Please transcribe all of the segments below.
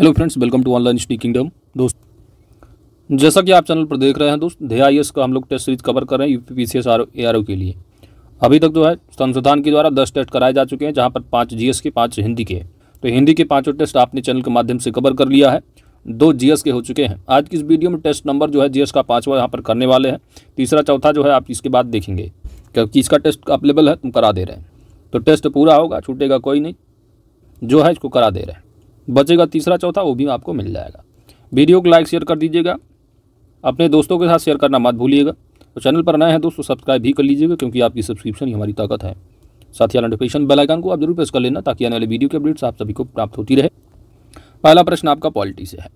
hello friends welcome to online study kingdom दोस्त जैसा कि आप चैनल पर देख रहे हैं दोस्त धे आई का हम लोग टेस्ट सीरीज कवर कर रहे हैं U P C S R A के लिए अभी तक जो है संस्थान के द्वारा दस टेस्ट कराए जा चुके हैं जहां पर पाँच जी के पाँच हिंदी के तो हिंदी के पांचों टेस्ट आपने चैनल के माध्यम से कवर कर लिया है दो जी के हो चुके हैं आज की इस वीडियो में टेस्ट नंबर जो है जी का पाँचवा यहाँ पर करने वाले हैं तीसरा चौथा जो है आप इसके बाद देखेंगे क्योंकि इसका टेस्ट अवेलेबल है तुम करा दे रहे हैं तो टेस्ट पूरा होगा छूटेगा कोई नहीं जो है इसको करा दे रहे हैं बचेगा तीसरा चौथा वो भी आपको मिल जाएगा वीडियो को लाइक शेयर कर दीजिएगा अपने दोस्तों के साथ शेयर करना मत भूलिएगा और तो चैनल पर नए हैं दोस्तों सब्सक्राइब भी कर लीजिएगा क्योंकि आपकी सब्सक्रिप्शन ही हमारी ताकत है साथ ही नोटिफिकेशन बेल आइकन को आप जरूर प्रेस कर लेना ताकि आने वाले वीडियो के अपडेट्स आप सभी को प्राप्त होती रहे पहला प्रश्न आपका पॉलिटी से है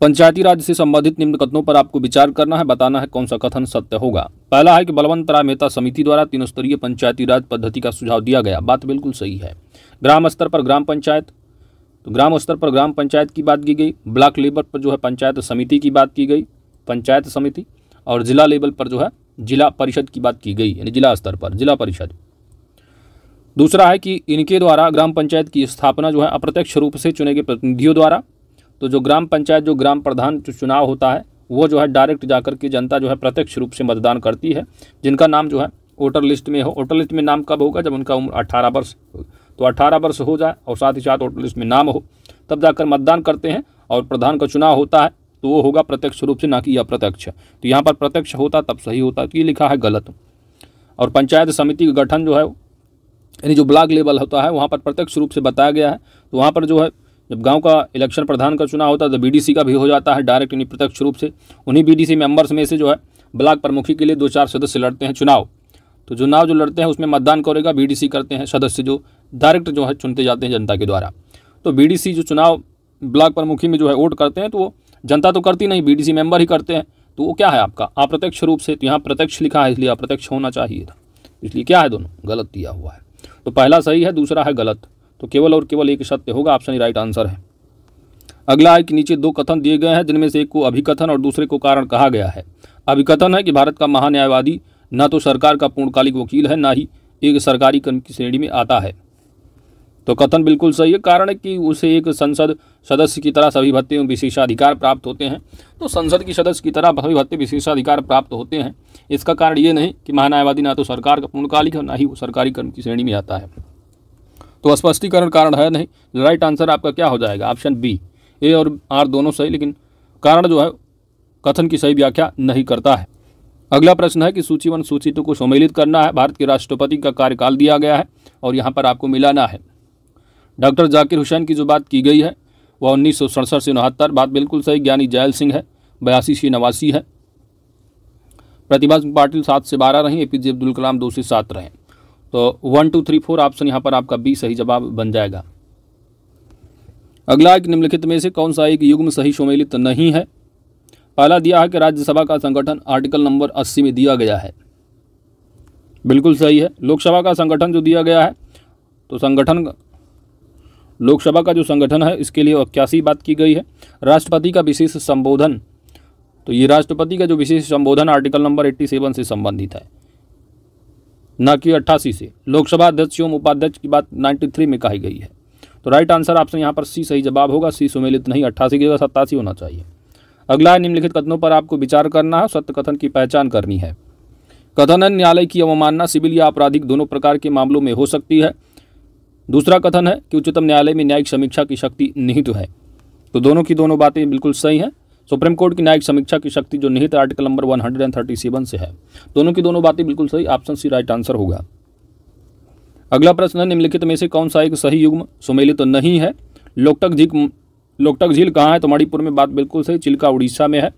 पंचायती राज से संबंधित निम्न कथनों पर आपको विचार करना है बताना है कौन सा कथन सत्य होगा पहला है कि बलवंत राय मेहता समिति द्वारा तीन स्तरीय पंचायती राज पद्धति का सुझाव दिया गया बात बिल्कुल सही है ग्राम स्तर पर ग्राम पंचायत तो ग्राम स्तर पर ग्राम पंचायत की बात की गई ब्लॉक लेवल पर जो है पंचायत समिति की बात की गई पंचायत समिति और जिला लेवल पर जो है जिला परिषद की बात की गई यानी जिला स्तर पर जिला परिषद दूसरा है कि इनके द्वारा ग्राम पंचायत की स्थापना जो है अप्रत्यक्ष रूप से चुने गए प्रतिनिधियों द्वारा तो जो ग्राम पंचायत जो ग्राम प्रधान जो चुनाव होता है वो जो है डायरेक्ट जाकर के जनता जो है प्रत्यक्ष रूप से मतदान करती है जिनका नाम जो है वोटर लिस्ट में हो वोटर लिस्ट में नाम कब होगा जब उनका उम्र अट्ठारह वर्ष तो अठारह वर्ष हो जाए और साथ ही साथ वोटर लिस्ट में नाम हो तब जाकर मतदान करते हैं और प्रधान का चुनाव होता है तो वो होगा प्रत्यक्ष रूप से ना कि अप्रत्यक्ष तो यहाँ पर प्रत्यक्ष होता तब सही होता तो ये लिखा है गलत और पंचायत समिति का गठन जो है यानी जो ब्लॉक लेवल होता है वहाँ पर प्रत्यक्ष रूप से बताया गया है तो वहाँ पर जो है जब गांव का इलेक्शन प्रधान का चुनाव होता है तो बी का भी हो जाता है डायरेक्ट यानी प्रत्यक्ष रूप से उन्हीं बीडीसी मेंबर्स में से जो है ब्लॉक प्रमुखी के लिए दो चार सदस्य लड़ते हैं चुनाव तो चुनाव जो लड़ते हैं उसमें मतदान करेगा बीडीसी करते हैं सदस्य जो डायरेक्ट जो है चुनते जाते हैं जनता के द्वारा तो बीडीसी जो चुनाव ब्लॉक प्रमुखी में जो है वोट करते हैं तो वो जनता तो करती नहीं बीडीसी मेंबर ही करते हैं तो वो क्या है आपका अप्रत्यक्ष रूप से तो यहाँ प्रत्यक्ष लिखा है इसलिए अप्रत्यक्ष होना चाहिए था इसलिए क्या है दोनों गलत दिया हुआ है तो पहला सही है दूसरा है गलत तो केवल और केवल एक सत्य होगा ऑप्शन ही राइट आंसर है अगला है कि नीचे दो कथन दिए गए हैं जिनमें से एक को अभिकथन और दूसरे को कारण कहा गया है अभिकथन है कि भारत का महान्यायवादी न तो सरकार का पूर्णकालिक वकील है ना ही एक सरकारी कर्म की श्रेणी में आता है तो कथन बिल्कुल सही है कारण है कि उसे एक संसद सदस्य की तरह सभी भत्ते एवं विशेषाधिकार प्राप्त होते हैं तो संसद की सदस्य की तरह सभी भत्ते विशेषाधिकार प्राप्त होते हैं इसका कारण ये नहीं कि महान्यायवादी ना तो सरकार का पूर्णकालिक है ना ही वो सरकारी कर्म की श्रेणी में आता है तो स्पष्टीकरण कारण है नहीं राइट आंसर आपका क्या हो जाएगा ऑप्शन बी ए और आर दोनों सही लेकिन कारण जो है कथन की सही व्याख्या नहीं करता है अगला प्रश्न है कि सूची वन सूची टू को सम्मिलित करना है भारत के राष्ट्रपति का कार्यकाल दिया गया है और यहाँ पर आपको मिलाना है डॉक्टर जाकिर हुसैन की जो बात की गई है वह उन्नीस से उनहत्तर बात बिल्कुल सही ज्ञानी जयल सिंह है बयासी से नवासी है प्रतिभा सिंह पाटिल सात से बारह रहें ए पी अब्दुल कलाम दो से सात रहें तो one two three four option यहाँ पर आपका बी सही जवाब बन जाएगा अगला एक निम्नलिखित में से कौन सा एक युग्म सही सम्मिलित नहीं है पहला दिया है कि राज्यसभा का संगठन आर्टिकल नंबर 80 में दिया गया है बिल्कुल सही है लोकसभा का संगठन जो दिया गया है तो संगठन लोकसभा का जो संगठन है इसके लिए इक्यासी बात की गई है राष्ट्रपति का विशेष संबोधन तो ये राष्ट्रपति का जो विशेष संबोधन आर्टिकल नंबर 87 से संबंधित है न कि अट्ठासी से लोकसभा अध्यक्ष एवं उपाध्यक्ष की बात 93 में कही गई है तो राइट आंसर आपसे यहाँ पर सी सही जवाब होगा सी सुमेलित नहीं अट्ठासी की जगह सत्तासी होना चाहिए अगला निम्नलिखित कथनों पर आपको विचार करना है सत्य कथन की पहचान करनी है कथनन न्यायालय की अवमानना सिविल या आपराधिक दोनों प्रकार के मामलों में हो सकती है दूसरा कथन है कि उच्चतम न्यायालय में न्यायिक समीक्षा की शक्ति निहित है तो दोनों की दोनों बातें बिल्कुल सही हैं सुप्रीम कोर्ट की न्यायिक समीक्षा की शक्ति जो निहित आर्टिकल नंबर 137 से है दोनों की दोनों बातें बिल्कुल सही ऑप्शन सी राइट आंसर होगा अगला प्रश्न है निम्नलिखित में से कौन सा एक सही युग्म सुमेलित तो नहीं है लोकटक झीक लोकटक झील कहाँ है तो मणिपुर में बात बिल्कुल सही चिल्का उड़ीसा में है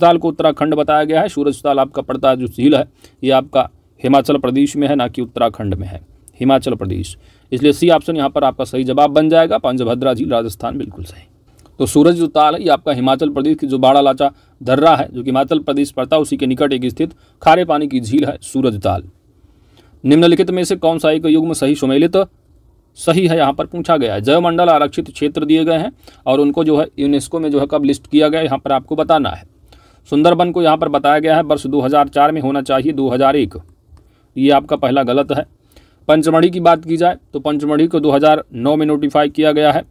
ताल को उत्तराखंड बताया गया है सूरज ताल आपका पड़ता जो झील है ये आपका हिमाचल प्रदेश में है ना कि उत्तराखंड में है हिमाचल प्रदेश इसलिए सी ऑप्शन यहाँ पर आपका सही जवाब बन जाएगा पंचभद्रा झील राजस्थान बिल्कुल सही तो सूरज जो ताल है ये आपका हिमाचल प्रदेश की जो बाड़ा लाचा दर्रा है जो कि हिमाचल प्रदेश पड़ता है उसी के निकट एक स्थित खारे पानी की झील है सूरज ताल निम्नलिखित में से कौन सा एक युग में सही सुमेलित सही है यहाँ पर पूछा गया है जयमंडल आरक्षित क्षेत्र दिए गए हैं और उनको जो है यूनेस्को में जो है कब लिस्ट किया गया यहाँ पर आपको बताना है सुंदरबन को यहाँ पर बताया गया है वर्ष 2004 में होना चाहिए 2001 ये आपका पहला गलत है पंचमढ़ी की बात की जाए तो पंचमढ़ी को 2009 में नोटिफाई किया गया है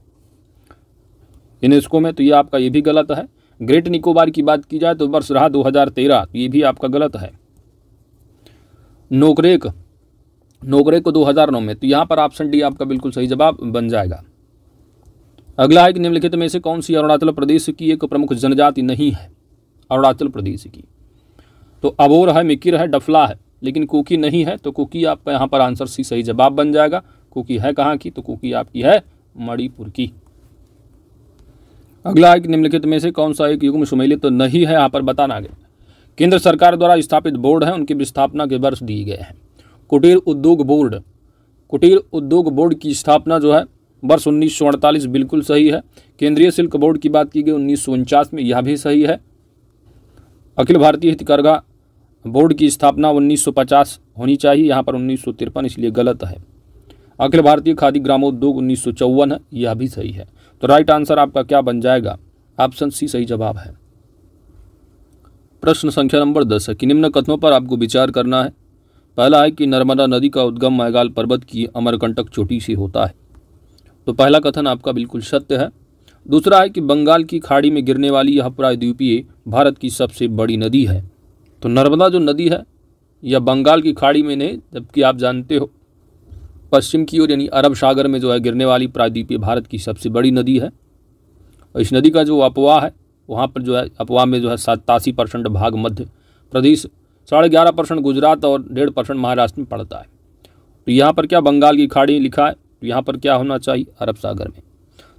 यूनेस्को में तो ये आपका ये भी गलत है ग्रेट निकोबार की बात की जाए तो वर्ष रहा 2013 तेरह ये भी आपका गलत है नोकरेक नोगरे को 2009 में तो यहाँ पर ऑप्शन डी आपका बिल्कुल सही जवाब बन जाएगा अगला एक निम्नलिखित में से कौन सी अरुणाचल प्रदेश की एक प्रमुख जनजाति नहीं है अरुणाचल प्रदेश की तो अबोर है मिकिर है डफला है लेकिन कुकी नहीं है तो कुकी आपका यहाँ पर आंसर सी सही जवाब बन जाएगा कुकी है कहाँ की तो कुकी आपकी है मणिपुर की अगला एक निम्नलिखित में से कौन सा एक युग्म सुमेलित तो नहीं है यहाँ पर बताना गया केंद्र सरकार द्वारा स्थापित बोर्ड है उनकी विस्थापना के वर्ष दिए गए हैं कुटीर उद्योग बोर्ड कुटीर उद्योग बोर्ड की स्थापना जो है वर्ष उन्नीस बिल्कुल सही है केंद्रीय शिल्क बोर्ड की बात की गई उन्नीस में यह भी सही है अखिल भारतीय हितकरघा बोर्ड की स्थापना 1950 होनी चाहिए यहाँ पर उन्नीस इसलिए गलत है अखिल भारतीय खादी ग्रामोद्योग उन्नीस है यह भी सही है तो राइट आंसर आपका क्या बन जाएगा ऑप्शन सी सही जवाब है प्रश्न संख्या नंबर दस है कि निम्न कथनों पर आपको विचार करना है पहला है कि नर्मदा नदी का उद्गम मैगाल पर्वत की अमरकंटक चोटी से होता है तो पहला कथन आपका बिल्कुल सत्य है दूसरा है कि बंगाल की खाड़ी में गिरने वाली यह प्रायद्वीपीय भारत की सबसे बड़ी नदी है तो नर्मदा जो नदी है यह बंगाल की खाड़ी में नहीं जबकि आप जानते हो पश्चिम की ओर यानी अरब सागर में जो है गिरने वाली प्रायद्वीपीय भारत की सबसे बड़ी नदी है और इस नदी का जो अपवाह है वहाँ पर जो है अपवाह में जो है सतासी परसेंट भाग मध्य प्रदेश साढ़े ग्यारह परसेंट गुजरात और डेढ़ परसेंट महाराष्ट्र में पड़ता है तो यहाँ पर क्या बंगाल की खाड़ी लिखा है तो यहाँ पर क्या होना चाहिए अरब सागर में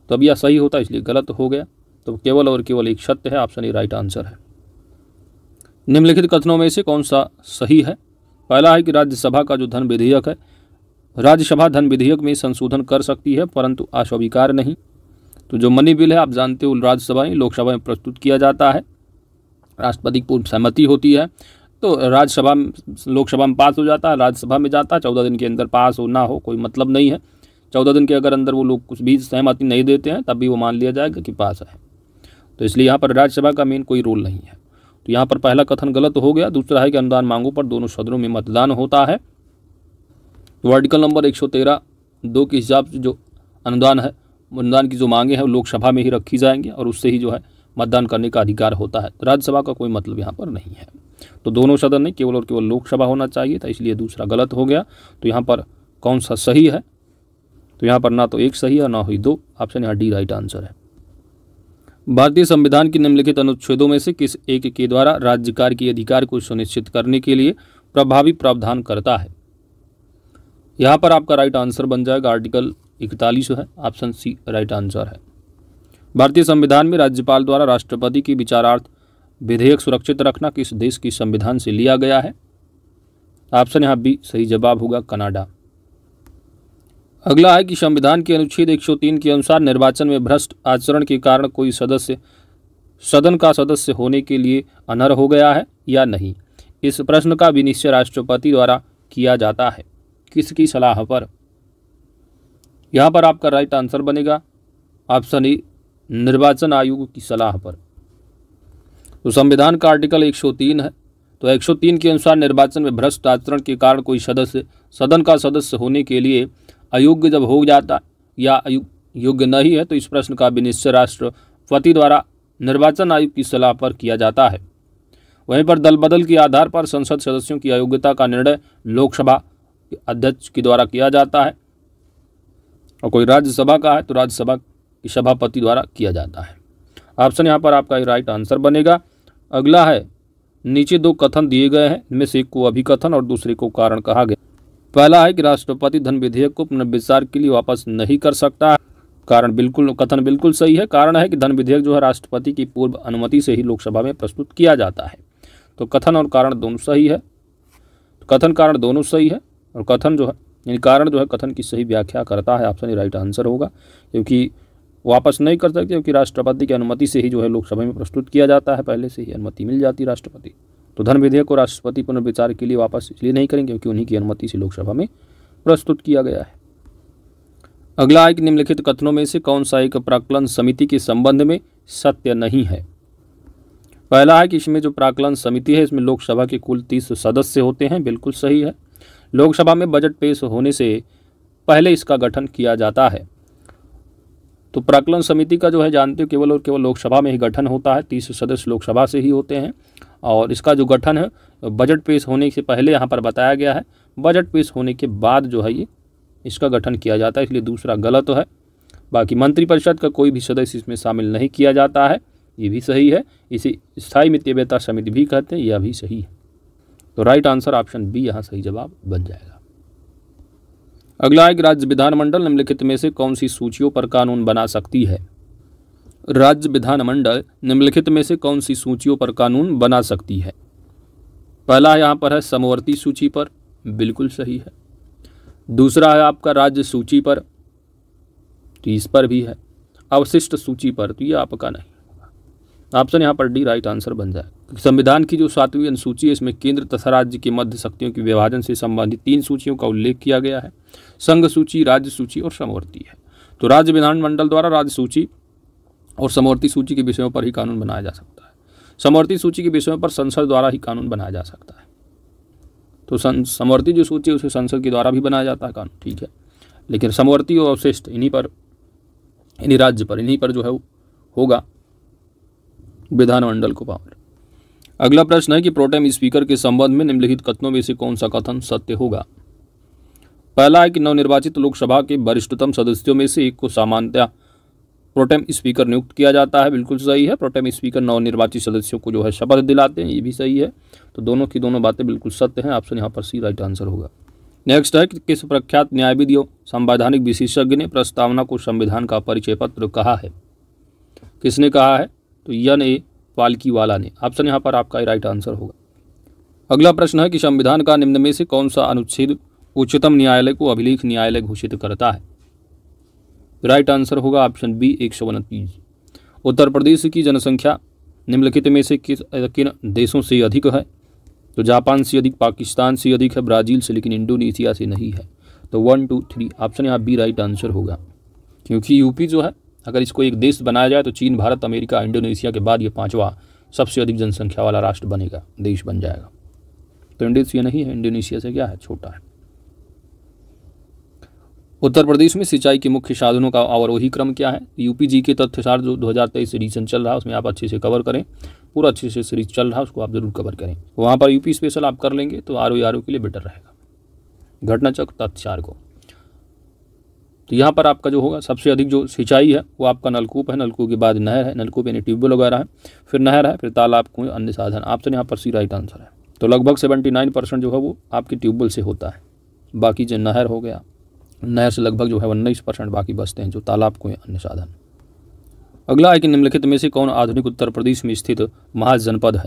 तो अब यह सही होता इसलिए गलत हो गया तो केवल और केवल एक सत्य है ऑप्शन ए राइट आंसर है निम्नलिखित कथनों में से कौन सा सही है पहला है कि राज्यसभा का जो धन विधेयक है राज्यसभा धन विधेयक में संशोधन कर सकती है परंतु अस्वीकार नहीं तो जो मनी बिल है आप जानते हो राज्यसभा में लोकसभा में प्रस्तुत किया जाता है राष्ट्रपति की पूर्व सहमति होती है तो राज्यसभा लोकसभा में पास हो जाता है राज्यसभा में जाता है चौदह दिन के अंदर पास हो ना हो कोई मतलब नहीं है चौदह दिन के अगर अंदर वो लोग कुछ भी सहमति नहीं देते हैं तब भी वो मान लिया जाएगा कि पास है तो इसलिए यहाँ पर राज्यसभा का मेन कोई रोल नहीं है तो यहाँ पर पहला कथन गलत हो गया दूसरा है कि अनुदान मांगों पर दोनों सदनों में मतदान होता है तो आर्टिकल नंबर एक सौ तेरह दो के हिसाब से जो अनुदान है अनुदान की जो मांगे हैं वो लोकसभा में ही रखी जाएंगी और उससे ही जो है मतदान करने का अधिकार होता है तो राज्यसभा का कोई मतलब यहाँ पर नहीं है तो दोनों सदन नहीं केवल और केवल लोकसभा होना चाहिए था इसलिए दूसरा गलत हो गया तो यहाँ पर कौन सा सही है तो यहाँ पर ना तो एक सही है ना ही दो ऑप्शन यहाँ डी राइट आंसर है भारतीय संविधान के निम्नलिखित अनुच्छेदों में से किस एक के द्वारा राज्य कार्य के अधिकार को सुनिश्चित करने के लिए प्रभावी प्रावधान करता है यहाँ पर आपका राइट आंसर बन जाएगा आर्टिकल इकतालीस है ऑप्शन सी राइट आंसर है भारतीय संविधान में राज्यपाल द्वारा राष्ट्रपति के विचारार्थ विधेयक सुरक्षित रखना किस देश की संविधान से लिया गया है ऑप्शन यहाँ बी सही जवाब होगा कनाडा अगला है कि संविधान के अनुच्छेद 103 के अनुसार निर्वाचन में भ्रष्ट आचरण के कारण कोई सदस्य सदन का सदस्य होने के लिए अनर्ह हो गया है या नहीं इस प्रश्न का विनिश्चय राष्ट्रपति द्वारा किया जाता है किसकी सलाह पर यहाँ पर आपका राइट आंसर बनेगा ऑप्शन ए निर्वाचन आयोग की सलाह पर तो संविधान का आर्टिकल 103 है तो 103 के अनुसार निर्वाचन में भ्रष्ट आचरण के कारण कोई सदस्य सदन का सदस्य होने के लिए अयोग्य जब हो जाता या योग्य नहीं है तो इस प्रश्न का विनिश्चय राष्ट्रपति द्वारा निर्वाचन आयोग की सलाह पर किया जाता है वहीं पर दल बदल के आधार पर संसद सदस्यों की अयोग्यता का निर्णय लोकसभा अध्यक्ष के द्वारा किया जाता है और कोई राज्यसभा का है तो राज्यसभा की सभापति द्वारा किया जाता है ऑप्शन यहाँ पर आपका राइट आंसर बनेगा अगला है नीचे दो कथन दिए गए हैं इनमें से एक को अभिकथन और दूसरे को कारण कहा गया पहला है कि राष्ट्रपति धन विधेयक को पुनर्विचार के लिए वापस नहीं कर सकता कारण बिल्कुल कथन बिल्कुल सही है कारण है कि धन विधेयक जो है राष्ट्रपति की पूर्व अनुमति से ही लोकसभा में प्रस्तुत किया जाता है तो कथन और कारण दोनों सही है कथन कारण दोनों सही है और कथन जो है यानी कारण जो है कथन की सही व्याख्या करता है ऑप्शन राइट आंसर होगा क्योंकि वापस नहीं कर सकते क्योंकि राष्ट्रपति की अनुमति से ही जो है लोकसभा में प्रस्तुत किया जाता है पहले से ही अनुमति मिल जाती है राष्ट्रपति तो धन विधेयक को राष्ट्रपति पुनर्विचार के लिए वापस इसलिए नहीं करेंगे क्योंकि उन्हीं की अनुमति से लोकसभा में प्रस्तुत किया गया है अगला एक निम्नलिखित कथनों में से कौन सा एक प्राकलन समिति के संबंध में सत्य नहीं है पहला है कि इसमें जो प्राकलन समिति है इसमें लोकसभा के कुल तीस सदस्य होते हैं बिल्कुल सही है लोकसभा में बजट पेश होने से पहले इसका गठन किया जाता है तो प्राकलन समिति का जो है जानते हो केवल और केवल लोकसभा में ही गठन होता है तीस सदस्य लोकसभा से ही होते हैं और इसका जो गठन है बजट पेश होने से पहले यहाँ पर बताया गया है बजट पेश होने के बाद जो है ये इसका गठन किया जाता है इसलिए दूसरा गलत है बाकी मंत्रिपरिषद का कोई भी सदस्य इसमें शामिल नहीं किया जाता है ये भी सही है इसे स्थायी मितव्यता समिति भी कहते हैं यह भी सही है तो राइट आंसर ऑप्शन बी यहाँ सही जवाब बन जाएगा अगला है कि राज्य विधानमंडल निम्नलिखित में से कौन सी सूचियों पर कानून बना सकती है राज्य विधानमंडल निम्नलिखित में से कौन सी सूचियों पर कानून बना सकती है पहला यहाँ पर है समवर्ती सूची पर बिल्कुल सही है दूसरा है आपका राज्य सूची पर तो इस पर भी है अवशिष्ट सूची पर तो ये आपका नहीं ऑप्शन यहाँ पर डी राइट आंसर बन जाए संविधान की जो सातवीं अनुसूची है इसमें केंद्र तथा राज्य के मध्य शक्तियों के विभाजन से संबंधित तीन सूचियों का उल्लेख किया गया है संघ सूची राज्य सूची और समवर्ती है तो राज्य विधानमंडल द्वारा राज्य सूची और समवर्ती सूची के विषयों पर ही कानून बनाया जा सकता है समवर्ती सूची के विषयों पर संसद द्वारा ही कानून बनाया जा सकता है तो समवर्ती जो सूची है उसे संसद के द्वारा भी बनाया जाता है कानून ठीक है लेकिन समवर्ती और अवशिष्ट इन्हीं पर इन्हीं राज्य पर इन्हीं पर जो है होगा विधानमंडल को पावर अगला प्रश्न है कि प्रोटेम स्पीकर के संबंध में निम्नलिखित कथनों में से कौन सा कथन सत्य होगा पहला है कि नवनिर्वाचित लोकसभा के वरिष्ठतम सदस्यों में से एक को सामान्यतः प्रोटेम स्पीकर नियुक्त किया जाता है बिल्कुल सही है प्रोटेम स्पीकर नवनिर्वाचित सदस्यों को जो है शपथ दिलाते हैं ये भी सही है तो दोनों की दोनों बातें बिल्कुल सत्य हैं ऑप्शन यहाँ पर सी राइट आंसर होगा नेक्स्ट है कि किस प्रख्यात न्यायविद संवैधानिक विशेषज्ञ ने प्रस्तावना को संविधान का परिचय पत्र कहा है किसने कहा है तो यन ए पालकीवाला ने ऑप्शन यहाँ पर आपका राइट आंसर होगा अगला प्रश्न है कि संविधान का निम्न में से कौन सा अनुच्छेद उच्चतम न्यायालय को अभिलेख न्यायालय घोषित करता है राइट आंसर होगा ऑप्शन बी एक सौ उनतीस उत्तर प्रदेश की जनसंख्या निम्नलिखित में से किस किन देशों से अधिक है तो जापान से अधिक पाकिस्तान से अधिक है ब्राज़ील से लेकिन इंडोनेशिया से नहीं है तो वन टू थ्री ऑप्शन यहाँ बी राइट आंसर होगा क्योंकि यूपी जो है अगर इसको एक देश बनाया जाए तो चीन भारत अमेरिका इंडोनेशिया के बाद ये पाँचवा सबसे अधिक जनसंख्या वाला राष्ट्र बनेगा देश बन जाएगा तो इंडोनेशिया नहीं है इंडोनेशिया से क्या है छोटा है उत्तर प्रदेश में सिंचाई के मुख्य साधनों का अवरोही क्रम क्या है यूपी जी के तथ्यसार जो 2023 सीरीज चल रहा है उसमें आप अच्छे से कवर करें पूरा अच्छे से सीरीज चल रहा है उसको आप जरूर कवर करें वहाँ पर यूपी स्पेशल आप कर लेंगे तो आर ओ के लिए बेटर रहेगा घटनाचक्र तथ्यसार को तो यहाँ पर आपका जो होगा सबसे अधिक जो सिंचाई है वो आपका नलकूप है नलकूप के बाद नहर है नलकूप यानी ट्यूबवेल वगैरह है फिर नहर है फिर तालाब कुएं अन्य साधन ऑप्शन यहाँ पर सी राइट आंसर है तो लगभग सेवेंटी नाइन परसेंट जो है वो आपके ट्यूबवेल से होता है बाकी जो नहर हो गया नहर से लगभग जो है उन्नीस परसेंट बाकी बसते हैं जो तालाब कुएं अन्य साधन अगला है कि निम्नलिखित में से कौन आधुनिक उत्तर प्रदेश में स्थित महाजनपद है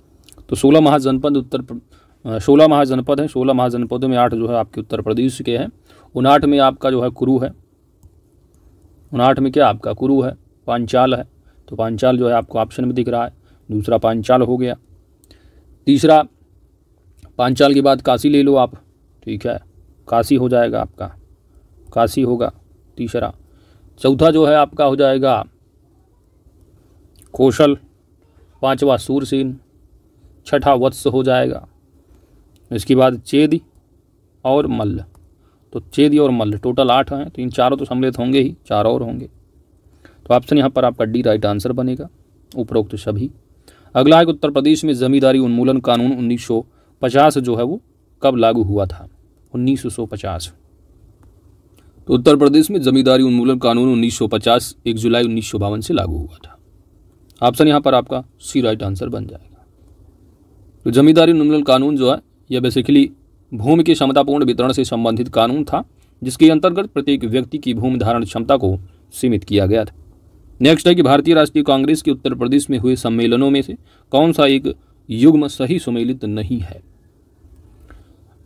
तो सोलह महाजनपद उत्तर सोलह महाजनपद है सोलह महाजनपदों में आठ जो है आपके उत्तर प्रदेश के हैं उनाठ में आपका जो है कुरु है उनाठ में क्या आपका कुरु है पांचाल है तो पांचाल जो है आपको ऑप्शन में दिख रहा है दूसरा पांचाल हो गया तीसरा पांचाल के बाद काशी ले लो आप ठीक है काशी हो जाएगा आपका काशी होगा तीसरा चौथा जो है आपका हो जाएगा कौशल पांचवा सूरसेन छठा वत्स हो जाएगा इसके बाद चेद और मल्ल तो चेदी और मल्ल टोटल आठ हैं तो इन चारों तो सम्मिलित होंगे ही चार और होंगे तो ऑप्शन यहाँ पर आपका डी राइट आंसर बनेगा उपरोक्त सभी अगला है उत्तर प्रदेश में जमींदारी उन्मूलन कानून 1950 जो है वो कब लागू हुआ था 1950 तो उत्तर प्रदेश में जमींदारी उन्मूलन कानून 1950 1 जुलाई उन्नीस से लागू हुआ था ऑप्शन यहाँ पर आपका सी राइट आंसर बन जाएगा तो जमींदारी उन्मूलन कानून जो है यह बेसिकली भूमि के क्षमतापूर्ण वितरण से संबंधित कानून था जिसके अंतर्गत प्रत्येक व्यक्ति की भूमि धारण क्षमता को सीमित किया गया था नेक्स्ट है कि भारतीय राष्ट्रीय कांग्रेस के उत्तर प्रदेश में हुए सम्मेलनों में से कौन सा एक युग्म सही सुमेलित नहीं है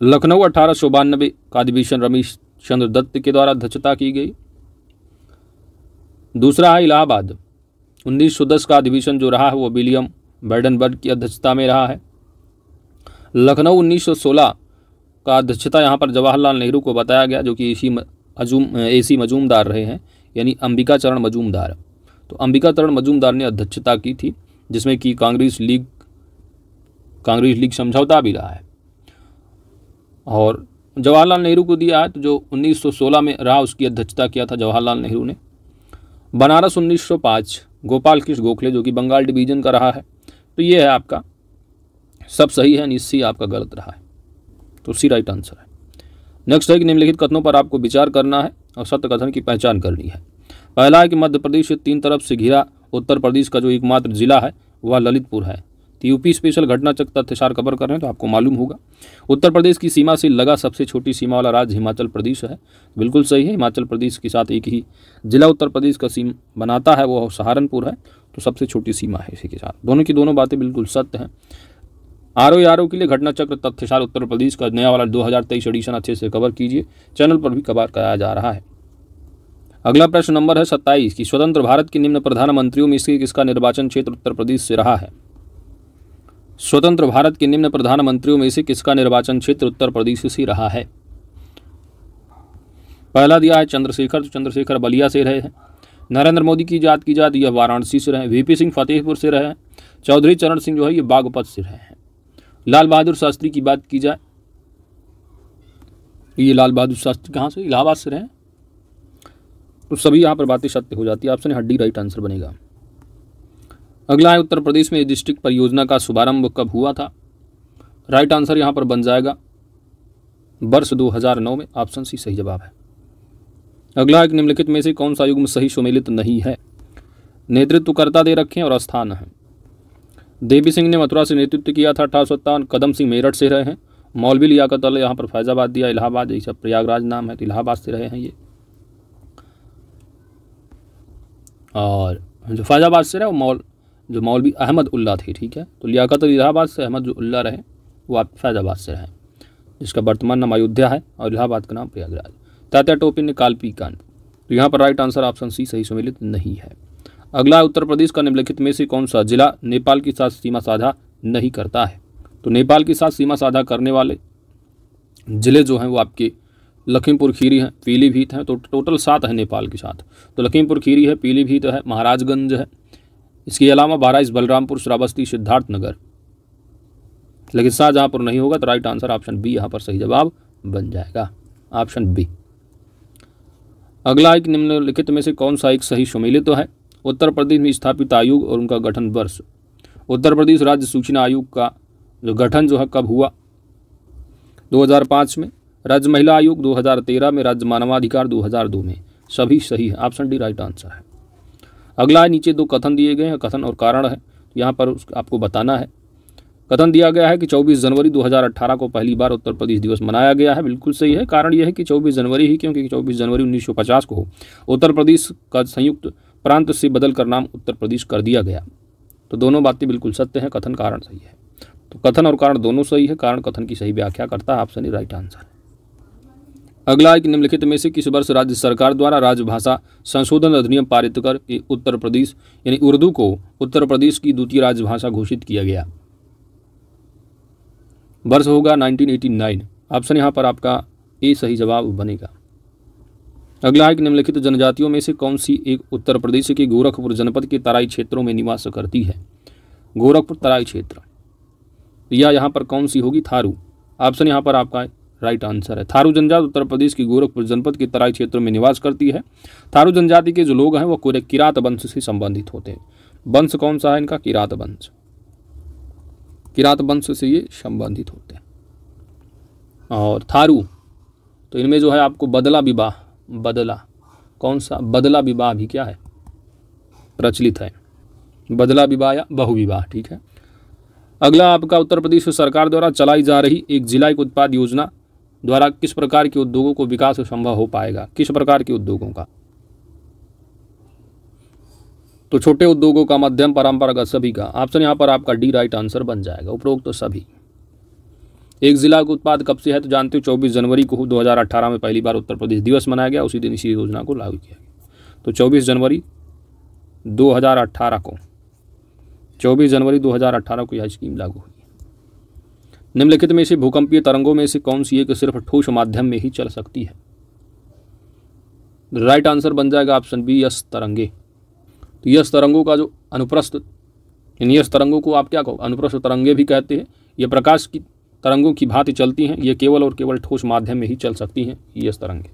लखनऊ अठारह सौ बानबे का अधिवेशन रमेश चंद्रदत्त के द्वारा अध्यक्षता की गई दूसरा है इलाहाबाद 1910 का अधिवेशन जो रहा है वो विलियम बैडनबर्ग की अध्यक्षता में रहा है लखनऊ 1916 का अध्यक्षता यहाँ पर जवाहरलाल नेहरू को बताया गया जो कि मजूम ए सी मजूमदार रहे हैं यानी अंबिका चरण मजूमदार तो अंबिका चरण मजूमदार ने अध्यक्षता की थी जिसमें कि कांग्रेस लीग कांग्रेस लीग समझौता भी रहा है और जवाहरलाल नेहरू को दिया है तो जो 1916 में रहा उसकी अध्यक्षता किया था जवाहरलाल नेहरू ने बनारस 1905 गोपाल कृष्ण गोखले जो कि बंगाल डिवीजन का रहा है तो ये है आपका सब सही है निश्चित आपका गलत रहा है तो सी राइट आंसर है नेक्स्ट है कि निम्नलिखित कथनों पर आपको विचार करना है और सत्य कथन की पहचान करनी है पहला है कि मध्य प्रदेश तीन तरफ से घिरा उत्तर प्रदेश का जो एकमात्र जिला है वह ललितपुर है तो यूपी स्पेशल घटनाचक तथ्यसार कवर कर रहे हैं तो आपको मालूम होगा उत्तर प्रदेश की सीमा से लगा सबसे छोटी सीमा वाला राज्य हिमाचल प्रदेश है बिल्कुल सही है हिमाचल प्रदेश के साथ एक ही जिला उत्तर प्रदेश का सीम बनाता है वो सहारनपुर है तो सबसे छोटी सीमा है इसी के साथ दोनों की दोनों बातें बिल्कुल सत्य हैं आर ओ आर ओ के लिए घटना चक्र तथ्यसार उत्तर प्रदेश का नया वाला 2023 एडिशन अच्छे से कवर कीजिए चैनल पर भी कवर कराया जा रहा है अगला प्रश्न नंबर है सत्ताईस कि स्वतंत्र भारत के निम्न प्रधानमंत्रियों में से किसका निर्वाचन क्षेत्र उत्तर प्रदेश से रहा है स्वतंत्र भारत के निम्न प्रधानमंत्रियों में से किसका निर्वाचन क्षेत्र उत्तर प्रदेश से रहा है पहला दिया है चंद्रशेखर तो चंद्रशेखर बलिया से रहे हैं नरेंद्र मोदी की जात की जात यह वाराणसी से रहे वीपी सिंह फतेहपुर से रहे हैं चौधरी चरण सिंह जो है ये बागपत से रहे हैं लाल बहादुर शास्त्री की बात की जाए ये लाल बहादुर शास्त्री कहाँ से इलाहाबाद से रहे तो सभी यहाँ पर बातें सत्य हो जाती है ऑप्शन हड्डी राइट आंसर बनेगा अगला है उत्तर प्रदेश में डिस्ट्रिक्ट परियोजना का शुभारंभ कब हुआ था राइट आंसर यहाँ पर बन जाएगा वर्ष 2009 में ऑप्शन सी सही जवाब है अगला एक निम्नलिखित में से कौन सा युग्म सही सुमेलित नहीं है नेतृत्व करता दे रखे और स्थान है देवी सिंह ने मथुरा से नेतृत्व किया था अठारह कदम सिंह मेरठ से रहे हैं मौलवी लियाकत अल यहाँ पर फैजाबाद दिया इलाहाबाद ये सब प्रयागराज नाम है तो इलाहाबाद से रहे हैं ये और जो फैजाबाद से रहे वो मौल जो मौलवी अहमद उल्ला थे ठीक है तो लियाकत इलाहाबाद से अहमद जो उल्ला रहे वो आप फैज़ाबाद से रहे जिसका वर्तमान नाम अयोध्या है और इलाहाबाद का नाम प्रयागराज तात्या टोपी ने कालपी कान तो यहाँ पर राइट आंसर ऑप्शन सी सही सम्मिलित नहीं है अगला उत्तर प्रदेश का निम्नलिखित में से कौन सा जिला नेपाल के साथ सीमा साझा नहीं करता है तो नेपाल के साथ सीमा साझा करने वाले ज़िले जो हैं वो आपके लखीमपुर खीरी हैं पीलीभीत हैं तो टोटल सात हैं नेपाल के साथ तो लखीमपुर खीरी है पीलीभीत है महाराजगंज है इसके अलावा बारह इस बलरामपुर श्रावस्ती सिद्धार्थनगर लेकिन शाहजहाँपुर नहीं होगा तो राइट आंसर ऑप्शन बी यहाँ पर सही जवाब बन जाएगा ऑप्शन बी अगला एक निम्नलिखित में से कौन सा एक सही सम्मिलित तो है उत्तर प्रदेश में स्थापित आयोग और उनका गठन वर्ष उत्तर प्रदेश राज्य सूचना आयोग का जो गठन जो है कब हुआ 2005 में राज्य महिला आयोग 2013 में राज्य मानवाधिकार 2002 में सभी सही है ऑप्शन डी राइट आंसर है अगला है नीचे दो कथन दिए गए हैं कथन और कारण है यहाँ पर आपको बताना है कथन दिया गया है कि 24 जनवरी 2018 को पहली बार उत्तर प्रदेश दिवस मनाया गया है बिल्कुल सही है कारण यह है कि 24 जनवरी ही क्योंकि 24 जनवरी 1950 को उत्तर प्रदेश का संयुक्त प्रांत से बदलकर नाम उत्तर प्रदेश कर दिया गया तो दोनों बातें बिल्कुल सत्य हैं कथन कारण सही है तो कथन और कारण दोनों सही है कारण कथन की सही व्याख्या करता है ऑप्शन राइट आंसर अगला एक निम्नलिखित में से किस वर्ष राज्य सरकार द्वारा राजभाषा संशोधन अधिनियम पारित कर उत्तर प्रदेश यानी उर्दू को उत्तर प्रदेश की द्वितीय राजभाषा घोषित किया गया वर्ष होगा 1989 ऑप्शन यहां पर आपका ए सही जवाब बनेगा अगला एक निम्नलिखित जनजातियों में से कौन सी एक उत्तर प्रदेश के गोरखपुर जनपद के तराई क्षेत्रों में निवास करती है गोरखपुर तराई क्षेत्र या यहाँ पर कौन सी होगी थारू ऑप्शन यहाँ पर आपका राइट आंसर है थारू जनजाति उत्तर प्रदेश की गोरखपुर जनपद के तराई क्षेत्रों में निवास करती है थारू जनजाति के जो लोग हैं वो कोरे किरात वंश से संबंधित होते हैं वंश कौन सा है इनका किरात वंश किरात वंश से ये संबंधित होते हैं और थारू तो इनमें जो है आपको बदला विवाह बदला कौन सा बदला विवाह भी क्या है प्रचलित है बदला विवाह या बहुविवाह ठीक है अगला आपका उत्तर प्रदेश सरकार द्वारा चलाई जा रही एक जिला एक उत्पाद योजना द्वारा किस प्रकार के उद्योगों को विकास संभव हो पाएगा किस प्रकार के उद्योगों का तो छोटे उद्योगों का मध्यम परंपरागत सभी का ऑप्शन यहां पर आपका डी राइट आंसर बन जाएगा उपरोक्त तो सभी एक जिला का उत्पाद कब से है तो जानते हो चौबीस जनवरी को 2018 में पहली बार उत्तर प्रदेश दिवस मनाया गया उसी दिन इसी योजना को लागू किया गया तो चौबीस जनवरी 2018 को 24 जनवरी 2018 को यह स्कीम लागू हुई निम्नलिखित में से भूकंपीय तरंगों में से कौन सी एक सिर्फ ठोस माध्यम में ही चल सकती है राइट आंसर बन जाएगा ऑप्शन बी यस तरंगे तो यस तरंगों का जो अनुप्रस्थ इन यस तरंगों को आप क्या कहो अनुप्रस्थ तरंगे भी कहते हैं ये प्रकाश की तरंगों की भांति चलती हैं ये केवल और केवल ठोस माध्यम में ही चल सकती हैं यस तरंगे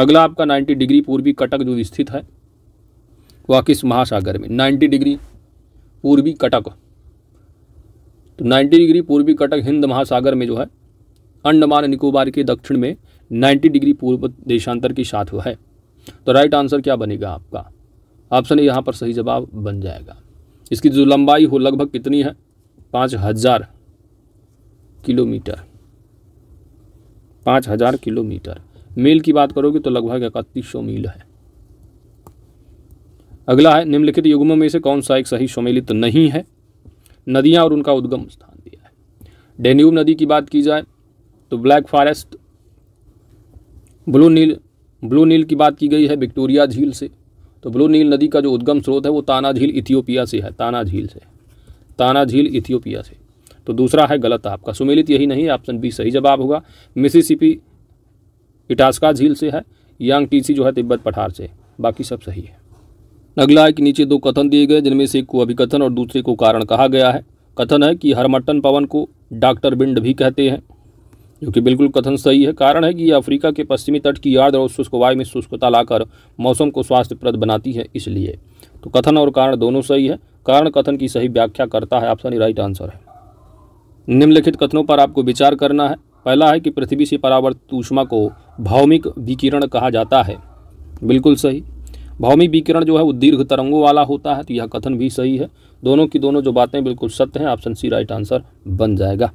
अगला आपका 90 डिग्री पूर्वी कटक जो स्थित है वह किस महासागर में 90 डिग्री पूर्वी कटक तो 90 डिग्री पूर्वी कटक हिंद महासागर में जो है अंडमान निकोबार के दक्षिण में 90 डिग्री पूर्व देशांतर के साथ हुआ है तो राइट आंसर क्या बनेगा आपका ऑप्शन ए यहाँ पर सही जवाब बन जाएगा इसकी जो लंबाई हो लगभग कितनी है पाँच हज़ार किलोमीटर पाँच हज़ार किलोमीटर मील की बात करोगे तो लगभग इकतीस सौ मील है अगला है निम्नलिखित युग्मों में से कौन सा एक सही सम्मिलित नहीं है नदियाँ और उनका उद्गम स्थान दिया है डेन्यूब नदी की बात की जाए तो black forest blue Nile blue Nile की बात की गई है विक्टोरिया झील से तो ब्लू नील नदी का जो उद्गम स्रोत है वो ताना झील इथियोपिया से है ताना झील से ताना झील इथियोपिया से तो दूसरा है गलत आपका सुमेलित यही नहीं है ऑप्शन बी सही जवाब होगा मिसिसिपी इटास्का झील से है यांग टीसी जो है तिब्बत पठार से बाकी सब सही है अगला है कि नीचे दो कथन दिए गए जिनमें से एक को अभिकथन और दूसरे को कारण कहा गया है कथन है कि हरमटन पवन को डॉक्टर बिंड भी कहते हैं जो कि बिल्कुल कथन सही है कारण है कि यह अफ्रीका के पश्चिमी तट की याद और शुष्क वायु में शुष्कता लाकर मौसम को स्वास्थ्यप्रद बनाती है इसलिए तो कथन और कारण दोनों सही है कारण कथन की सही व्याख्या करता है ऑप्शन राइट आंसर है निम्नलिखित कथनों पर आपको विचार करना है पहला है कि पृथ्वी से परावर्तित ऊष्मा को भौमिक विकिरण कहा जाता है बिल्कुल सही भौमी विकिरण जो है वो दीर्घ तरंगों वाला होता है तो यह कथन भी सही है दोनों की दोनों जो बातें बिल्कुल सत्य हैं ऑप्शन सी राइट आंसर बन जाएगा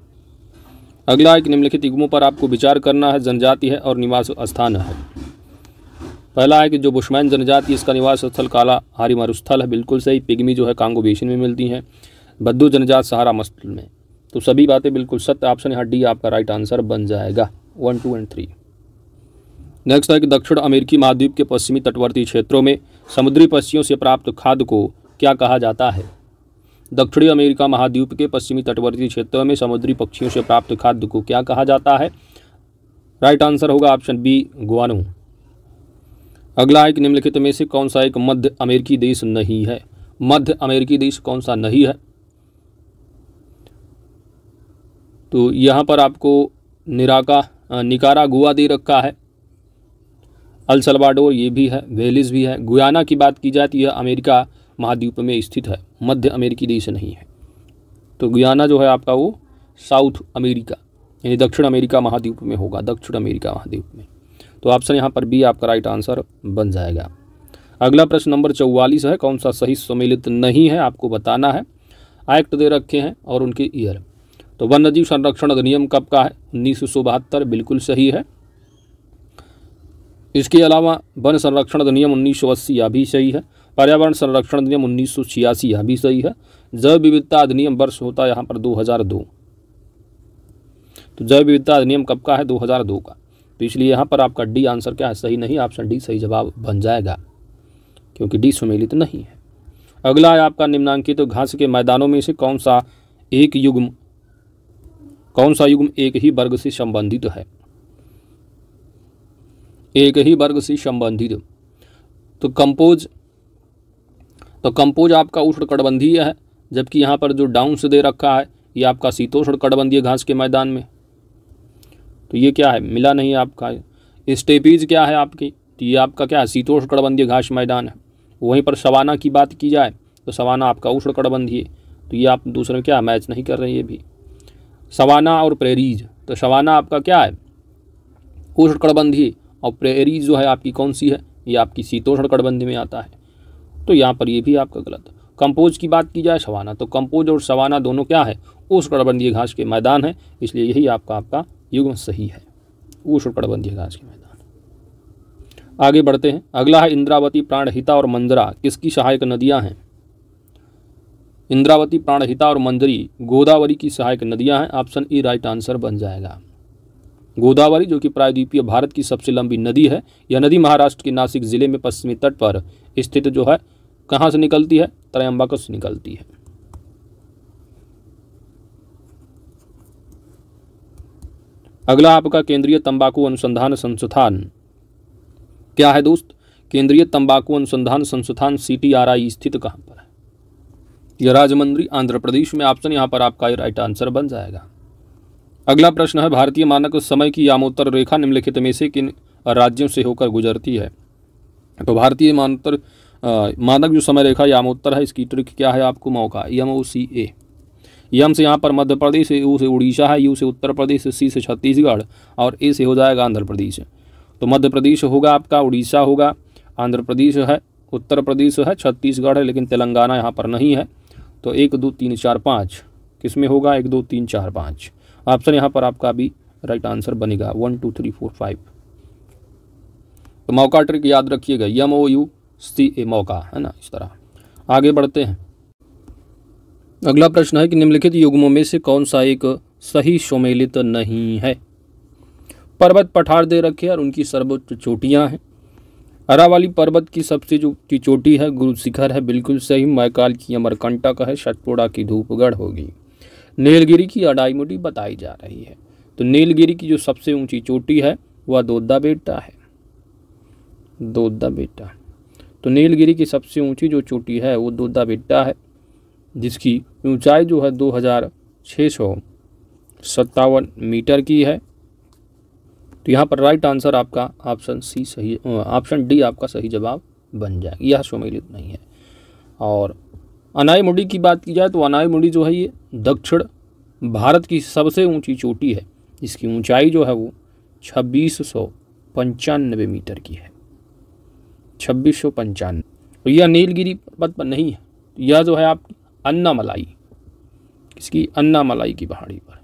अगला एक निम्नलिखित युगमों पर आपको विचार करना है जनजाति है और निवास स्थान है पहला है कि जो बुशमैन जनजाति इसका निवास स्थल काला हारी मरुस्थल है बिल्कुल सही पिग्मी जो है कांगो बेसिन में मिलती हैं बद्दू जनजात सहारा मस्तल में तो सभी बातें बिल्कुल सत्य ऑप्शन यहाँ डी आपका राइट आंसर बन जाएगा one two and three next है कि दक्षिण अमेरिकी महाद्वीप के पश्चिमी तटवर्ती क्षेत्रों में समुद्री पक्षियों से प्राप्त खाद्य को क्या कहा जाता है दक्षिणी अमेरिका महाद्वीप के पश्चिमी तटवर्ती क्षेत्रों में समुद्री पक्षियों से प्राप्त खाद्य को क्या कहा जाता है राइट आंसर होगा ऑप्शन बी गुआनो अगला है निम्नलिखित में से कौन सा एक मध्य अमेरिकी देश नहीं है मध्य अमेरिकी देश कौन सा नहीं है तो यहाँ पर आपको निराका निकारा गुआ दे रखा है अलसलवाडोर ये भी है वेलिस भी है गुयाना की बात की जाए तो यह अमेरिका महाद्वीप में स्थित है मध्य अमेरिकी देश नहीं है तो गुयाना जो है आपका वो साउथ अमेरिका यानी दक्षिण अमेरिका महाद्वीप में होगा दक्षिण अमेरिका महाद्वीप में तो ऑप्शन यहाँ पर बी आपका राइट आंसर बन जाएगा अगला प्रश्न नंबर चौवालीस है कौन सा सही सम्मिलित नहीं है आपको बताना है एक्ट दे रखे हैं और उनके ईयर तो वन्यजीव संरक्षण अधिनियम कब का है उन्नीस बिल्कुल सही है इसके अलावा वन संरक्षण अधिनियम उन्नीस सौ अस्सी यह भी सही है पर्यावरण संरक्षण अधिनियम उन्नीस सौ छियासी यह भी सही है जैव विविधता अधिनियम वर्ष होता है यहाँ पर दो हज़ार दो तो जैव विविधता अधिनियम कब का है दो हज़ार दो का तो इसलिए यहाँ पर आपका डी आंसर क्या है सही नहीं ऑप्शन डी सही जवाब बन जाएगा क्योंकि डी सुमेलित नहीं है अगला है आपका निम्नांकित तो घास के मैदानों में से कौन सा एक युग्म कौन सा युग्म एक ही वर्ग से संबंधित है एक ही वर्ग से संबंधित तो कंपोज तो कंपोज आपका उष्णकटबंधीय है जबकि यहाँ पर जो डाउन से दे रखा है ये आपका शीतोष्ण कटबंधीय घास के मैदान में तो ये क्या है मिला नहीं आपका स्टेपीज क्या है आपकी तो ये आपका क्या है शीतोष्ण कटबंधीय घास मैदान है वहीं पर सवाना की बात की जाए तो सवाना आपका उष्ण कटबंधीय तो ये आप दूसरे में क्या मैच नहीं कर रहे ये भी सवाना और प्रेरीज तो सवाना आपका क्या है उष्ण कटबंधीय और प्रेरी जो है आपकी कौन सी है ये आपकी शीतोषण कटबंधी में आता है तो यहाँ पर ये भी आपका गलत कंपोज की बात की जाए सवाना तो कंपोज और सवाना दोनों क्या है कटबंधीय घास के मैदान है इसलिए यही आपका आपका युग्म सही है कटबंधीय घास के मैदान आगे बढ़ते हैं अगला है इंद्रावती प्राणहिता और मंदरा किसकी सहायक नदियाँ हैं इंद्रावती प्राणहिता और मंदरी गोदावरी की सहायक नदियाँ हैं ऑप्शन ई राइट आंसर बन जाएगा गोदावरी जो कि प्रायद्वीपीय भारत की सबसे लंबी नदी है यह नदी महाराष्ट्र के नासिक ज़िले में पश्चिमी तट पर स्थित जो है कहाँ से निकलती है त्रयम्बाकस से निकलती है अगला आपका केंद्रीय तंबाकू अनुसंधान संस्थान क्या है दोस्त केंद्रीय तंबाकू अनुसंधान संस्थान सीटीआरआई स्थित कहाँ पर है यह राजमंद्री आंध्र प्रदेश में ऑप्शन यहाँ पर आपका राइट आंसर बन जाएगा अगला प्रश्न है भारतीय मानक समय की यामोत्तर रेखा निम्नलिखित में से किन राज्यों से होकर गुजरती है तो भारतीय मानोत्तर मानक जो समय रेखा यामोत्तर है इसकी ट्रिक क्या है आपको मौका यम ओ सी ए यम से यहाँ पर मध्य प्रदेश यू से उड़ीसा है यू से उत्तर प्रदेश सी से छत्तीसगढ़ और ए से हो जाएगा आंध्र प्रदेश तो मध्य प्रदेश होगा आपका उड़ीसा होगा आंध्र प्रदेश है उत्तर प्रदेश है छत्तीसगढ़ है लेकिन तेलंगाना यहाँ पर नहीं है तो एक दो तीन चार पाँच किस में होगा एक दो तीन चार पाँच ऑप्शन यहाँ पर आपका भी राइट आंसर बनेगा one two three four five तो मौका ट्रिक याद रखिएगा यम ओ यू सी ए मौका है ना इस तरह आगे बढ़ते हैं अगला प्रश्न है कि निम्नलिखित युग्मों में से कौन सा एक सही सुमेलित नहीं है पर्वत पठार दे रखे और उनकी सर्वोच्च चोटियां हैं अरावाली पर्वत की सबसे जो की चोटी है गुरु शिखर है बिल्कुल सही मैकाल की अमरकंटक है शतपोड़ा की धूपगढ़ होगी नीलगिरी की मुडी बताई जा रही है तो नीलगिरी की जो सबसे ऊंची चोटी है वह दोदा बेटा है दोदा बेटा तो नीलगिरी की सबसे ऊंची जो चोटी है वो दोदा बेटा है जिसकी ऊंचाई जो है दो हज़ार छः सौ सत्तावन मीटर की है तो यहाँ पर राइट आंसर आपका ऑप्शन सी सही ऑप्शन डी आपका सही जवाब बन जाएगा यह सुमेलित नहीं है और अनाई मुंडी की बात की जाए तो अनाई मुंडी जो है ये दक्षिण भारत की सबसे ऊंची चोटी है इसकी ऊंचाई जो है वो छब्बीस सौ पंचानवे मीटर की है छब्बीस सौ पंचानवे तो यह नीलगिरी पर्वत पर नहीं है यह जो है मलाई अन्नामलाई किसकी अन्नामलाई की पहाड़ी पर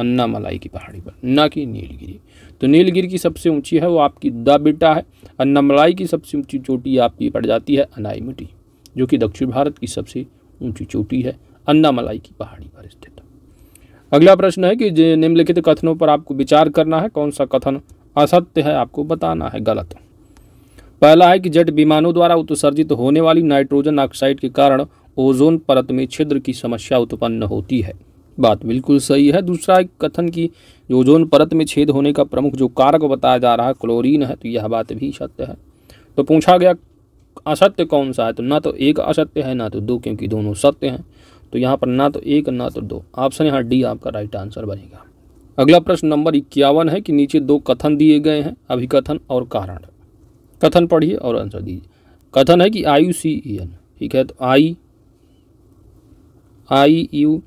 अन्नामलाई की पहाड़ी पर ना कि नीलगिरी तो नीलगिरी की सबसे ऊंची है वो आपकी द बिटा है अन्नामलाई की सबसे ऊंची चोटी आपकी पड़ जाती है अनाई अनाईमुटी जो कि दक्षिण भारत की सबसे ऊंची चोटी है अन्नामलाई की पहाड़ी पर स्थित अगला प्रश्न है कि निम्नलिखित कथनों पर आपको विचार करना है कौन सा कथन असत्य है आपको बताना है गलत पहला है कि जेट विमानों द्वारा उत्सर्जित होने वाली नाइट्रोजन ऑक्साइड के कारण ओजोन परत में छिद्र की समस्या उत्पन्न होती है बात बिल्कुल सही है दूसरा कथन की ओजोन परत में छेद होने का प्रमुख जो कारक बताया जा रहा है क्लोरीन है तो यह बात भी सत्य है तो पूछा गया असत्य कौन सा है तो ना तो एक असत्य है ना तो दो क्योंकि दोनों सत्य हैं तो यहाँ पर ना तो एक ना तो दो ऑप्शन यहाँ डी आपका राइट आंसर बनेगा अगला प्रश्न नंबर इक्यावन है कि नीचे दो कथन दिए गए हैं अभिकथन और कारण कथन पढ़िए और आंसर दीजिए कथन है कि आई यू सी एन ठीक है तो आई आई यू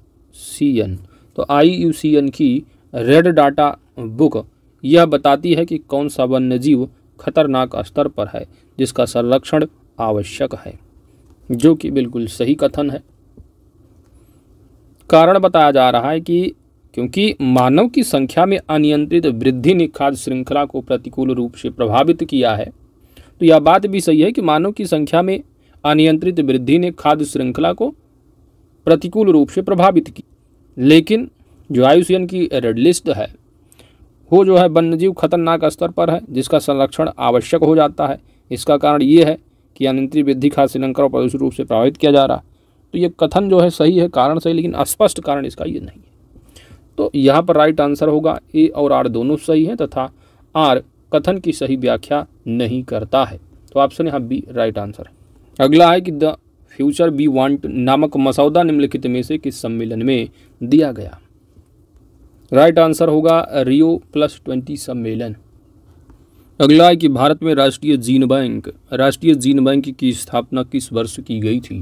सी एन तो आई यू सी एन की रेड डाटा बुक यह बताती है कि कौन सा वन्यजीव खतरनाक स्तर पर है जिसका संरक्षण आवश्यक है जो कि बिल्कुल सही कथन है कारण बताया जा रहा है कि क्योंकि मानव की संख्या में अनियंत्रित वृद्धि ने खाद्य श्रृंखला को प्रतिकूल रूप से प्रभावित किया है तो यह बात भी सही है कि मानव की संख्या में अनियंत्रित वृद्धि ने खाद्य श्रृंखला को प्रतिकूल रूप से प्रभावित की लेकिन जो आयुषियन की रेड लिस्ट है वो जो है वन्यजीव खतरनाक स्तर पर है जिसका संरक्षण आवश्यक हो जाता है इसका कारण ये है कि अनंतरी वृद्धि खास श्रीलंका और परोक्ष रूप से प्रभावित किया जा रहा तो ये कथन जो है सही है कारण सही लेकिन अस्पष्ट कारण इसका ये नहीं है तो यहाँ पर राइट आंसर होगा ए और आर दोनों सही हैं तथा आर कथन की सही व्याख्या नहीं करता है तो ऑप्शन यहाँ बी राइट आंसर है अगला है कि द फ्यूचर बी वांट नामक मसौदा निम्नलिखित में से किस सम्मेलन में दिया गया राइट आंसर होगा रियो प्लस ट्वेंटी सम्मेलन अगला है कि भारत में राष्ट्रीय जीन बैंक राष्ट्रीय जीन बैंक की स्थापना किस वर्ष की गई थी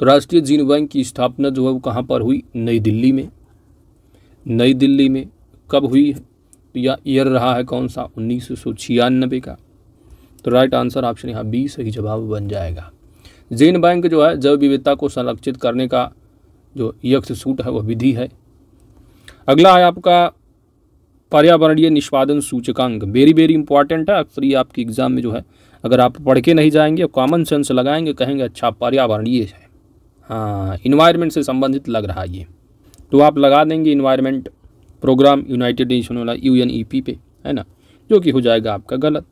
तो राष्ट्रीय जीन बैंक की स्थापना जो है वो कहाँ पर हुई नई दिल्ली में नई दिल्ली में कब हुई है तो या ईयर रहा है कौन सा उन्नीस सौ छियानबे का तो राइट आंसर ऑप्शन यहाँ बी सही जवाब बन जाएगा जीन बैंक जो है जैव विविधता को संरक्षित करने का जो यक्ष सूट है वह विधि है अगला है आपका पर्यावरणीय निष्पादन सूचकांक वेरी वेरी इंपॉर्टेंट है अक्सर ये आपके एग्ज़ाम में जो है अगर आप पढ़ के नहीं जाएंगे कॉमन सेंस लगाएंगे कहेंगे अच्छा पर्यावरणीय है हाँ इन्वायरमेंट से संबंधित लग रहा है ये तो आप लगा देंगे इन्वायरमेंट प्रोग्राम यूनाइटेड नेशन वाला यू एन ई पी पे है ना जो कि हो जाएगा आपका गलत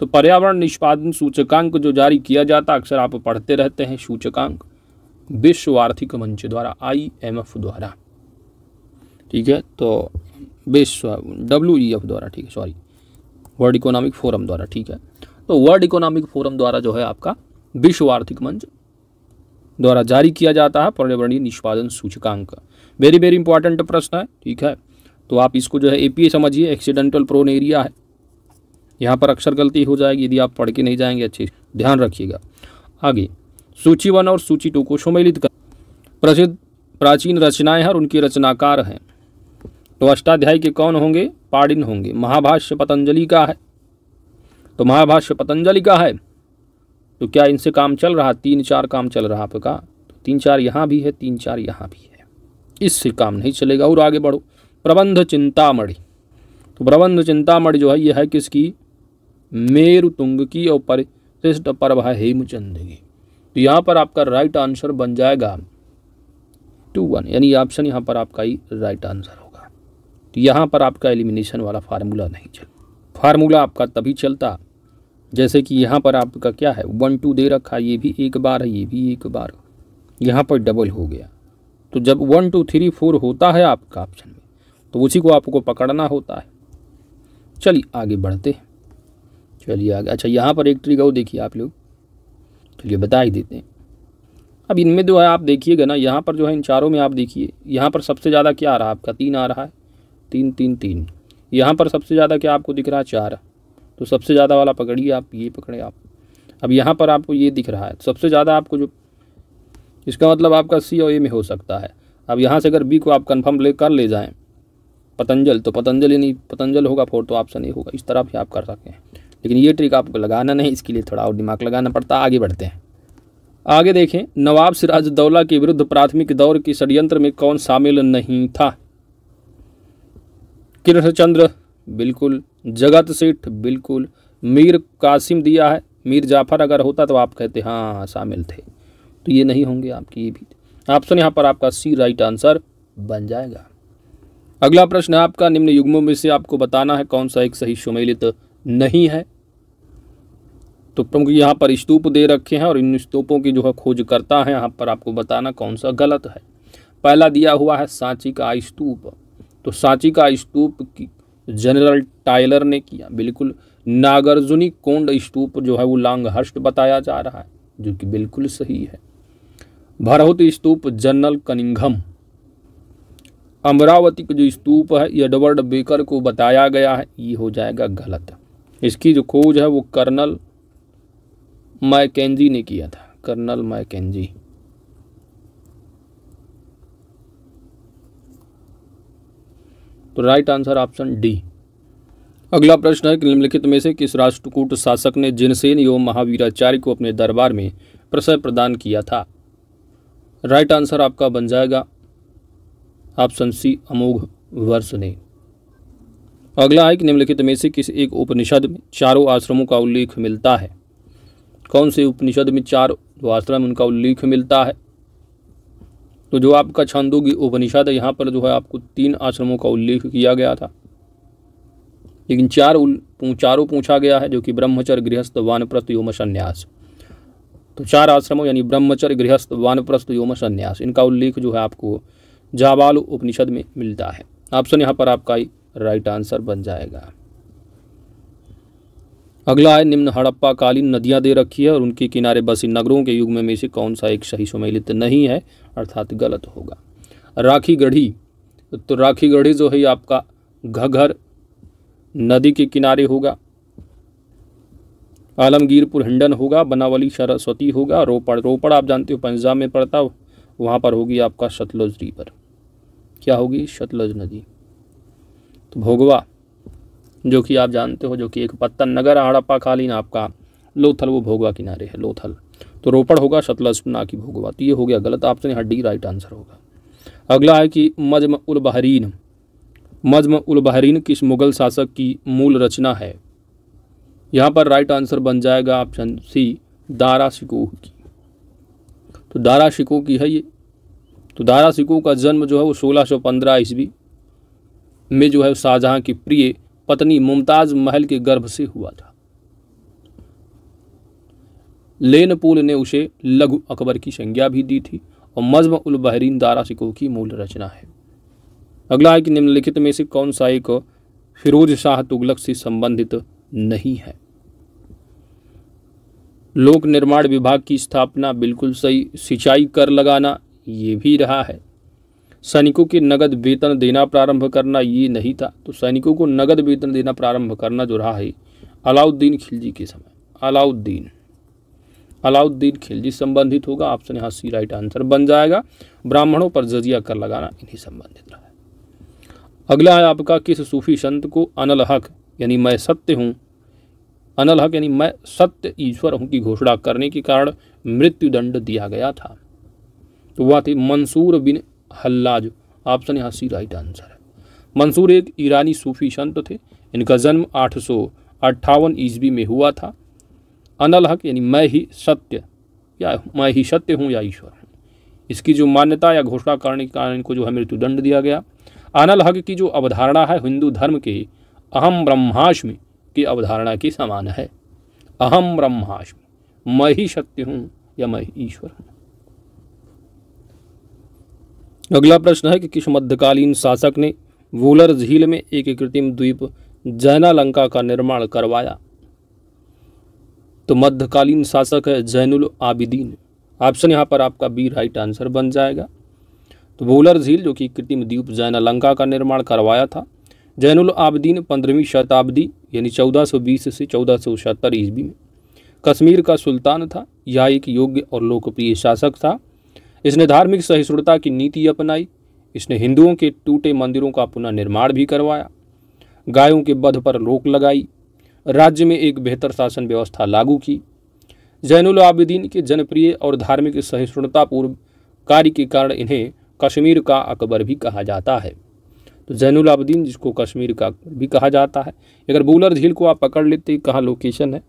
तो पर्यावरण निष्पादन सूचकांक जो जारी किया जाता अक्सर आप पढ़ते रहते हैं सूचकांक विश्व आर्थिक मंच द्वारा आई एम एफ द्वारा ठीक है तो बेस डब्ल्यू ई एफ द्वारा ठीक है सॉरी वर्ल्ड इकोनॉमिक फोरम द्वारा ठीक है तो वर्ल्ड इकोनॉमिक फोरम द्वारा जो है आपका विश्व आर्थिक मंच द्वारा जारी किया जाता है पर्यावरणीय निष्पादन सूचकांक वेरी वेरी इंपॉर्टेंट प्रश्न है ठीक है तो आप इसको जो है ए समझिए एक्सीडेंटल प्रोन एरिया है यहाँ पर अक्सर गलती हो जाएगी यदि आप पढ़ के नहीं जाएंगे अच्छे ध्यान रखिएगा आगे सूची वन और सूची टू को सुमेलित कर प्रसिद्ध प्राचीन रचनाएं हैं और उनके रचनाकार हैं तो अष्टाध्यायी के कौन होंगे पाड़िन होंगे महाभाष्य पतंजलि का है तो महाभाष्य पतंजलि का है तो क्या इनसे काम चल रहा तीन चार काम चल रहा आपका तो तीन चार यहाँ भी है तीन चार यहाँ भी है इससे काम नहीं चलेगा और आगे बढ़ो प्रबंध चिंतामणि तो प्रबंध चिंतामणि जो है यह है किसकी मेरु तुंग की और परिशिष्ट पर्व है हेमचंद की तो यहाँ पर आपका राइट आंसर बन जाएगा टू वन यानी ऑप्शन यहाँ पर आपका ही राइट आंसर हो तो यहाँ पर आपका एलिमिनेशन वाला फार्मूला नहीं चल फार्मूला आपका तभी चलता जैसे कि यहाँ पर आपका क्या है वन टू दे रखा ये भी एक बार है ये भी एक बार यहाँ पर डबल हो गया तो जब वन टू थ्री फोर होता है आपका ऑप्शन में तो उसी को आपको पकड़ना होता है चलिए आगे बढ़ते हैं चलिए आगे अच्छा यहाँ पर एक ट्रिक और देखिए आप लोग चलिए बता ही देते हैं अब इनमें जो है आप देखिएगा ना यहाँ पर जो है इन चारों में आप देखिए यहाँ पर सबसे ज़्यादा क्या आ रहा है आपका तीन आ रहा है तीन तीन तीन यहाँ पर सबसे ज़्यादा क्या आपको दिख रहा है चार तो सबसे ज़्यादा वाला पकड़िए आप ये पकड़े आप अब यहाँ पर आपको ये दिख रहा है सबसे ज़्यादा आपको जो इसका मतलब आपका सी और ए में हो सकता है अब यहाँ से अगर बी को आप कन्फर्म ले कर ले जाएँ पतंजल तो पतंजल ही नहीं पतंजल होगा फोर तो ऑप्शन ए होगा इस तरह भी आप कर सकते हैं लेकिन ये ट्रिक आपको लगाना नहीं इसके लिए थोड़ा और दिमाग लगाना पड़ता आगे बढ़ते हैं आगे देखें नवाब दौला के विरुद्ध प्राथमिक दौर के षडयंत्र में कौन शामिल नहीं था किरण चंद्र बिल्कुल जगत सेठ बिल्कुल मीर कासिम दिया है मीर जाफ़र अगर होता तो आप कहते हाँ शामिल थे तो ये नहीं होंगे आपकी ये भी ऑप्शन यहाँ पर आपका सी राइट आंसर बन जाएगा अगला प्रश्न है आपका निम्न युग्मों में से आपको बताना है कौन सा एक सही सुमेलित नहीं है तो प्रमुख यहाँ पर स्तूप दे रखे हैं और इन स्तूपों की जो है खोज करता है यहाँ पर आपको बताना कौन सा गलत है पहला दिया हुआ है सांची का स्तूप तो सांची का स्तूप जनरल टाइलर ने किया बिल्कुल नागार्जुनी कोंड स्तूप जो है वो लांगहर्स्ट बताया जा रहा है जो कि बिल्कुल सही है भरहुत स्तूप जनरल कनिंघम अमरावती का जो स्तूप है एडवर्ड बेकर को बताया गया है ये हो जाएगा गलत इसकी जो खोज है वो कर्नल मैकेंजी ने किया था कर्नल मैकेंजी तो राइट आंसर ऑप्शन डी अगला प्रश्न है कि निम्नलिखित में से किस राष्ट्रकूट शासक ने जिनसेन एवं महावीराचार्य को अपने दरबार में प्रसय प्रदान किया था राइट आंसर आपका बन जाएगा ऑप्शन सी अमोघ वर्ष ने अगला है कि निम्नलिखित में से किस एक उपनिषद में चारों आश्रमों का उल्लेख मिलता है कौन से उपनिषद में चार आश्रम उनका उल्लेख मिलता है तो जो आपका छंदोगी उपनिषद है यहाँ पर जो है आपको तीन आश्रमों का उल्लेख किया गया था लेकिन चार चारों पूछा गया है जो कि ब्रह्मचर्य गृहस्थ वानप्रस्थ योम संन्यास तो चार आश्रमों यानी ब्रह्मचर्य गृहस्थ वानप्रस्थ योम संन्यास इनका उल्लेख जो है आपको जावाल उपनिषद में मिलता है ऑप्शन यहाँ पर आपका राइट आंसर बन जाएगा अगला है निम्न हड़प्पा कालीन नदियाँ दे रखी है और उनके किनारे बसी नगरों के युग में में से कौन सा एक सही सम्मिलित नहीं है अर्थात गलत होगा राखी गढ़ी तो राखी गढ़ी जो है आपका घघर नदी के किनारे होगा आलमगीरपुर हिंडन होगा बनावली सरस्वती होगा रोपड़ रोपड़ आप जानते हो पंजाब में पड़ता वहाँ पर होगी आपका सतलुज रिवर क्या होगी सतलुज नदी तो भोगवा जो कि आप जानते हो जो कि एक पत्तन नगर हड़प्पा कालीन आपका लोथल वो भोगवा किनारे है लोथल तो रोपड़ होगा सतलज ना कि भोगवा तो ये हो गया गलत आपसे यहाँ डी राइट आंसर होगा अगला है कि मजम उल बहरीन मजम उल बहरीन किस मुग़ल शासक की मूल रचना है यहाँ पर राइट आंसर बन जाएगा ऑप्शन सी दारा शिकोह की तो दारा शिकोह की है ये तो दारा शिकोह का जन्म जो है वो सोलह पंद्रह ईस्वी में जो है शाहजहाँ की प्रिय पत्नी मुमताज महल के गर्भ से हुआ था लेनपुल ने उसे लघु अकबर की संज्ञा भी दी थी और मजम उल बहरीन दारा सिको की मूल रचना है अगला है कि निम्नलिखित में से कौन सा एक फिरोज शाह तुगलक से संबंधित नहीं है लोक निर्माण विभाग की स्थापना बिल्कुल सही सिंचाई कर लगाना ये भी रहा है सैनिकों के नगद वेतन देना प्रारंभ करना ये नहीं था तो सैनिकों को नगद वेतन देना प्रारंभ करना जो रहा है अलाउद्दीन खिलजी के समय अलाउद्दीन अलाउद्दीन खिलजी संबंधित होगा ऑप्शन यहाँ सी राइट आंसर बन जाएगा ब्राह्मणों पर जजिया कर लगाना इन्हीं संबंधित रहा अगला है आपका किस सूफी संत को अनल हक यानी मैं सत्य हूँ अनल हक यानी मैं सत्य ईश्वर हूँ की घोषणा करने के कारण मृत्युदंड दिया गया था तो वह थे मंसूर बिन हल्लाज ऑप्शन यहाँ सी राइट आंसर है मंसूर एक ईरानी सूफी संत थे इनका जन्म आठ सौ अट्ठावन ईस्वी में हुआ था अनल हक यानी मैं ही सत्य या मैं ही सत्य हूँ या ईश्वर हूँ इसकी जो मान्यता या घोषणा करने के कारण इनको जो है मृत्युदंड दिया गया अनल हक की जो अवधारणा है हिंदू धर्म के अहम ब्रह्माष्टमि की अवधारणा के समान है अहम ब्रह्माष्टमी मैं ही सत्य हूँ या मैं ही ईश्वर हूँ अगला प्रश्न है कि किस मध्यकालीन शासक ने वूलर झील में एक कृत्रिम द्वीप जैनालंका का निर्माण करवाया तो मध्यकालीन शासक है जैनुल आबिदीन ऑप्शन यहाँ पर आपका बी राइट आंसर बन जाएगा तो वूलर झील जो कि कृत्रिम द्वीप जैनालंका का निर्माण करवाया था जैनुल आबिदीन पंद्रहवीं शताब्दी यानी 1420 से चौदह सौ ईस्वी में कश्मीर का सुल्तान था यह एक योग्य और लोकप्रिय शासक था इसने धार्मिक सहिष्णुता की नीति अपनाई इसने हिंदुओं के टूटे मंदिरों का पुनर्निर्माण भी करवाया गायों के बध पर रोक लगाई राज्य में एक बेहतर शासन व्यवस्था लागू की जैनुल आबिदीन के जनप्रिय और धार्मिक सहिष्णुतापूर्व कार्य के कारण इन्हें कश्मीर का अकबर भी कहा जाता है तो जैनुल आबिदीन जिसको कश्मीर का भी कहा जाता है अगर बूलर झील को आप पकड़ लेते कहाँ लोकेशन है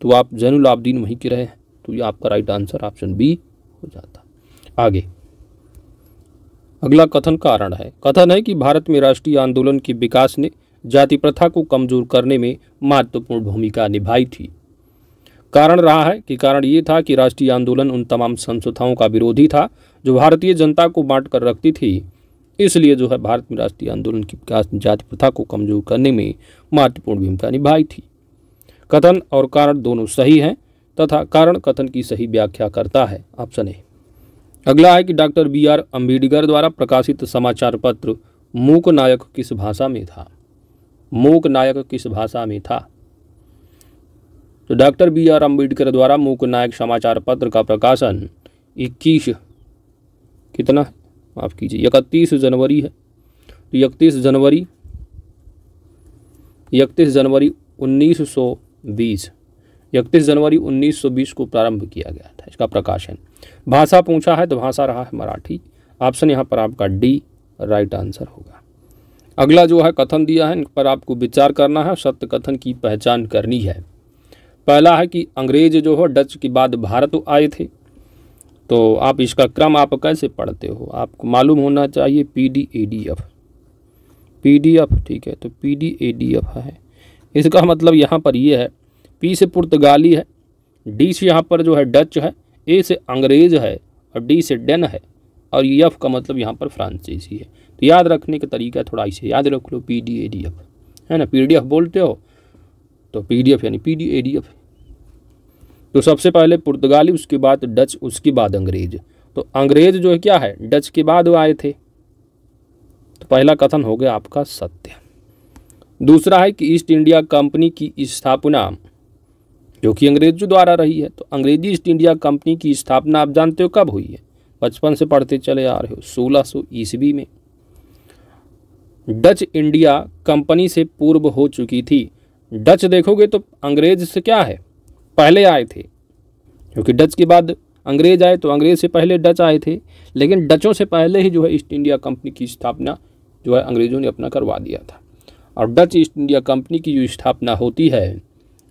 तो आप जैनुल आबिदीन वहीं के रहे हैं तो ये आपका राइट आंसर ऑप्शन बी हो जाता है आगे अगला कथन कारण है कथन है कि भारत में राष्ट्रीय आंदोलन के विकास ने जाति प्रथा को कमजोर करने में महत्वपूर्ण भूमिका निभाई थी कारण रहा है कि कारण ये था कि राष्ट्रीय आंदोलन उन तमाम संस्थाओं का विरोधी था जो भारतीय जनता को बांट कर रखती थी इसलिए जो है भारत में राष्ट्रीय आंदोलन की विकास ने जाति प्रथा को कमजोर करने में महत्वपूर्ण भूमिका निभाई थी कथन और कारण दोनों सही हैं तथा कारण कथन की सही व्याख्या करता है ऑप्शन ए अगला है कि डॉक्टर बी आर अम्बेडकर द्वारा प्रकाशित समाचार पत्र मूक नायक किस भाषा में था मूक नायक किस भाषा में था तो डॉक्टर बी आर अम्बेडकर द्वारा मूक नायक समाचार पत्र का प्रकाशन 21 कितना माफ़ कीजिए इकतीस जनवरी है तो इकतीस जनवरी इकतीस जनवरी 1920 इकतीस जनवरी 1920 को प्रारंभ किया गया था इसका प्रकाशन भाषा पूछा है तो भाषा रहा है मराठी ऑप्शन यहाँ पर आपका डी राइट आंसर होगा अगला जो है कथन दिया है इन पर आपको विचार करना है सत्य कथन की पहचान करनी है पहला है कि अंग्रेज जो हो डच के बाद भारत आए थे तो आप इसका क्रम आप कैसे पढ़ते हो आपको मालूम होना चाहिए P D A D F P D F ठीक है तो P D A D F है इसका मतलब यहाँ पर यह है पी से पुर्तगाली है डी से यहाँ पर जो है डच है ए से अंग्रेज है और डी से डेन है और यफ e, का मतलब यहाँ पर फ्रांसीसी है तो याद रखने का तरीका थोड़ा इसे याद रख लो P D A D F है ना पी डी एफ बोलते हो तो पी डी एफ यानी P D A D F तो सबसे पहले पुर्तगाली उसके बाद डच उसके बाद अंग्रेज तो अंग्रेज जो है क्या है डच के बाद वो आए थे तो पहला कथन हो गया आपका सत्य दूसरा है कि ईस्ट इंडिया कंपनी की स्थापना जो कि अंग्रेजों द्वारा रही है तो अंग्रेजी ईस्ट इंडिया कंपनी की स्थापना आप जानते हो कब हुई है बचपन से पढ़ते चले आ रहे हो सोलह सौ ईस्वी में डच इंडिया कंपनी से पूर्व हो चुकी थी डच देखोगे तो अंग्रेज से क्या है पहले आए थे क्योंकि डच के बाद अंग्रेज आए तो अंग्रेज से पहले डच आए थे लेकिन डचों से पहले ही जो है ईस्ट इंडिया कंपनी की स्थापना जो है अंग्रेज़ों ने अपना करवा दिया था और डच ईस्ट इंडिया कंपनी की जो स्थापना होती है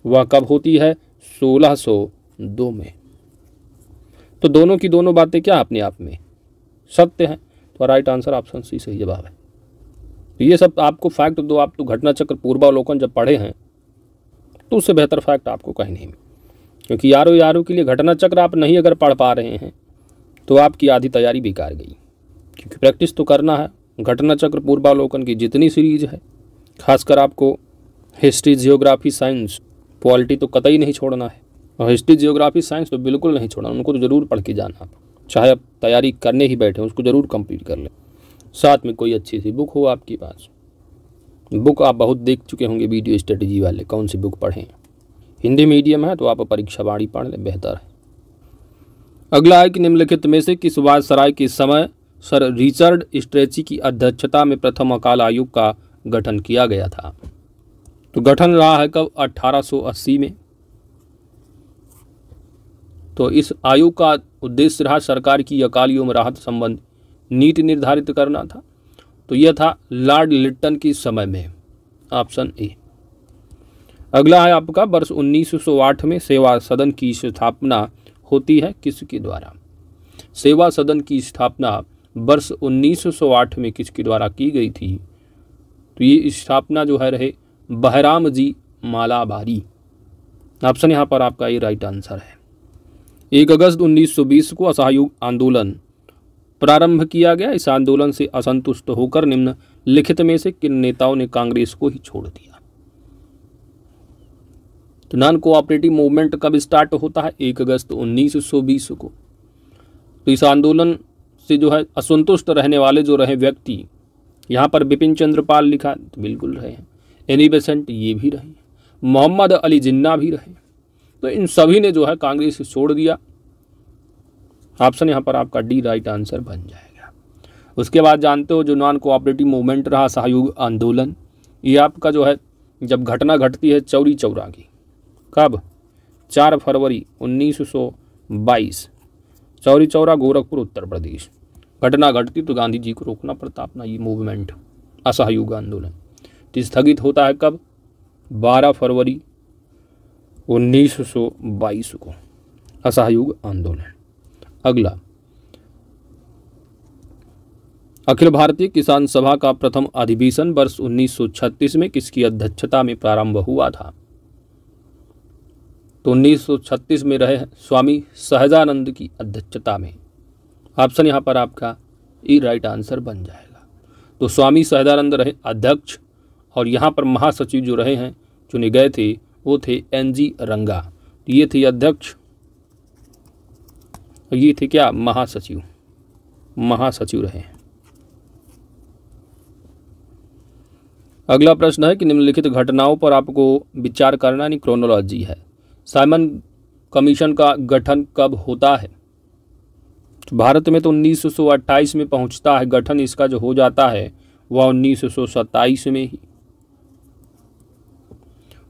वह कब होती है 1602 में तो दोनों की दोनों बातें क्या अपने आप में सत्य हैं तो राइट आंसर ऑप्शन सी सही जवाब है तो ये सब आपको फैक्ट दो आप तो घटना चक्र पूर्वावलोकन जब पढ़े हैं तो उससे बेहतर फैक्ट आपको कहीं नहीं क्योंकि यारों यारों के लिए घटना चक्र आप नहीं अगर पढ़ पा रहे हैं तो आपकी आधी तैयारी बेकार गई क्योंकि प्रैक्टिस तो करना है घटना चक्र पूर्वावलोकन की जितनी सीरीज है खासकर आपको हिस्ट्री जियोग्राफी साइंस क्वालिटी तो कतई नहीं छोड़ना है और हिस्ट्री जियोग्राफी साइंस तो बिल्कुल नहीं छोड़ना उनको तो ज़रूर पढ़ के जाना आप चाहे आप तैयारी करने ही बैठे उसको ज़रूर कंप्लीट कर लें साथ में कोई अच्छी सी बुक हो आपके पास बुक आप बहुत देख चुके होंगे वीडियो स्ट्रेटजी वाले कौन सी बुक पढ़ें हिंदी मीडियम है तो आप परीक्षा वाणी पढ़ लें बेहतर है अगला है कि निम्नलिखित में से कि सुभाष सराय के समय सर रिचर्ड स्ट्रेची की अध्यक्षता में प्रथम अकाल आयोग का गठन किया गया था तो गठन रहा है कब 1880 में तो इस आयोग का उद्देश्य रहा सरकार की अकाली एवं राहत संबंध नीति निर्धारित करना था तो यह था लॉर्ड लिट्टन के समय में ऑप्शन ए अगला है आपका वर्ष 1908 में सेवा सदन की स्थापना होती है किसके द्वारा सेवा सदन की स्थापना वर्ष 1908 में किसके द्वारा की गई थी तो ये स्थापना जो है रहे बहराम जी मालाबारी ऑप्शन यहाँ पर आपका ये राइट आंसर है एक अगस्त 1920 को असहयोग आंदोलन प्रारंभ किया गया इस आंदोलन से असंतुष्ट होकर निम्न लिखित में से किन नेताओं ने कांग्रेस को ही छोड़ दिया तो नॉन कोऑपरेटिव मूवमेंट कब स्टार्ट होता है एक अगस्त 1920 को तो इस आंदोलन से जो है असंतुष्ट रहने वाले जो रहे व्यक्ति यहाँ पर बिपिन चंद्रपाल लिखा तो बिल्कुल रहे हैं बेसेंट ये भी रहे मोहम्मद अली जिन्ना भी रहे तो इन सभी ने जो है कांग्रेस छोड़ दिया ऑप्शन यहाँ पर आपका डी राइट आंसर बन जाएगा उसके बाद जानते हो जो नॉन कोऑपरेटिव मूवमेंट रहा सहयोग आंदोलन ये आपका जो है जब घटना घटती है चौरी चौरा की कब चार फरवरी 1922 चौरी चौरा गोरखपुर उत्तर प्रदेश घटना घटती तो गांधी जी को रोकना पड़ता अपना ये मूवमेंट असहयोग आंदोलन स्थगित होता है कब 12 फरवरी 1922 को असहयोग आंदोलन अगला अखिल भारतीय किसान सभा का प्रथम अधिवेशन वर्ष 1936 में किसकी अध्यक्षता में प्रारंभ हुआ था तो 1936 में रहे स्वामी सहजानंद की अध्यक्षता में ऑप्शन यहां पर आपका ई राइट आंसर बन जाएगा तो स्वामी सहजानंद रहे अध्यक्ष और यहाँ पर महासचिव जो रहे हैं चुने गए थे वो थे एन जी रंगा ये थे अध्यक्ष और ये थे क्या महासचिव महासचिव रहे अगला प्रश्न है कि निम्नलिखित घटनाओं पर आपको विचार करना यानी क्रोनोलॉजी है साइमन कमीशन का गठन कब होता है तो भारत में तो 1928 में पहुंचता है गठन इसका जो हो जाता है वह 1927 में ही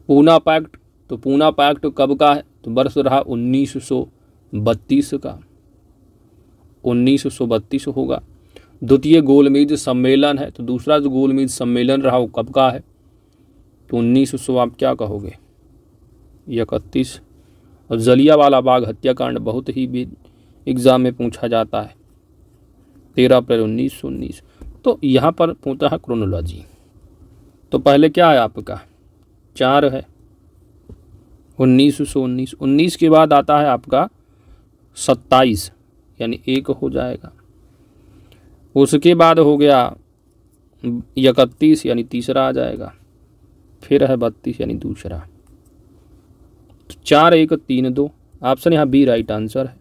पूना पैक्ट तो पूना पैक्ट कब का है तो वर्ष रहा 1932 का 1932 होगा द्वितीय गोलमेज सम्मेलन है तो दूसरा जो गोलमेज सम्मेलन रहा वो कब का है तो उन्नीस आप क्या कहोगे इकतीस और जलियावाला बाग हत्याकांड बहुत ही भी एग्ज़ाम में पूछा जाता है तेरह अप्रैल उन्नीस सौ उन्नीस तो यहाँ पर पूछता है क्रोनोलॉजी तो पहले क्या है आपका चार है उन्नीस सौ उन्नीस उन्नीस के बाद आता है आपका सत्ताईस यानी एक हो जाएगा उसके बाद हो गया इकतीस यानी तीसरा आ जाएगा फिर है बत्तीस यानी दूसरा तो चार एक तीन दो ऑप्शन यहाँ बी राइट आंसर है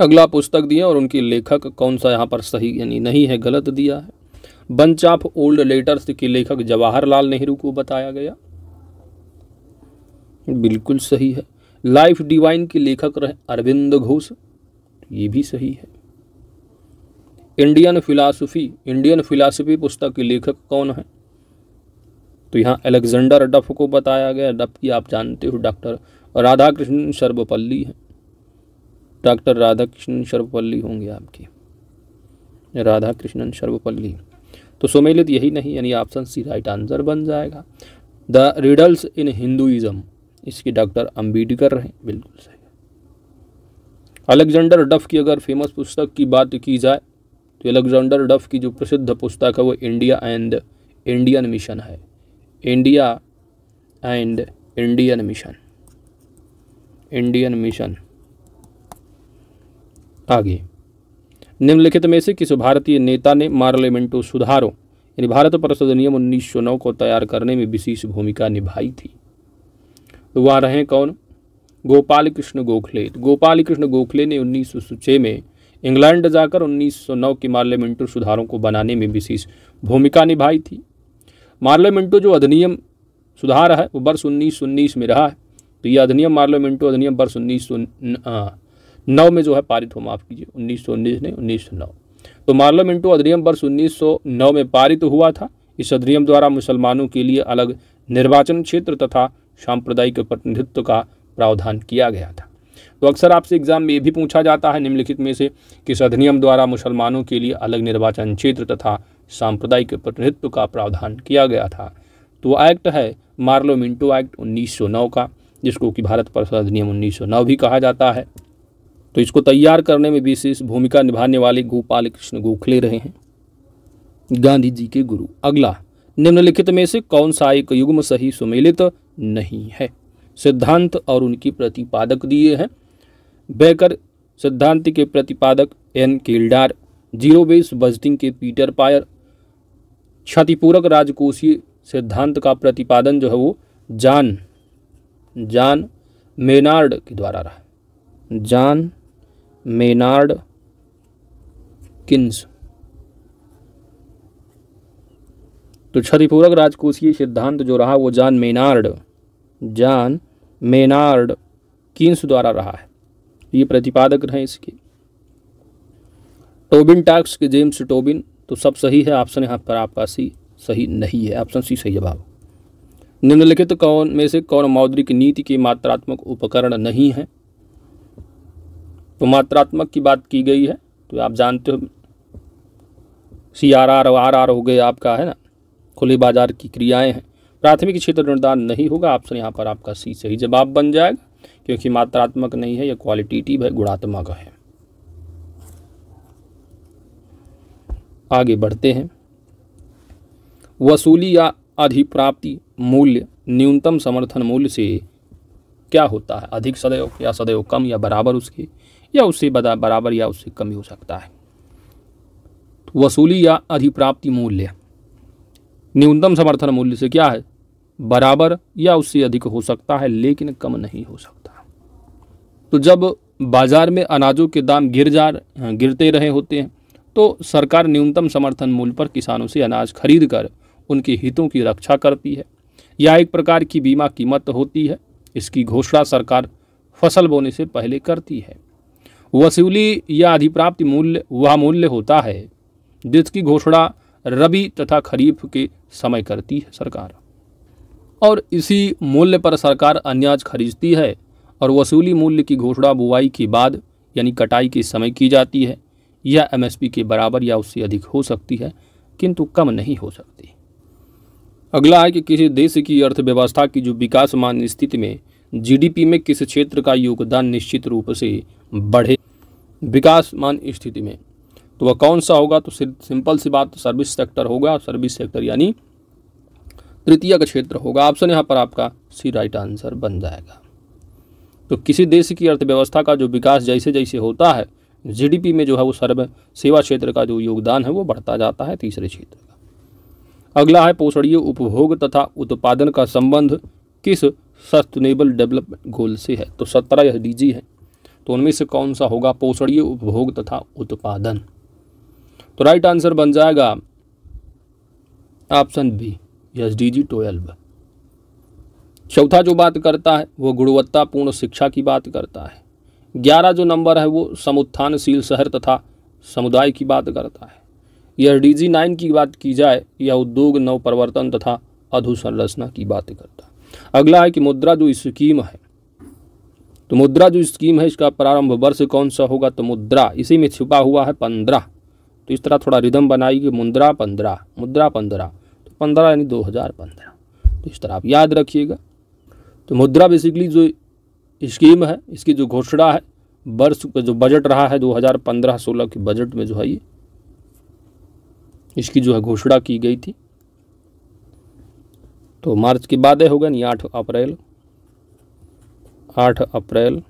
अगला पुस्तक दिया और उनके लेखक कौन सा यहाँ पर सही यानी नहीं है गलत दिया है बंच ऑफ ओल्ड लेटर्स के लेखक जवाहरलाल नेहरू को बताया गया बिल्कुल सही है लाइफ डिवाइन के लेखक रहे अरविंद घोष ये भी सही है इंडियन फिलासफी इंडियन फिलासफी पुस्तक के लेखक कौन है तो यहाँ अलेक्जेंडर डफ को बताया गया डफ की आप जानते हो डॉक्टर राधा कृष्ण सर्वपल्ली हैं डॉक्टर राधा कृष्ण सर्वपल्ली होंगे आपके राधा कृष्णन सर्वपल्ली तो सुमेलित यही नहीं यानी ऑप्शन सी राइट आंसर बन जाएगा द रिडल्स इन हिंदुइज्म इसके डॉक्टर अम्बेडकर रहे बिल्कुल सही अलेक्जेंडर डफ की अगर फेमस पुस्तक की बात की जाए तो अलेक्जेंडर डफ की जो प्रसिद्ध पुस्तक है वो इंडिया एंड इंडियन मिशन है India and Indian mission Indian mission आगे निम्नलिखित में से किस भारतीय नेता ने मार्लियामेंटो सुधारों यानी भारत परिषद नियम 1909 को तैयार करने में विशेष भूमिका निभाई थी तो वह रहे कौन गोपाल कृष्ण गोखले तो गोपाल कृष्ण गोखले ने उन्नीस सौ में इंग्लैंड जाकर 1909 के मार्लियामेंटो सुधारों को बनाने में विशेष भूमिका निभाई थी मार्लियामेंटो जो अधिनियम सुधार है वो वर्ष उन्नीस में रहा है तो यह अधिनियम मार्लियामेंटो अधिनियम वर्ष उन्नीस नौ में जो है पारित हो माफ़ कीजिए उन्नीस सौ उन्नीस ने उन्नीस सौ नौ तो मार्लियामेंटो अधिनियम वर्ष उन्नीस सौ नौ में पारित हुआ था इस अधिनियम द्वारा मुसलमानों के लिए अलग निर्वाचन क्षेत्र तथा सांप्रदायिक प्रतिनिधित्व का प्रावधान किया गया था तो अक्सर आपसे एग्जाम में ये भी पूछा जाता है निम्नलिखित में से किस अधिनियम द्वारा मुसलमानों के लिए अलग निर्वाचन क्षेत्र तथा सांप्रदायिक प्रतिनिधित्व का प्रावधान किया गया था तो एक्ट है मार्लो मिंटो एक्ट 1909 का जिसको कि भारत परिषद अधिनियम 1909 भी कहा जाता है तो इसको तैयार करने में विशेष भूमिका निभाने वाले गोपाल कृष्ण गोखले रहे हैं गांधी जी के गुरु अगला निम्नलिखित में से कौन सा एक युग्म सही सुमेलित नहीं है सिद्धांत और उनकी प्रतिपादक दिए हैं बेकर सिद्धांत के प्रतिपादक N Kaldor zero base budgeting के पीटर पायर क्षतिपूरक राजकोषीय सिद्धांत का प्रतिपादन जो है वो जान जान मेनार्ड के द्वारा रहा जॉन मेनार्ड किन्स तो क्षतिपूरक राजकोषीय सिद्धांत जो रहा वो John Maynard John Maynard Keynes द्वारा रहा है ये प्रतिपादक रहे इसके टोबिन टाक्स के जेम्स टोबिन तो सब सही है ऑप्शन यहाँ पर आपका सी सही नहीं है ऑप्शन सी सही जवाब निम्नलिखित कौन में से कौन मौद्रिक नीति के मात्रात्मक उपकरण नहीं है तो मात्रात्मक की बात की गई है तो आप जानते हो C R R R R हो गया आपका है ना खुले बाजार की क्रियाएं हैं प्राथमिक क्षेत्र ऋणदान नहीं होगा ऑप्शन यहाँ पर आपका सी सही जवाब बन जाएगा क्योंकि मात्रात्मक नहीं है यह क्वालिटेटिव है गुणात्मक है आगे बढ़ते हैं वसूली या अधिप्राप्ति मूल्य न्यूनतम समर्थन मूल्य से क्या होता है अधिक सदैव या सदैव कम या बराबर उसके या उससे बराबर या उससे कम हो सकता है वसूली या अधिप्राप्ति मूल्य न्यूनतम समर्थन मूल्य से क्या है बराबर या उससे अधिक हो सकता है लेकिन कम नहीं हो सकता तो जब बाज़ार में अनाजों के दाम गिर जा हाँ, गिरते रहे होते हैं तो सरकार न्यूनतम समर्थन मूल्य पर किसानों से अनाज खरीद कर उनके हितों की रक्षा करती है या एक प्रकार की बीमा कीमत होती है इसकी घोषणा सरकार फसल बोने से पहले करती है वसूली या अधिप्राप्ति मूल्य वह मूल्य होता है जिसकी घोषणा रबी तथा खरीफ के समय करती है सरकार और इसी मूल्य पर सरकार अनाज खरीदती है और वसूली मूल्य की घोषणा बुवाई के बाद यानी कटाई के समय की जाती है यह एमएसपी के बराबर या उससे अधिक हो सकती है किंतु कम नहीं हो सकती अगला है कि किसी देश की अर्थव्यवस्था की जो विकासमान स्थिति में जीडीपी में किस क्षेत्र का योगदान निश्चित रूप से बढ़े विकासमान स्थिति में तो वह कौन सा होगा तो सिंपल सी बात सर्विस सेक्टर होगा सर्विस सेक्टर यानी तृतीय का क्षेत्र होगा ऑप्शन यहाँ पर आपका सी राइट आंसर बन जाएगा तो किसी देश की अर्थव्यवस्था का जो विकास जैसे जैसे होता है जीडीपी में जो है वो सर्व सेवा क्षेत्र का जो योगदान है वो बढ़ता जाता है तीसरे क्षेत्र का अगला है पोषणीय उपभोग तथा उत्पादन का संबंध किस सस्टेनेबल डेवलपमेंट गोल से है तो सत्रह यह डीजी है तो उनमें से कौन सा होगा पोषणीय उपभोग तथा उत्पादन तो राइट आंसर बन जाएगा option B S D G twelve चौथा जो बात करता है वो गुणवत्तापूर्ण शिक्षा की बात करता है ग्यारह जो नंबर है वो समुत्थानशील शहर तथा समुदाय की बात करता है यह डी जी नाइन की बात की जाए यह उद्योग नव परिवर्तन तथा अधोसंरचना की बात करता है अगला है कि मुद्रा जो स्कीम है तो मुद्रा जो स्कीम है इसका प्रारंभ वर्ष कौन सा होगा तो मुद्रा इसी में छिपा हुआ है पंद्रह तो इस तरह थोड़ा रिदम बनाइए मुद्रा पंद्रह मुद्रा पंद्रह तो पंद्रह यानी दो हज़ार पंद्रह तो इस तरह आप याद रखिएगा तो मुद्रा बेसिकली जो स्कीम है इसकी जो घोषणा है वर्ष का जो बजट रहा है 2015-16 के बजट में जो है ये इसकी जो है घोषणा की गई थी तो मार्च के बाद गया नहीं आठ अप्रैल आठ अप्रैल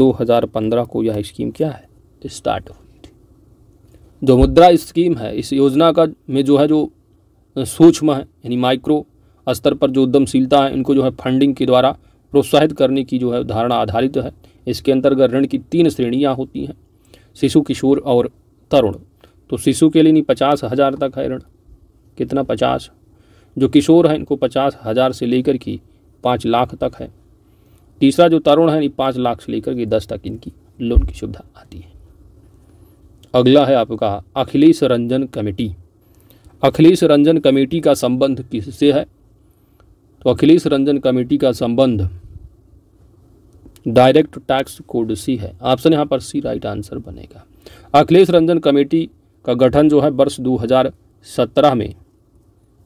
2015 को यह स्कीम क्या है स्टार्ट हो जो मुद्रा स्कीम है इस योजना का में जो है जो सूक्ष्म है यानी माइक्रो स्तर पर जो उद्यमशीलता है इनको जो है फंडिंग के द्वारा प्रोत्साहित करने की जो है धारणा आधारित है इसके अंतर्गत ऋण की तीन श्रेणियाँ होती हैं शिशु किशोर और तरुण तो शिशु के लिए नहीं पचास हज़ार तक है ऋण कितना पचास जो किशोर है इनको पचास हज़ार से लेकर की पाँच लाख तक है तीसरा जो तरुण है नहीं पाँच लाख से लेकर के दस तक इनकी लोन की सुविधा आती है अगला है आपका अखिलेश रंजन कमेटी अखिलेश रंजन कमेटी का संबंध किससे है तो अखिलेश रंजन कमेटी का संबंध डायरेक्ट टैक्स कोड सी है ऑप्शन यहाँ पर सी राइट आंसर बनेगा अखिलेश रंजन कमेटी का गठन जो है वर्ष 2017 में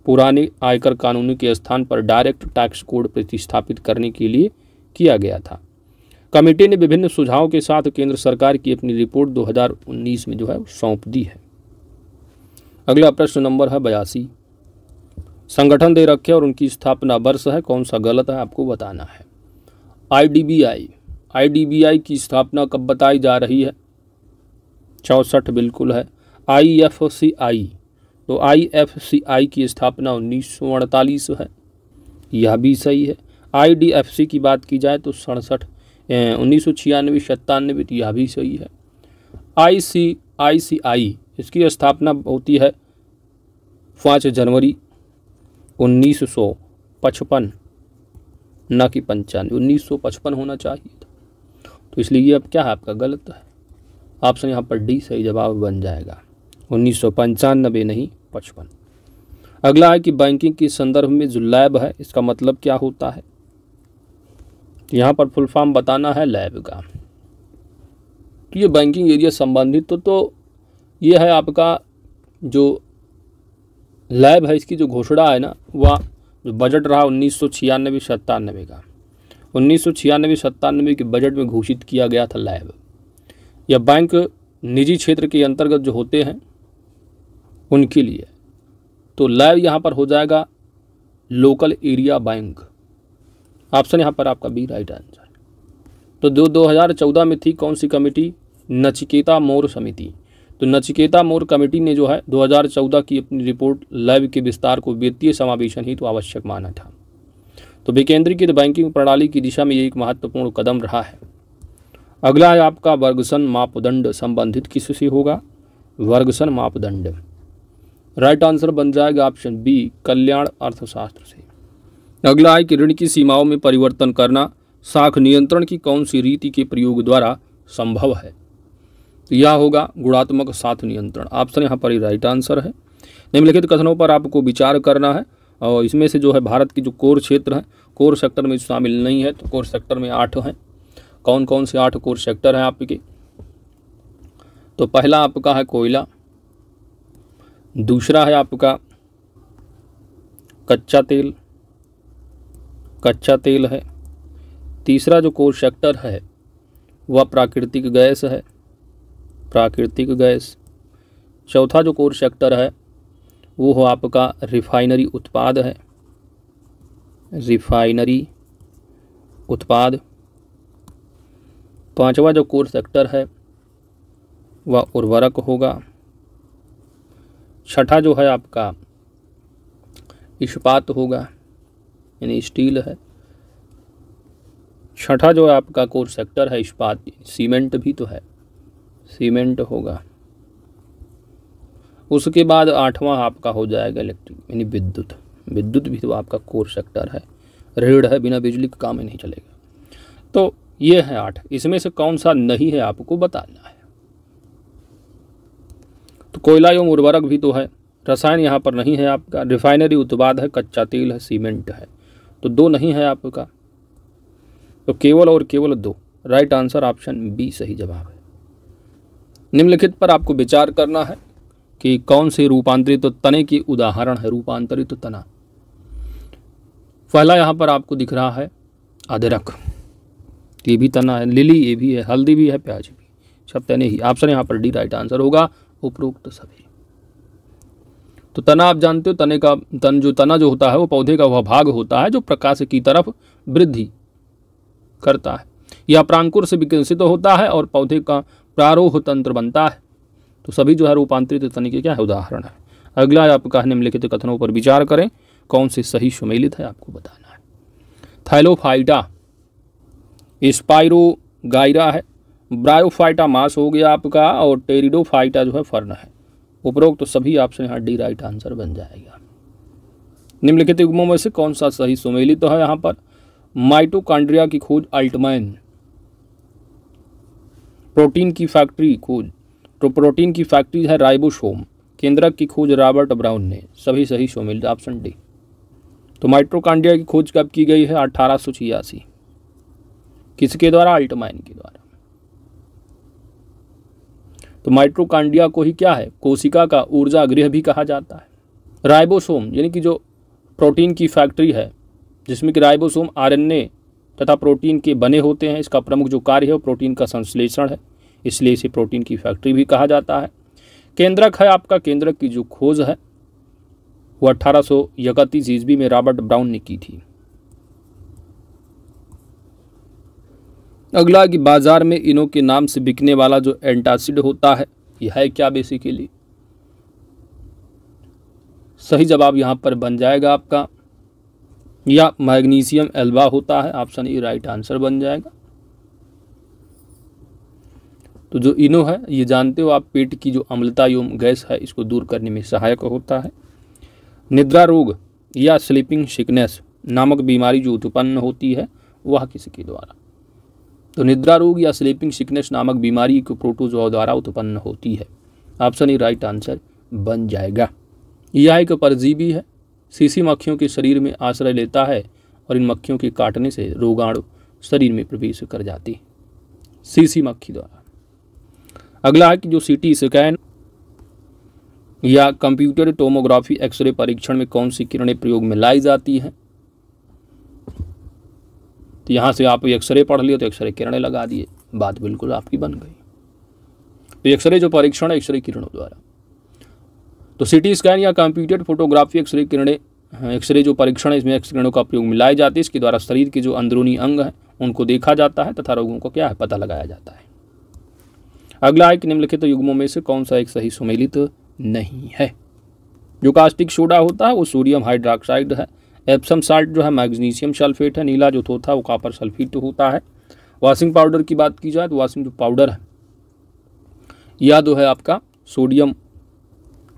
पुराने आयकर कानून के स्थान पर डायरेक्ट टैक्स कोड प्रतिस्थापित करने के लिए किया गया था कमेटी ने विभिन्न सुझावों के साथ केंद्र सरकार की अपनी रिपोर्ट 2019 में जो है सौंप दी है अगला प्रश्न नंबर है बयासी संगठन दे रखे और उनकी स्थापना वर्ष है कौन सा गलत है आपको बताना है आईडीबीआई आईडीबीआई की स्थापना कब बताई जा रही है चौंसठ बिल्कुल है आईएफसीआई तो आईएफसीआई की स्थापना उन्नीस सौ अड़तालीस है यह भी सही है आईडीएफसी की बात की जाए तो सड़सठ उन्नीस सौ छियानवे सत्तानवे तो यह भी सही है आई सी आई सी आई इसकी स्थापना होती है पाँच जनवरी उन्नीस सौ पचपन न कि पंचानवे उन्नीस सौ पचपन होना चाहिए था तो इसलिए अब क्या है आपका गलत है ऑप्शन यहाँ पर डी सही जवाब बन जाएगा उन्नीस सौ पंचानबे नहीं पचपन अगला है कि बैंकिंग के संदर्भ में जो लैब है इसका मतलब क्या होता है यहाँ पर फुल फॉर्म बताना है लैब का ये बैंकिंग एरिया संबंधित तो तो ये है आपका जो लैब है इसकी जो घोषणा है ना वह जो बजट रहा उन्नीस सौ छियानबे सत्तानबे का उन्नीस सौ छियानबे सत्तानबे के बजट में घोषित किया गया था लैब यह बैंक निजी क्षेत्र के अंतर्गत जो होते हैं उनके लिए तो लैब यहाँ पर हो जाएगा लोकल एरिया बैंक ऑप्शन यहाँ पर आपका बी राइट आंसर तो दो दो, चौदह में थी कौन सी कमेटी नचिकेता मोर समिति तो नचिकेता मोर कमेटी ने जो है 2014 की अपनी रिपोर्ट लैब के विस्तार को वित्तीय समावेशन ही तो आवश्यक माना था तो विकेंद्रीकृत बैंकिंग प्रणाली की दिशा में ये एक महत्वपूर्ण कदम रहा है अगला है आपका वर्गसन मापदंड संबंधित किस से होगा वर्गसन मापदंड राइट आंसर बन जाएगा ऑप्शन बी कल्याण अर्थशास्त्र से अगला है कि ऋण की सीमाओं में परिवर्तन करना साख नियंत्रण की कौन सी रीति के प्रयोग द्वारा संभव है तो यह होगा गुणात्मक साथ नियंत्रण ऑप्शन यहाँ पर ही राइट आंसर है निम्नलिखित कथनों पर आपको विचार करना है और इसमें से जो है भारत की जो कोर क्षेत्र है कोर सेक्टर में शामिल नहीं है तो कोर सेक्टर में आठ हैं कौन कौन से आठ कोर सेक्टर हैं आपके तो पहला आपका है कोयला दूसरा है आपका कच्चा तेल कच्चा तेल है तीसरा जो कोर सेक्टर है वह प्राकृतिक गैस है प्राकृतिक गैस चौथा जो कोर सेक्टर है वो हो आपका रिफाइनरी उत्पाद है रिफाइनरी उत्पाद पांचवा जो कोर सेक्टर है वह उर्वरक होगा छठा जो है आपका इस्पात होगा यानी स्टील है छठा जो है आपका कोर सेक्टर है इस्पात सीमेंट भी तो है सीमेंट होगा उसके बाद आठवां आपका हो जाएगा इलेक्ट्रिक यानी विद्युत विद्युत भी तो आपका कोर सेक्टर है रेड़ है बिना बिजली का काम ही नहीं चलेगा तो ये है आठ इसमें से कौन सा नहीं है आपको बताना है तो कोयला एवं उर्वरक भी तो है रसायन यहाँ पर नहीं है आपका रिफाइनरी उत्पाद है कच्चा तेल है सीमेंट है तो दो नहीं है आपका तो केवल और केवल दो राइट आंसर ऑप्शन बी सही जवाब है निम्नलिखित पर आपको विचार करना है कि कौन से रूपांतरित तो तने की उदाहरण है रूपांतरित तो तना पहला यहाँ पर आपको दिख रहा है अदरक ये भी तना है लिली ये भी है हल्दी भी है प्याज भी सब तने ही ऑप्शन यहाँ पर डी राइट आंसर होगा उपरोक्त सभी तो तना आप जानते हो तने का तन जो तना जो होता है वो पौधे का वह भाग होता है जो प्रकाश की तरफ वृद्धि करता है यह प्रांकुर से विकसित तो होता है और पौधे का प्रारोह तंत्र बनता है तो सभी जो है रूपांतरित तने के क्या है उदाहरण है अगला आपका निम्नलिखित कथनों पर विचार करें कौन से सही सुमेलित है आपको बताना है थैलोफाइटा स्पाइरो गायरा है ब्रायोफाइटा मास हो गया आपका और टेरिडोफाइटा जो है फर्न है उपरोक्त तो सभी ऑप्शन यहाँ डी राइट आंसर बन जाएगा निम्नलिखित युग्मों में से कौन सा सही सुमेलित तो है यहाँ पर माइटोकांड्रिया की खोज अल्टमैन प्रोटीन की फैक्ट्री खोज तो प्रोटीन की फैक्ट्री है राइबोसोम केंद्रक की खोज रॉबर्ट ब्राउन ने सभी सही शोमिल ऑप्शन डी तो माइट्रोकांडिया की खोज कब की गई है अठारह किसके द्वारा अल्टमाइन के द्वारा तो माइट्रोकांडिया को ही क्या है कोशिका का ऊर्जा गृह भी कहा जाता है राइबोसोम यानी कि जो प्रोटीन की फैक्ट्री है जिसमें कि राइबोसोम आरएनए तथा प्रोटीन के बने होते हैं इसका प्रमुख जो कार्य है वो प्रोटीन का संश्लेषण है इसलिए इसे प्रोटीन की फैक्ट्री भी कहा जाता है केंद्रक है आपका केंद्रक की जो खोज है वो अट्ठारह सौ ईस्वी में रॉबर्ट ब्राउन ने की थी अगला कि बाज़ार में इनो के नाम से बिकने वाला जो एंटासिड होता है यह है क्या बेसिकली सही जवाब यहाँ पर बन जाएगा आपका या मैग्नीशियम एल्बा होता है ऑप्शन ई राइट आंसर बन जाएगा तो जो इनो है ये जानते हो आप पेट की जो अम्लता एवं गैस है इसको दूर करने में सहायक होता है निद्रा रोग या स्लीपिंग सिकनेस नामक बीमारी जो उत्पन्न होती है वह किसके द्वारा तो निद्रा रोग या स्लीपिंग सिकनेस नामक बीमारी को प्रोटोजोआ द्वारा उत्पन्न होती है ऑप्शन ई राइट आंसर बन जाएगा यह एक परजीवी है सीसी मक्खियों के शरीर में आश्रय लेता है और इन मक्खियों के काटने से रोगाणु शरीर में प्रवेश कर जाती है सीसी मक्खी द्वारा अगला है कि जो सीटी स्कैन या कंप्यूटर टोमोग्राफी एक्सरे परीक्षण में कौन सी किरणें प्रयोग में लाई जाती हैं तो यहाँ से आप एक्सरे पढ़ लिए तो एक्सरे किरणें लगा दिए बात बिल्कुल आपकी बन गई तो एक्सरे जो परीक्षण है एक्सरे किरणों द्वारा तो सिटी स्कैन या कंप्यूटर फोटोग्राफी एक्सरे किरणें एक्सरे जो परीक्षण है इसमें एक्सरे किरणों का प्रयोग मिलाई जाते हैं इसके द्वारा शरीर के जो अंदरूनी अंग हैं उनको देखा जाता है तथा रोगों को क्या है पता लगाया जाता है अगला एक निम्नलिखित तो युग्मों में से कौन सा एक सही सुमेलित नहीं है जो कास्टिक सोडा होता है वो सोडियम हाइड्रोक्साइड है एप्सम साल्ट जो है मैग्नीशियम सल्फेट है नीला जो होता है वो कापर सल्फेट तो होता है वाशिंग पाउडर की बात की जाए तो वाशिंग जो पाउडर है या जो तो है आपका सोडियम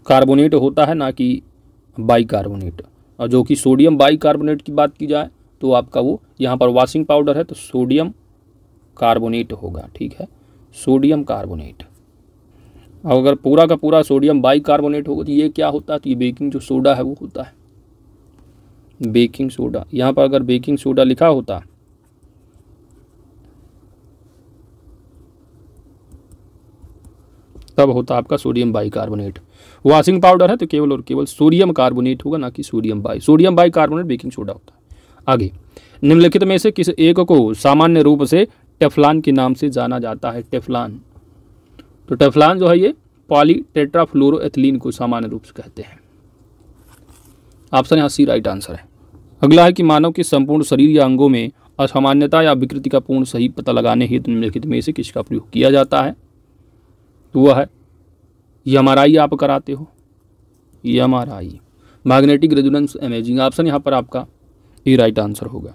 कार्बोनेट होता है ना कि बाइकार्बोनेट और जो कि सोडियम बाइकार्बोनेट की बात की जाए तो आपका वो यहाँ पर वॉशिंग पाउडर है तो सोडियम कार्बोनेट होगा ठीक है सोडियम कार्बोनेट और अगर पूरा का पूरा सोडियम बाइकार्बोनेट होगा तो ये क्या होता है तो ये बेकिंग जो सोडा है वो होता है बेकिंग सोडा यहाँ पर अगर बेकिंग सोडा लिखा होता तब होता आपका सोडियम बाइकार्बोनेट वॉशिंग पाउडर है तो केवल और केवल सोडियम कार्बोनेट होगा ना कि sodium bi sodium bicarbonate baking soda होता है आगे निम्नलिखित में से किस एक को सामान्य रूप से टेफलान के नाम से जाना जाता है टेफलान तो टेफलान जो है ये पॉली टेट्राफ्लोरोन को सामान्य रूप से कहते हैं ऑप्शन यहाँ सी राइट आंसर है अगला है कि मानव के संपूर्ण शरीर या अंगों में असामान्यता या विकृति का पूर्ण सही पता लगाने हेतु निम्नलिखित में से किसका प्रयोग किया जाता है तो वह है यम एम आर आई आप कराते हो M R I magnetic resonance imaging option यहाँ पर आपका ये राइट आंसर होगा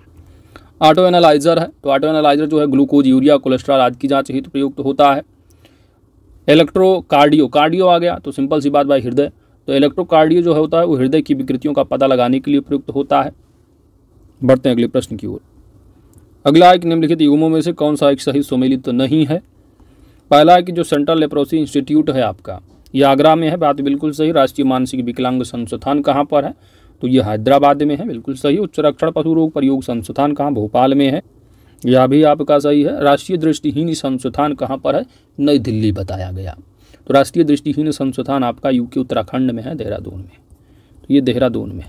ऑटो एनालाइजर है तो ऑटो एनालाइजर जो है ग्लूकोज यूरिया कोलेस्ट्रॉल आदि की जाँच हेतु प्रयुक्त तो होता है इलेक्ट्रो कार्डियो कार्डियो आ गया तो सिंपल सी बात भाई हृदय तो इलेक्ट्रोकार्डियो जो होता है वो हृदय की विकृतियों का पता लगाने के लिए प्रयुक्त होता है बढ़ते हैं अगले प्रश्न की ओर अगला एक निम्नलिखित युगमों में से कौन सा एक सही सम्मिलित तो नहीं है पहला है कि जो सेंट्रल लेप्रोसी इंस्टीट्यूट है आपका ये आगरा में है बात बिल्कुल सही राष्ट्रीय मानसिक विकलांग संस्थान कहाँ पर है तो ये हैदराबाद में है बिल्कुल सही उच्च रक्षण पशु रोग प्रयोग संस्थान कहाँ भोपाल में है यह भी आपका सही है राष्ट्रीय दृष्टिहीन संस्थान कहाँ पर है नई दिल्ली बताया गया तो राष्ट्रीय दृष्टिहीन संस्थान आपका यूके उत्तराखंड में है देहरादून में तो ये देहरादून में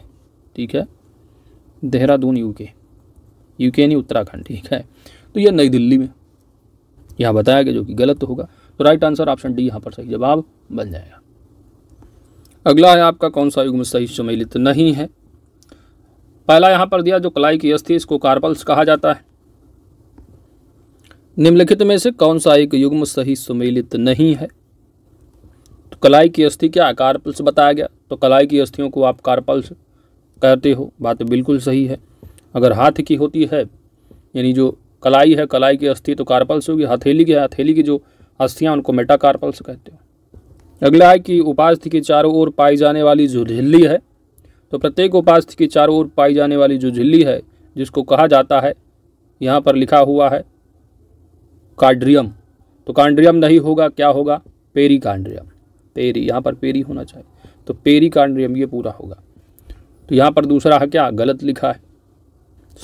ठीक है देहरादून यूके यूके नहीं उत्तराखंड ठीक है तो ये नई दिल्ली में यहाँ बताया गया जो कि गलत होगा तो राइट आंसर ऑप्शन डी यहाँ पर सही जवाब बन जाएगा अगला है आपका कौन सा युग्म सही सम्मिलित नहीं है पहला यहाँ पर दिया जो कलाई की अस्थि इसको कार्पल्स कहा जाता है निम्नलिखित में से कौन सा एक युग्म सही सुमेलित नहीं है कलाई की अस्थि क्या कार्पल्स बताया गया तो कलाई की अस्थियों को आप कार्पल्स कहते हो बात बिल्कुल सही है अगर हाथ की होती है यानी जो कलाई है कलाई की अस्थि तो कार्पल्स होगी हथेली की हथेली की जो अस्थियाँ उनको मेटाकार्पल्स कहते हो अगला है कि उपास्थि के चारों ओर पाई जाने वाली जो झिल्ली है तो प्रत्येक उपास्थि के चारों ओर पाई जाने वाली जो झिल्ली है जिसको कहा जाता है यहाँ पर लिखा हुआ है कार्ड्रियम तो कांड्रियम नहीं होगा क्या होगा पेरी कांड्रियम पेरी यहाँ पर पेरी होना चाहिए तो पेरी का नियम ये पूरा होगा तो यहाँ पर दूसरा है क्या गलत लिखा है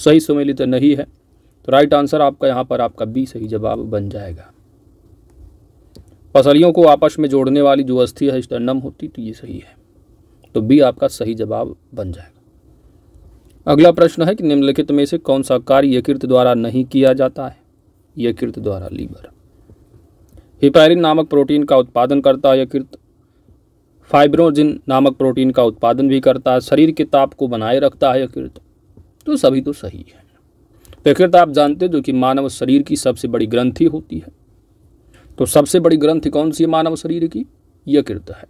सही सुमेलित तो नहीं है तो राइट आंसर आपका यहाँ पर आपका बी सही जवाब बन जाएगा पसलियों को आपस में जोड़ने वाली जो अस्थि है स्टर्नम होती तो ये सही है तो बी आपका सही जवाब बन जाएगा अगला प्रश्न है कि निम्नलिखित में से कौन सा कार्य यकृत द्वारा नहीं किया जाता है यकृत द्वारा लीवर हिपैरिन नामक प्रोटीन का उत्पादन करता है यकृत फाइब्रोजिन नामक प्रोटीन का उत्पादन भी करता है शरीर के ताप को बनाए रखता है यकृत तो सभी तो सही है यकृत आप जानते हो जो कि मानव शरीर की सबसे बड़ी ग्रंथि होती है तो सबसे बड़ी ग्रंथि कौन सी है मानव शरीर की यकृत है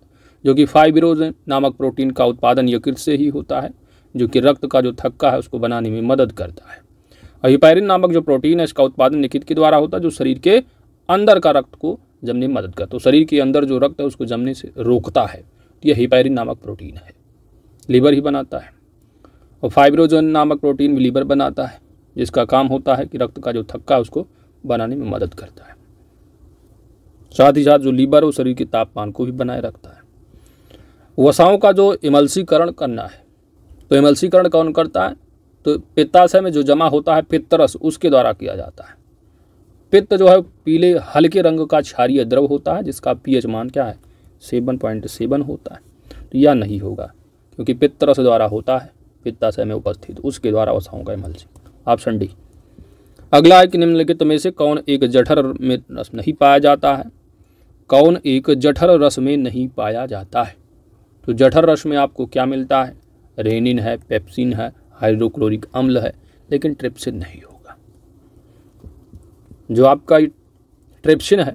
जो कि फाइब्रोजिन नामक प्रोटीन का उत्पादन यकृत से ही होता है जो कि रक्त का जो थक्का है उसको बनाने में मदद करता है और हिपैरिन नामक जो प्रोटीन है इसका उत्पादन यकृत के द्वारा होता है जो शरीर के अंदर का रक्त को जमने में मदद करता है तो शरीर के अंदर जो रक्त है उसको जमने से रोकता है तो यह हिपैरिन नामक प्रोटीन है लीवर ही बनाता है और फाइब्रोजन नामक प्रोटीन भी लीवर बनाता है जिसका काम होता है कि रक्त का जो थक्का है उसको बनाने में मदद करता है साथ ही साथ जो लीवर वो शरीर के तापमान को भी बनाए रखता है वसाओं का जो इमल्सीकरण करना है तो इमल्सीकरण कौन करता है तो पित्ताशय में जो जमा होता है पित्तरस उसके द्वारा किया जाता है पित्त जो है पीले हल्के रंग का क्षारीय द्रव होता है जिसका पीएच मान क्या है सेवन पॉइंट सेवन होता है तो यह नहीं होगा क्योंकि पित्त रस द्वारा होता है पित्ताशय में उपस्थित उसके द्वारा वसा होगा से ऑप्शन डी अगला एक निम्नलिखित में से कौन एक जठर में रस नहीं पाया जाता है कौन एक जठर रस में नहीं पाया जाता है तो जठर रस में आपको क्या मिलता है रेनिन है पेप्सिन है हाइड्रोक्लोरिक अम्ल है लेकिन ट्रिप्सिन नहीं होगा जो आपका ट्रिप्सिन है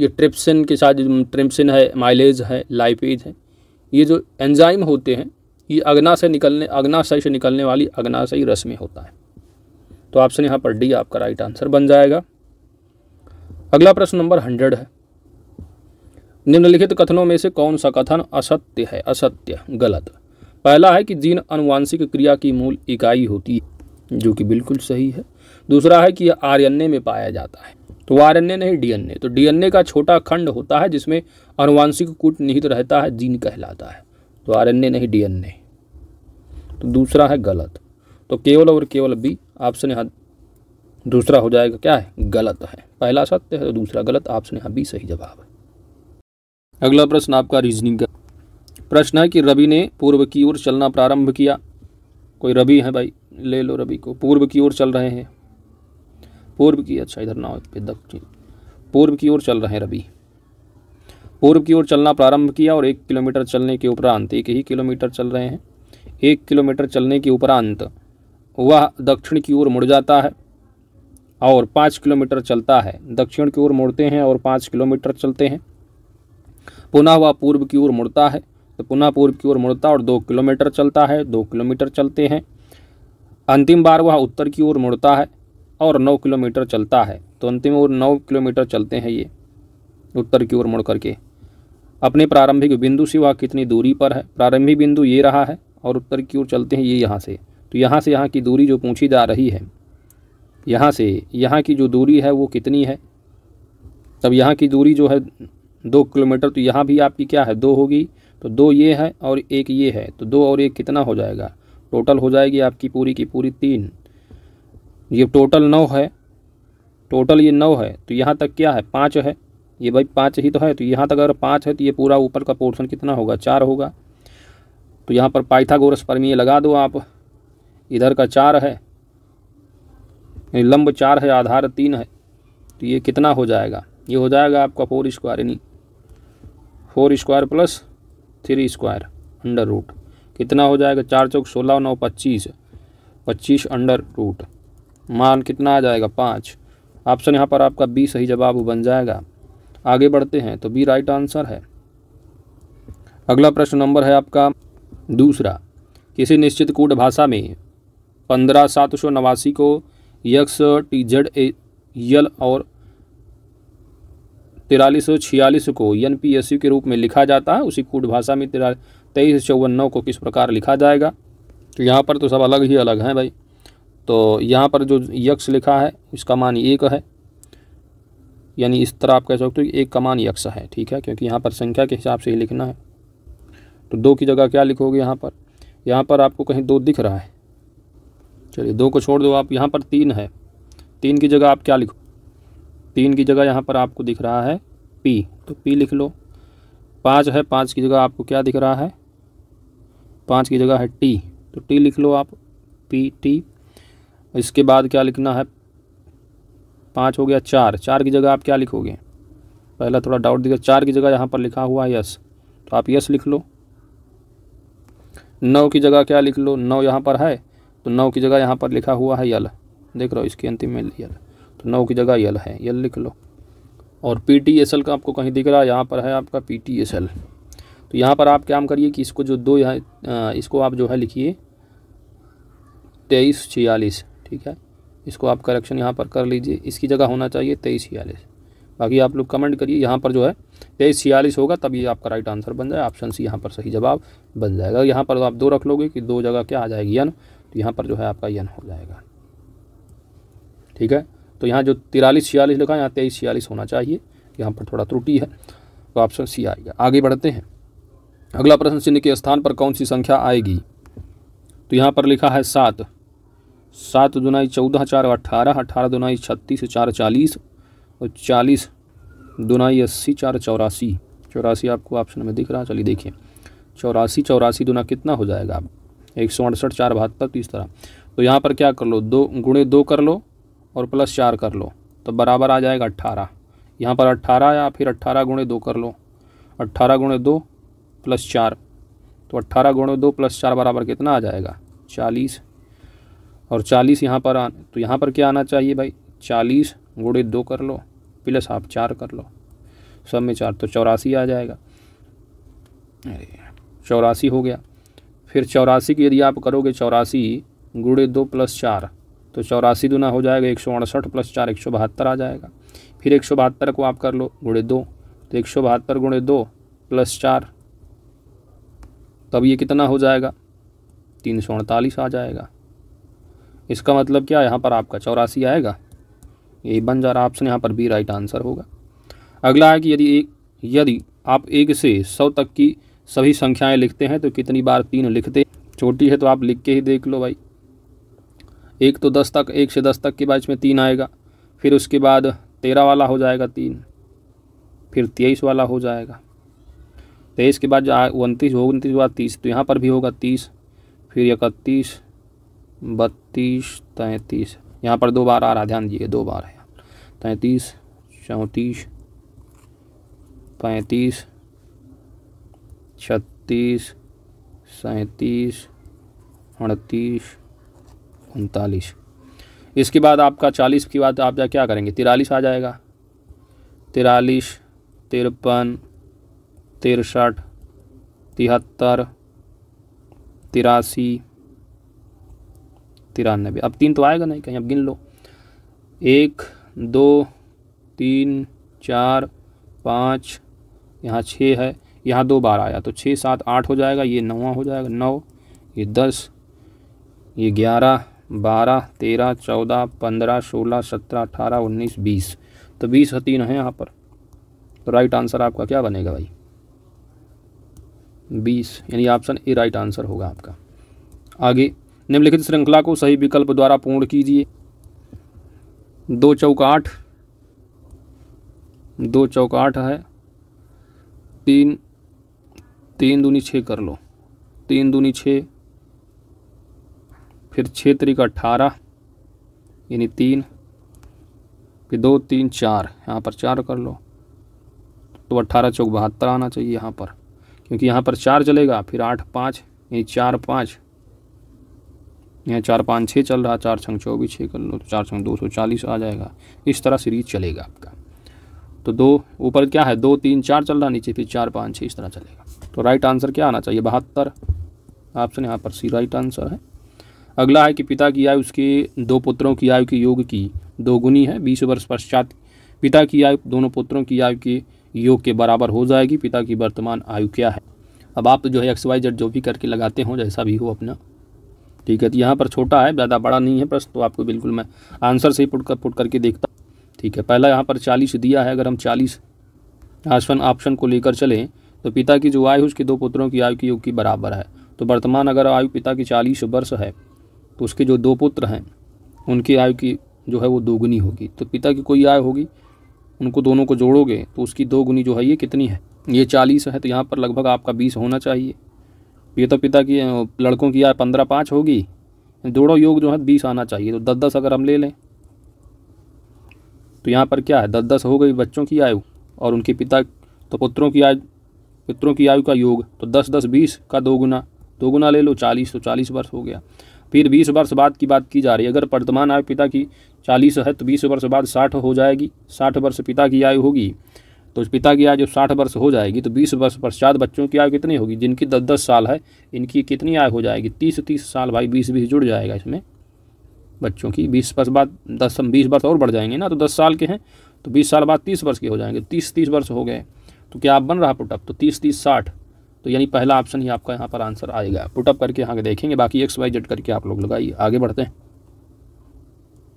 ये ट्रिप्सिन के साथ ट्रिप्सिन है माइलेज है लाइपेज है ये जो एंजाइम होते हैं ये अग्ना से निकलने अग्नाशय से निकलने वाली अग्नाशयी रस में होता है तो ऑप्शन यहाँ पर डी आपका राइट आंसर बन जाएगा अगला प्रश्न नंबर हंड्रेड है निम्नलिखित कथनों में से कौन सा कथन असत्य है असत्य गलत पहला है कि जीन अनुवांशिक क्रिया की मूल इकाई होती है जो कि बिल्कुल सही है दूसरा है कि यह आर में पाया जाता है तो आर नहीं डीएनए तो डीएनए का छोटा खंड होता है जिसमें अनुवांशिक कूट निहित रहता है जीन कहलाता है तो आर नहीं डीएनए तो दूसरा है गलत तो केवल और केवल बी ऑप्शन यहाँ दूसरा हो जाएगा क्या है गलत है पहला सत्य है तो दूसरा गलत ऑप्शन यहाँ बी सही जवाब है अगला प्रश्न आपका रीजनिंग का प्रश्न है कि रवि ने पूर्व की ओर चलना प्रारंभ किया कोई रवि है भाई ले लो रवि को पूर्व की ओर चल रहे हैं पूर्व की अच्छा इधर ना हो दक्षिण पूर्व की ओर चल रहे रवि पूर्व की ओर चलना प्रारंभ किया और एक किलोमीटर चलने के उपरांत एक ही किलोमीटर चल रहे हैं एक किलोमीटर चलने के उपरांत वह दक्षिण की ओर मुड़ जाता है और पाँच किलोमीटर चलता है दक्षिण की ओर मुड़ते हैं और पाँच किलोमीटर चलते हैं पुनः वह पूर्व की ओर मुड़ता है तो पुनः पूर्व की ओर मुड़ता और दो किलोमीटर चलता है दो किलोमीटर चलते हैं अंतिम बार वह उत्तर की ओर मुड़ता है और नौ किलोमीटर चलता है तो अंतिम और नौ किलोमीटर चलते हैं ये उत्तर की ओर मुड़ करके अपने प्रारंभिक बिंदु से वह कितनी दूरी पर है प्रारंभिक बिंदु ये रहा है और उत्तर की ओर चलते हैं ये यहाँ से तो यहाँ से यहाँ की दूरी जो पूछी जा रही है यहाँ से यहाँ की जो दूरी है वो कितनी है तब यहाँ की दूरी जो है दो किलोमीटर तो यहाँ भी आपकी क्या है दो होगी तो दो ये है और एक ये है तो दो और एक कितना हो जाएगा टोटल हो जाएगी आपकी पूरी की पूरी तीन ये टोटल नौ है टोटल ये नौ है तो यहाँ तक क्या है पाँच है ये भाई पाँच ही तो है तो यहाँ तक अगर पाँच है तो ये पूरा ऊपर का पोर्शन कितना होगा चार होगा तो यहाँ पर पाइथागोरस परमीय लगा दो आप इधर का चार है लंब चार है आधार तीन है तो ये कितना हो जाएगा ये हो जाएगा आपका फोर स्क्वायर यानी four square plus three square under root कितना हो जाएगा चार चौक सोलह नौ पच्चीस पच्चीस अंडर रूट मान कितना आ जाएगा पाँच ऑप्शन यहाँ पर आपका बी सही जवाब बन जाएगा आगे बढ़ते हैं तो बी राइट आंसर है अगला प्रश्न नंबर है आपका दूसरा किसी निश्चित कूट भाषा में पंद्रह सात सौ नवासी को X T Z A L और तिरालीस सौ छियालीस को एन पी एस यू के रूप में लिखा जाता है उसी कूट भाषा में तिरा तेईस चौवन नौ को किस प्रकार लिखा जाएगा तो यहाँ पर तो सब अलग ही अलग हैं भाई तो यहाँ पर जो यक्ष लिखा है उसका मान एक है यानी इस तरह आप कह सकते हो कि एक का मान यक्ष है ठीक है क्योंकि यहाँ पर संख्या के हिसाब से ही लिखना है तो दो की जगह क्या लिखोगे यहाँ पर यहाँ पर आपको कहीं दो दिख रहा है चलिए दो को छोड़ दो आप यहाँ पर तीन है तीन की जगह आप क्या लिखो तीन की जगह यहाँ पर आपको दिख रहा है पी तो पी लिख लो पाँच है पाँच की जगह आपको क्या दिख रहा है पाँच की जगह है टी तो टी लिख लो आप पी टी इसके बाद क्या लिखना है पाँच हो गया चार चार की जगह आप क्या लिखोगे पहला थोड़ा डाउट दिखा चार की जगह यहाँ पर लिखा हुआ है यस तो आप यस लिख लो नौ की जगह क्या लिख लो नौ यहाँ पर है तो नौ की जगह यहाँ पर लिखा हुआ है यल देख रहा हो इसके अंतिम में यल तो नौ की जगह यल है यल लिख लो और पी टी एस एल का आपको कहीं दिख रहा है यहाँ पर है आपका पी टी एस एल तो यहाँ पर आप काम करिए कि इसको जो दो यहाँ इसको आप जो है लिखिए तेईस छियालीस ठीक है इसको आप करेक्शन यहाँ पर कर लीजिए इसकी जगह होना चाहिए तेईस छियालीस बाकी आप लोग कमेंट करिए यहाँ पर जो है तेईस छियालीस होगा तभी आपका राइट आंसर बन जाए ऑप्शन सी यहाँ पर सही जवाब बन जाएगा यहाँ पर आप दो रख लोगे कि दो जगह क्या आ जाएगी यन तो यहाँ पर जो है आपका यन हो जाएगा ठीक है तो यहाँ जो तिरालीस छियालीस लिखा है यहाँ तेईस छियालीस होना चाहिए यहाँ पर थोड़ा त्रुटि है तो ऑप्शन सी आएगा आगे बढ़ते हैं अगला प्रश्न चिन्ह के स्थान पर कौन सी संख्या आएगी तो यहाँ पर लिखा है सात सात दुनाई चौदह चार अठारह अठारह दुनाई छत्तीस चार चालीस और चालीस दुनाई अस्सी चार चौरासी चौरासी आपको ऑप्शन में दिख रहा चलिए देखिए चौरासी चौरासी दुना कितना हो जाएगा आप एक सौ अड़सठ चार बहत्तर तीस तरह तो यहाँ पर क्या कर लो दो गुणे दो कर लो और प्लस चार कर लो तो बराबर आ जाएगा अट्ठारह यहाँ पर अट्ठारह या फिर अट्ठारह गुणे दो कर लो अट्ठारह गुणे दो प्लस चार तो अट्ठारह गुणे दो प्लस चार बराबर कितना आ जाएगा चालीस और चालीस यहाँ पर आ तो यहाँ पर क्या आना चाहिए भाई चालीस गुड़े दो कर लो प्लस आप चार कर लो सब में चार तो चौरासी आ जाएगा अरे चौरासी हो गया फिर चौरासी की यदि आप करोगे चौरासी गुड़े दो प्लस चार तो चौरासी दुना हो जाएगा एक सौ अड़सठ प्लस चार एक सौ बहत्तर आ जाएगा फिर एक सौ बहत्तर को आप कर लो गुड़े दो तो एक सौ बहत्तर गुड़े दो प्लस चार तब ये कितना हो जाएगा तीन सौ अड़तालीस आ जाएगा इसका मतलब क्या यहाँ पर आपका चौरासी आएगा यही बन जा रहा ऑप्शन यहाँ पर बी राइट आंसर होगा अगला है कि यदि एक यदि आप एक से सौ तक की सभी संख्याएं लिखते हैं तो कितनी बार तीन लिखते छोटी है तो आप लिख के ही देख लो भाई एक तो दस तक एक से दस तक के बाद इसमें तीन आएगा फिर उसके बाद तेरह वाला हो जाएगा तीन फिर तेईस वाला हो जाएगा तेईस के बाद उनतीस हो उनतीस के बाद तीस तो यहाँ पर भी होगा तीस फिर इकतीस बत्तीस तैंतीस यहाँ पर दो बार आ रहा ध्यान दीजिए दो बार है तैंतीस चौंतीस पैंतीस छत्तीस सैंतीस अड़तीस उनतालीस इसके बाद आपका चालीस की बात आप जा क्या करेंगे तिरालीस आ जाएगा तिरालीस तिरपन तिरसठ तिहत्तर तिरासी तिरानबे अब तीन तो आएगा नहीं कहीं अब गिन लो एक दो तीन चार पाँच यहाँ छः है यहाँ दो बार आया तो छः सात आठ हो जाएगा ये नवा हो जाएगा नौ ये दस ये ग्यारह बारह तेरह चौदह पंद्रह सोलह सत्रह अठारह उन्नीस बीस तो बीस तीन है यहाँ पर तो राइट आंसर आपका क्या बनेगा भाई बीस यानी ऑप्शन ए राइट आंसर होगा आपका आगे निम्नलिखित श्रृंखला को सही विकल्प द्वारा पूर्ण कीजिए दो चौक आठ दो चौक आठ है तीन तीन दूनी छः कर लो तीन दूनी छः फिर छः तरीका अट्ठारह यानी तीन फिर दो तीन चार यहाँ पर चार कर लो तो अट्ठारह चौक बहत्तर आना चाहिए यहाँ पर क्योंकि यहाँ पर चार चलेगा फिर आठ पाँच यानी चार पाँच यहाँ चार पाँच छः चल रहा चार छंग चौबीस छः कर लो तो चार छंग दो सौ चालीस आ जाएगा इस तरह सीरीज चलेगा आपका तो दो ऊपर क्या है दो तीन चार चल रहा नीचे फिर चार पाँच छः इस तरह चलेगा तो राइट आंसर क्या आना चाहिए बहत्तर ऑप्शन यहाँ पर सी राइट आंसर है अगला है कि पिता की आयु उसके दो पुत्रों की आयु के योग की दोगुनी है बीस वर्ष पश्चात पिता की आयु दोनों पुत्रों की आयु के योग के बराबर हो जाएगी पिता की वर्तमान आयु क्या है अब आप तो जो है एक्स वाई जेड जो भी करके लगाते हो जैसा भी हो अपना ठीक है तो यहाँ पर छोटा है ज़्यादा बड़ा नहीं है प्रश्न तो आपको बिल्कुल मैं आंसर से ही पुट कर पुट करके देखता ठीक है पहला यहाँ पर चालीस दिया है अगर हम चालीस आसवन ऑप्शन को लेकर चलें तो पिता की जो आयु उसके दो पुत्रों की आयु की योग की बराबर है तो वर्तमान अगर आयु पिता की चालीस वर्ष है तो उसके जो दो पुत्र हैं उनकी आयु की जो है वो दोगुनी होगी तो पिता की कोई आय होगी उनको दोनों को जोड़ोगे तो उसकी दो गुनी जो है ये कितनी है ये चालीस है तो यहाँ पर लगभग आपका बीस होना चाहिए ये तो पिता की लड़कों की आय पंद्रह पाँच होगी जोड़ो योग जो है बीस आना चाहिए तो दस दस अगर हम ले लें तो यहाँ पर क्या है दस दस हो गई बच्चों की आयु और उनके पिता तो पुत्रों की आयु पुत्रों की आयु का योग तो दस दस बीस का दो गुना दो गुना ले लो चालीस तो चालीस वर्ष हो गया फिर बीस वर्ष बाद की बात की जा रही है अगर वर्तमान आयु पिता की चालीस है तो बीस वर्ष बाद साठ हो जाएगी साठ वर्ष पिता की आयु होगी तो उस पिता की आयु जब साठ वर्ष हो जाएगी तो बीस वर्ष पश्चात बच्चों की आयु कितनी होगी जिनकी दस दस साल है इनकी कितनी आयु हो जाएगी तीस तीस साल भाई बीस बीस जुड़ जाएगा इसमें बच्चों की बीस वर्ष बाद दस बीस वर्ष और बढ़ जाएंगे ना तो दस साल के हैं तो बीस साल बाद तीस वर्ष के हो जाएंगे तीस तीस वर्ष हो गए तो क्या आप बन रहा पुटअप तो तीस तीस साठ तो यानी पहला ऑप्शन ही आपका यहाँ पर आंसर आएगा पुटअप करके यहाँ देखेंगे बाकी एक्स वाई जेड करके आप लोग लगाइए आगे बढ़ते हैं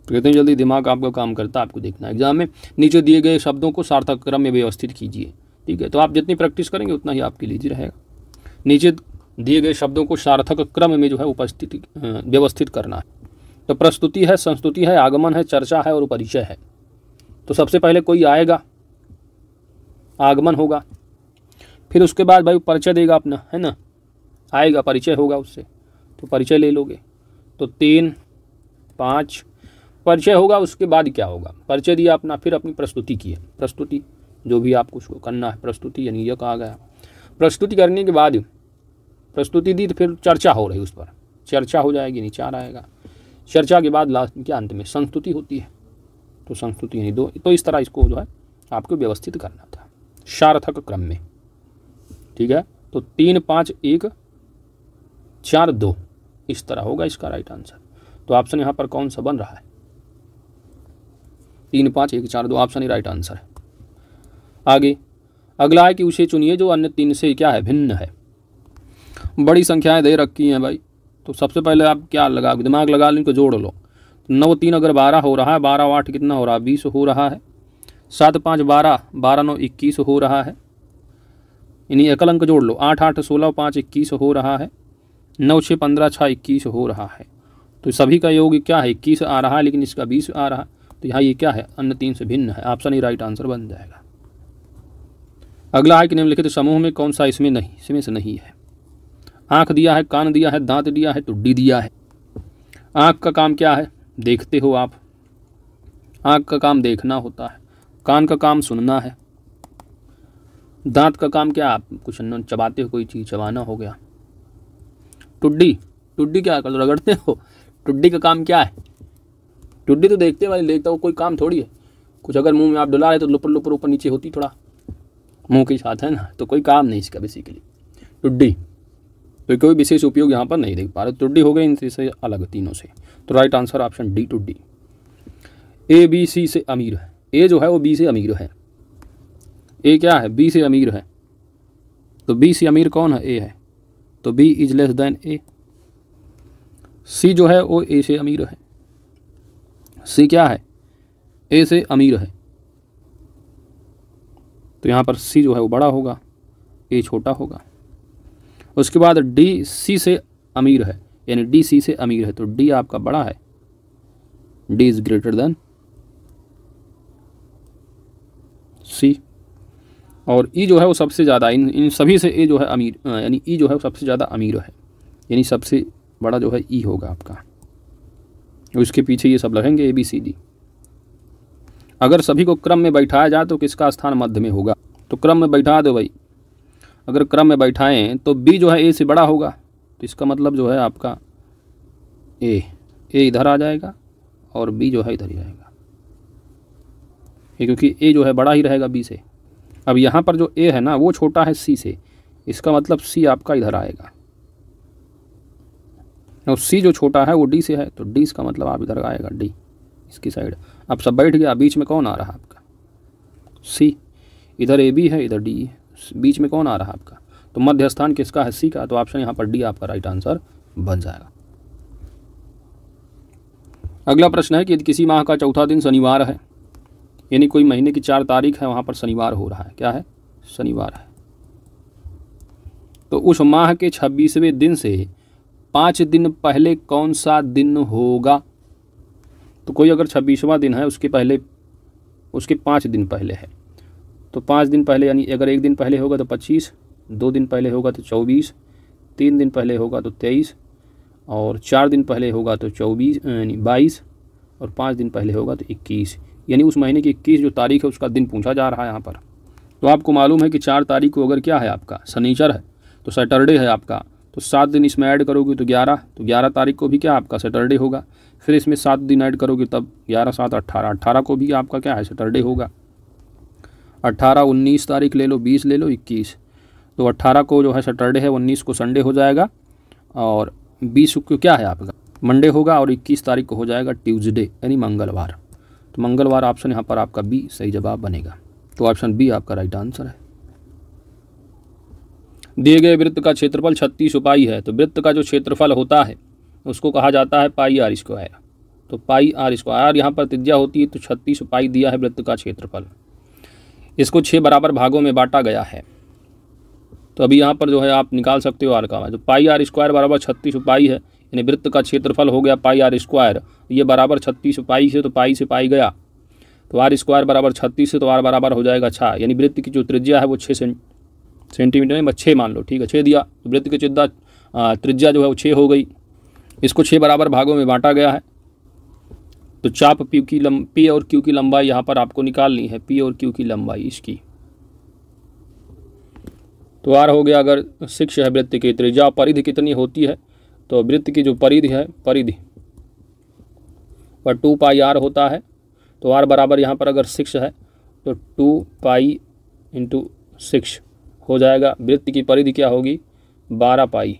तो कहते हैं जल्दी दिमाग आपका काम करता है आपको देखना है एग्जाम में नीचे दिए गए शब्दों को सार्थक क्रम में व्यवस्थित कीजिए ठीक है तो आप जितनी प्रैक्टिस करेंगे उतना ही आपके लिए रहेगा नीचे दिए गए शब्दों को सार्थक क्रम में जो है उपस्थित व्यवस्थित करना है तो प्रस्तुति है संस्तुति है आगमन है चर्चा है और परिचय है तो सबसे पहले कोई आएगा आगमन होगा फिर उसके बाद भाई परिचय देगा अपना है ना आएगा परिचय होगा उससे तो परिचय ले लोगे तो तीन पाँच परिचय होगा उसके बाद क्या होगा परिचय दिया अपना फिर अपनी प्रस्तुति की है प्रस्तुति जो भी आपको उसको करना है प्रस्तुति यानी यह कहा गया प्रस्तुति करने के बाद प्रस्तुति दी तो फिर चर्चा हो रही उस पर चर्चा हो जाएगी नीचे आएगा चर्चा के बाद लास्ट के अंत में संस्तुति होती है तो संस्तुति यानी दो तो इस तरह इसको जो है आपको व्यवस्थित करना था सार्थक क्रम में ठीक है तो तीन पाँच एक चार दो इस तरह होगा इसका राइट आंसर तो ऑप्शन यहाँ पर कौन सा बन रहा है तीन पाँच एक चार दो ऑप्शन ही राइट आंसर है आगे अगला है कि उसे चुनिए जो अन्य तीन से क्या है भिन्न है बड़ी संख्याएं दे रखी हैं भाई तो सबसे पहले आप क्या लगा दिमाग लगा लो इनको जोड़ लो नौ तीन अगर बारह हो रहा है बारह आठ कितना हो रहा है बीस हो रहा है सात पाँच बारह बारह नौ इक्कीस हो रहा है यानी एकल अंक जोड़ लो आठ आठ सोलह पाँच इक्कीस हो रहा है नौ छः पंद्रह छः इक्कीस हो रहा है तो सभी का योग क्या है इक्कीस आ रहा है लेकिन इसका बीस आ रहा है तो यहाँ ये क्या है अन्य तीन से भिन्न है ऑप्शन ही राइट आंसर बन जाएगा अगला है कि निम्नलिखित समूह में कौन सा इसमें नहीं इसमें से नहीं है आँख दिया है कान दिया है दांत दिया है टुड्डी तो दिया है आँख का काम क्या है देखते हो आप आँख का काम देखना होता है कान का काम सुनना है दांत का काम क्या आप कुछ चबाते हो कोई चीज़ चबाना हो गया टुड्डी टुड्डी क्या कर रगड़ते हो टुड्डी का काम क्या है टुड्डी तो देखते भाई देखता वो कोई काम थोड़ी है कुछ अगर मुंह में आप डुला रहे तो लुपर लुपर ऊपर नीचे होती थोड़ा मुंह के साथ है ना तो कोई काम नहीं इसका बेसिकली टुड्डी तो कोई विशेष उपयोग यहाँ पर नहीं देख पा रहे टुड्डी हो गई इनसे से अलग तीनों से तो राइट आंसर ऑप्शन डी टुड्डी ए बी सी से अमीर है ए जो है वो बी से अमीर है ए क्या है बी से अमीर है तो बी से अमीर कौन है ए है तो B is less than A C जो है वो ए से अमीर है सी क्या है ए से अमीर है तो यहाँ पर सी जो है वो बड़ा होगा ए छोटा होगा उसके बाद डी सी से अमीर है यानी डी सी से अमीर है तो डी आपका बड़ा है D is greater than C और ई e जो है वो सबसे ज़्यादा इन इन सभी से ए जो है अमीर यानी ई e जो है वो सबसे ज़्यादा अमीर है यानी सबसे बड़ा जो है ई e होगा आपका उसके पीछे ये सब लगेंगे ए बी सी डी अगर सभी को क्रम में बैठाया जाए तो किसका स्थान मध्य में होगा तो क्रम में बैठा दो भाई अगर क्रम में बैठाएं तो बी जो है ए से बड़ा होगा तो इसका मतलब जो है आपका ए ए इधर आ जाएगा और बी जो है इधर ही आएगा क्योंकि ए जो है बड़ा ही रहेगा बी से अब यहाँ पर जो ए है ना वो छोटा है सी से इसका मतलब सी आपका इधर आएगा और सी जो छोटा है वो डी से है तो डी इसका मतलब आप इधर आएगा डी इसकी साइड अब सब बैठ गया बीच में कौन आ रहा आपका सी इधर ए बी है इधर डी बीच में कौन आ रहा है आपका तो मध्य स्थान किसका है सी का तो ऑप्शन यहाँ पर डी आपका राइट आंसर बन जाएगा अगला प्रश्न है कि यदि किसी माह का चौथा दिन शनिवार है यानी कोई महीने की चार तारीख है वहाँ पर शनिवार हो रहा है क्या है शनिवार है तो उस माह के छब्बीसवें दिन से पाँच दिन पहले कौन सा दिन होगा तो कोई अगर छब्बीसवां दिन है उसके पहले उसके पाँच दिन पहले है तो पाँच दिन पहले यानी अगर एक दिन पहले होगा तो पच्चीस दो दिन पहले होगा तो चौबीस तीन दिन पहले होगा तो तेईस और चार दिन पहले होगा तो चौबीस यानी बाईस और पाँच दिन पहले होगा तो इक्कीस यानी उस महीने की इक्कीस जो तारीख है उसका दिन पूछा जा रहा है यहाँ पर तो आपको मालूम है कि चार तारीख को अगर क्या है आपका सनीचर है तो सैटरडे है आपका तो सात दिन इसमें ऐड करोगे तो ग्यारह तो ग्यारह तारीख को भी क्या आपका सैटरडे होगा फिर इसमें सात दिन ऐड करोगे तब ग्यारह सात अट्ठारह अट्ठारह को भी आपका क्या है सैटरडे होगा अट्ठारह उन्नीस तारीख ले लो बीस ले लो इक्कीस तो अट्ठारह को जो है सैटरडे है उन्नीस को संडे हो जाएगा और बीस को क्या है आपका मंडे होगा और इक्कीस तारीख को हो जाएगा ट्यूजडे यानी मंगलवार तो मंगलवार ऑप्शन यहाँ पर आपका बी सही जवाब बनेगा तो ऑप्शन बी आपका राइट आंसर है दिए गए वृत्त का क्षेत्रफल छत्तीस उपाई है तो वृत्त का जो क्षेत्रफल होता है उसको कहा जाता है पाई आर स्क्वायर तो पाई आर स्क्वायर यहाँ पर त्रिज्या होती है तो छत्तीस उपाई दिया है वृत्त का क्षेत्रफल इसको छः बराबर भागों में बांटा गया है तो अभी यहाँ पर जो है आप निकाल सकते हो आर का जो पाई आर स्क्वायर बराबर छत्तीस उपाई है यानी वृत्त का क्षेत्रफल हो गया पाई आर स्क्वायर ये बराबर छत्तीस उपाई से तो पाई से पाई गया तो आर स्क्वायर बराबर छत्तीस से तो आर बराबर हो जाएगा छः यानी वृत्त की जो त्रिज्या है वो छः सेंटीमीटर में छः मान लो ठीक है छः दिया वृत्त की चिद्दा त्रिज्या जो है वो छः हो गई इसको छः बराबर भागों में बांटा गया है तो चाप पी की लम पी और क्यू की लंबाई यहाँ पर आपको निकालनी है पी और क्यू की लंबाई इसकी तो आर हो गया अगर शिक्ष है वृत्त की त्रिज्या परिधि कितनी होती है तो वृत्त की जो परिधि है परिधि पर टू पाई आर होता है तो आर बराबर यहाँ पर अगर सिक्स है तो टू पाई इंटू सिक्स हो जाएगा वृत्त की परिधि क्या होगी बारह पाई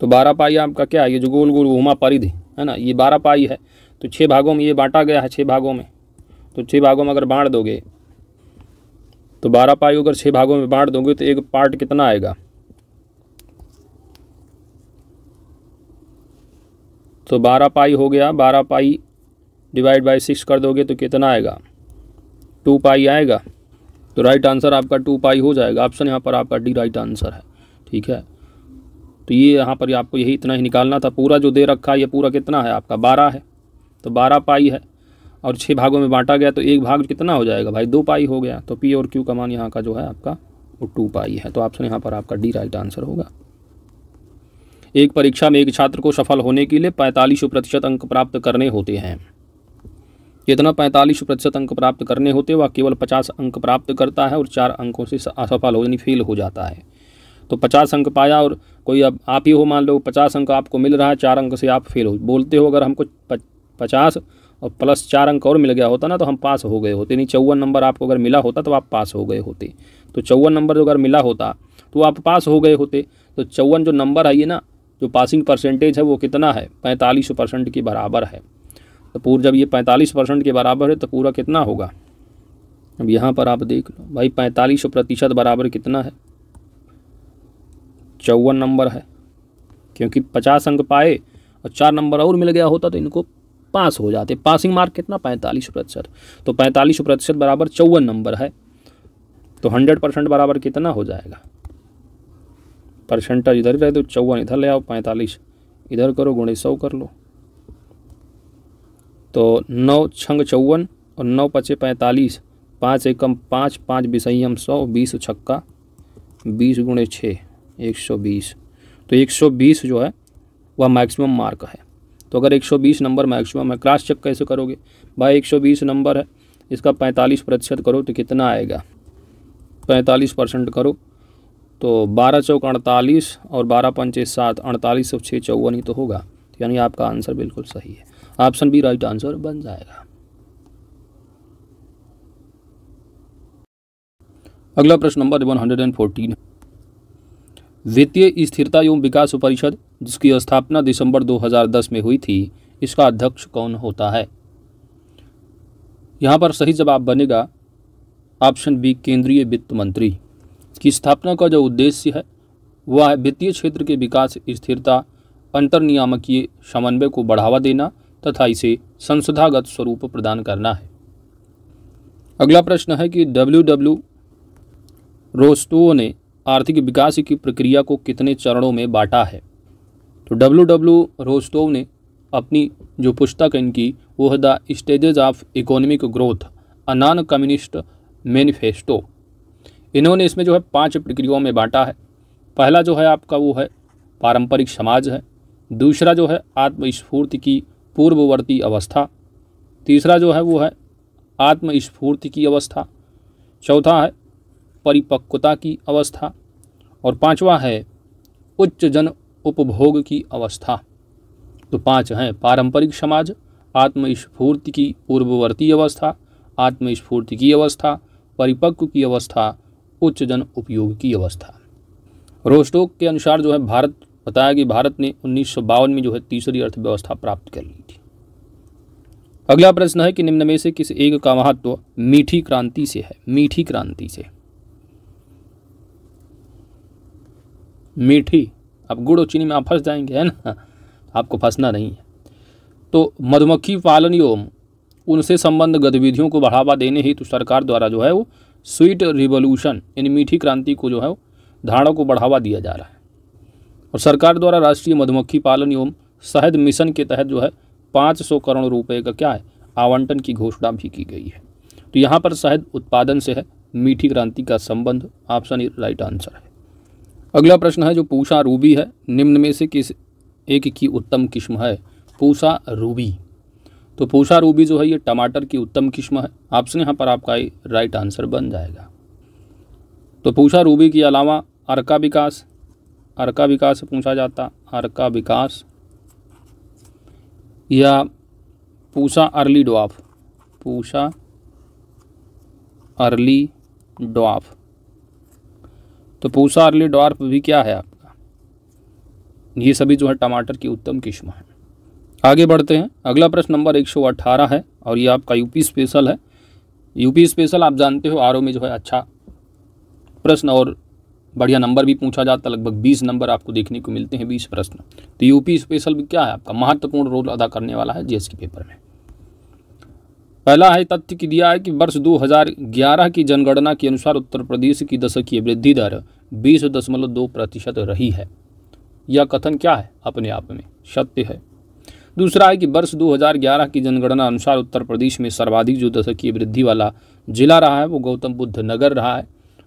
तो बारह पाई आपका क्या है ये जो गोल गोल घुमा परिधि है ना ये बारह पाई है तो छः भागों में ये बांटा गया है छः भागों में तो छः भागों में अगर बांट दोगे तो बारह पाई अगर छः भागों में बांट दोगे तो एक पार्ट कितना आएगा तो बारह पाई हो गया बारह पाई डिवाइड बाई सिक्स कर दोगे तो कितना आएगा टू पाई आएगा तो राइट आंसर आपका टू पाई हो जाएगा ऑप्शन यहाँ पर आपका डी राइट आंसर है ठीक है तो ये यहाँ पर आपको यही इतना ही निकालना था पूरा जो दे रखा है ये पूरा कितना है आपका बारह है तो बारह पाई है और छः भागों में बांटा गया तो एक भाग कितना हो जाएगा भाई दो पाई हो गया तो पी और क्यू का मान यहाँ का जो है आपका वो टू पाई है तो ऑप्शन यहाँ पर आपका डी राइट आंसर होगा एक परीक्षा में एक छात्र को सफल होने के लिए पैंतालीस प्रतिशत अंक प्राप्त करने होते हैं जितना पैंतालीस प्रतिशत अंक प्राप्त करने होते वह केवल पचास अंक प्राप्त करता है और चार अंकों से असफल हो यानी फेल हो जाता है तो पचास अंक पाया और कोई अब आप ही हो मान लो पचास अंक आपको मिल रहा है चार अंक से आप फेल हो बोलते हो अगर हमको पचास और प्लस चार अंक और मिल गया होता ना तो हम पास हो गए होते नहीं चौवन नंबर आपको अगर मिला होता तो आप पास हो गए होते तो चौवन नंबर जो अगर मिला होता तो आप पास हो गए होते तो चौवन जो नंबर है ये ना जो पासिंग परसेंटेज है वो कितना है पैंतालीस परसेंट के बराबर है तो पूरा जब ये पैंतालीस परसेंट के बराबर है तो पूरा कितना होगा अब यहाँ पर आप देख लो भाई पैंतालीस प्रतिशत बराबर कितना है चौवन नंबर है क्योंकि पचास अंक पाए और चार नंबर और मिल गया होता तो इनको पास हो जाते पासिंग मार्क कितना पैंतालीस प्रतिशत तो पैंतालीस प्रतिशत बराबर चौवन नंबर है तो हंड्रेड परसेंट बराबर कितना हो जाएगा परसेंटेज इधर ही रहे तो चौवन इधर ले आओ पैंतालीस इधर करो गुणे सौ कर लो तो नौ छंग चौवन और नौ पचे पैंतालीस पाँच एकम पाँच पाँच बिसम सौ बीस छक्का बीस गुणे छः एक सौ बीस तो एक सौ बीस जो है वह मैक्सिमम मार्क है तो अगर एक सौ बीस नंबर मैक्सिमम है क्रास चेक कैसे करोगे भाई एक सौ बीस नंबर है इसका पैंतालीस प्रतिशत करो तो कितना आएगा पैंतालीस परसेंट करो तो बारह चौक अड़तालीस और बारह पंचे सात अड़तालीस सौ छः चौवन ही तो होगा यानी आपका आंसर बिल्कुल सही है ऑप्शन बी राइट आंसर बन जाएगा अगला प्रश्न number one hundred and fourteen वित्तीय स्थिरता एवं विकास परिषद जिसकी स्थापना दिसंबर 2010 में हुई थी इसका अध्यक्ष कौन होता है यहां पर सही जवाब बनेगा ऑप्शन बी केंद्रीय वित्त मंत्री की स्थापना का जो उद्देश्य है वह है वित्तीय क्षेत्र के विकास स्थिरता अंतर्नियामकीय समन्वय को बढ़ावा देना तथा इसे संसदागत स्वरूप प्रदान करना है अगला प्रश्न है कि डब्ल्यू डब्ल्यू रोस्टो ने आर्थिक विकास की प्रक्रिया को कितने चरणों में बांटा है तो डब्ल्यू डब्ल्यू रोस्टोव ने अपनी जो पुस्तक इनकी वो है the stages of economic growth a non communist manifesto इन्होंने इसमें जो है पांच प्रक्रियाओं में बांटा है पहला जो है आपका वो है पारंपरिक समाज है दूसरा जो है आत्मस्फूर्ति की पूर्ववर्ती अवस्था तीसरा जो है वो है आत्मस्फूर्ति की अवस्था चौथा है परिपक्वता की अवस्था और पांचवा है उच्च जन उपभोग की अवस्था तो पांच हैं पारंपरिक समाज आत्मस्फूर्ति की पूर्ववर्ती अवस्था आत्मस्फूर्ति की अवस्था परिपक्व की अवस्था उच्च जन उपयोग की अवस्था रोस्टोक के अनुसार जो है भारत बताया कि भारत ने उन्नीस में जो है तीसरी अर्थव्यवस्था प्राप्त कर ली थी अगला प्रश्न है कि निम्न में से किस एक का महत्व मीठी क्रांति से है मीठी क्रांति से मीठी अब गुड़ और चीनी में आप फंस जाएंगे है ना आपको फंसना नहीं है तो मधुमक्खी पालन एवं उनसे संबंध गतिविधियों को बढ़ावा देने हेतु सरकार द्वारा जो है वो स्वीट रिवोल्यूशन यानी मीठी क्रांति को जो है धारणा को बढ़ावा दिया जा रहा है और सरकार द्वारा राष्ट्रीय मधुमक्खी पालन एवं शहद मिशन के तहत जो है पाँच सौ करोड़ रुपए का क्या है आवंटन की घोषणा भी की गई है तो यहाँ पर शहद उत्पादन से है मीठी क्रांति का संबंध ऑप्शन ए राइट आंसर है अगला प्रश्न है जो पूषा रूबी है निम्न में से किस एक की उत्तम किस्म है पूषा रूबी तो पूषा रूबी जो है ये टमाटर की उत्तम किस्म है ऑप्शन यहाँ पर आपका राइट आंसर बन जाएगा तो पूषा रूबी के अलावा अर्का विकास अर्का विकास से पूछा जाता अर्का विकास या Pusa early dwarf Pusa early dwarf तो पूसा अर्ली डॉर्फ भी क्या है आपका ये सभी जो है टमाटर की उत्तम किस्म है आगे बढ़ते हैं अगला प्रश्न नंबर 118 है और ये आपका यूपी स्पेशल है यूपी स्पेशल आप जानते हो आरओ में जो है अच्छा प्रश्न और बढ़िया नंबर भी पूछा जाता है लगभग बीस नंबर आपको देखने को मिलते हैं बीस प्रश्न तो यूपी स्पेशल भी क्या है आपका महत्वपूर्ण रोल अदा करने वाला है जीएस के पेपर में पहला है तथ्य की दिया है कि वर्ष 2011 की जनगणना के अनुसार उत्तर प्रदेश की दशकीय वृद्धि दर बीस दशमलव दो प्रतिशत रही है यह कथन क्या है अपने आप में सत्य है दूसरा है कि वर्ष 2011 की जनगणना अनुसार उत्तर प्रदेश में सर्वाधिक जो दशकीय वृद्धि वाला जिला रहा है वो गौतम बुद्ध नगर रहा है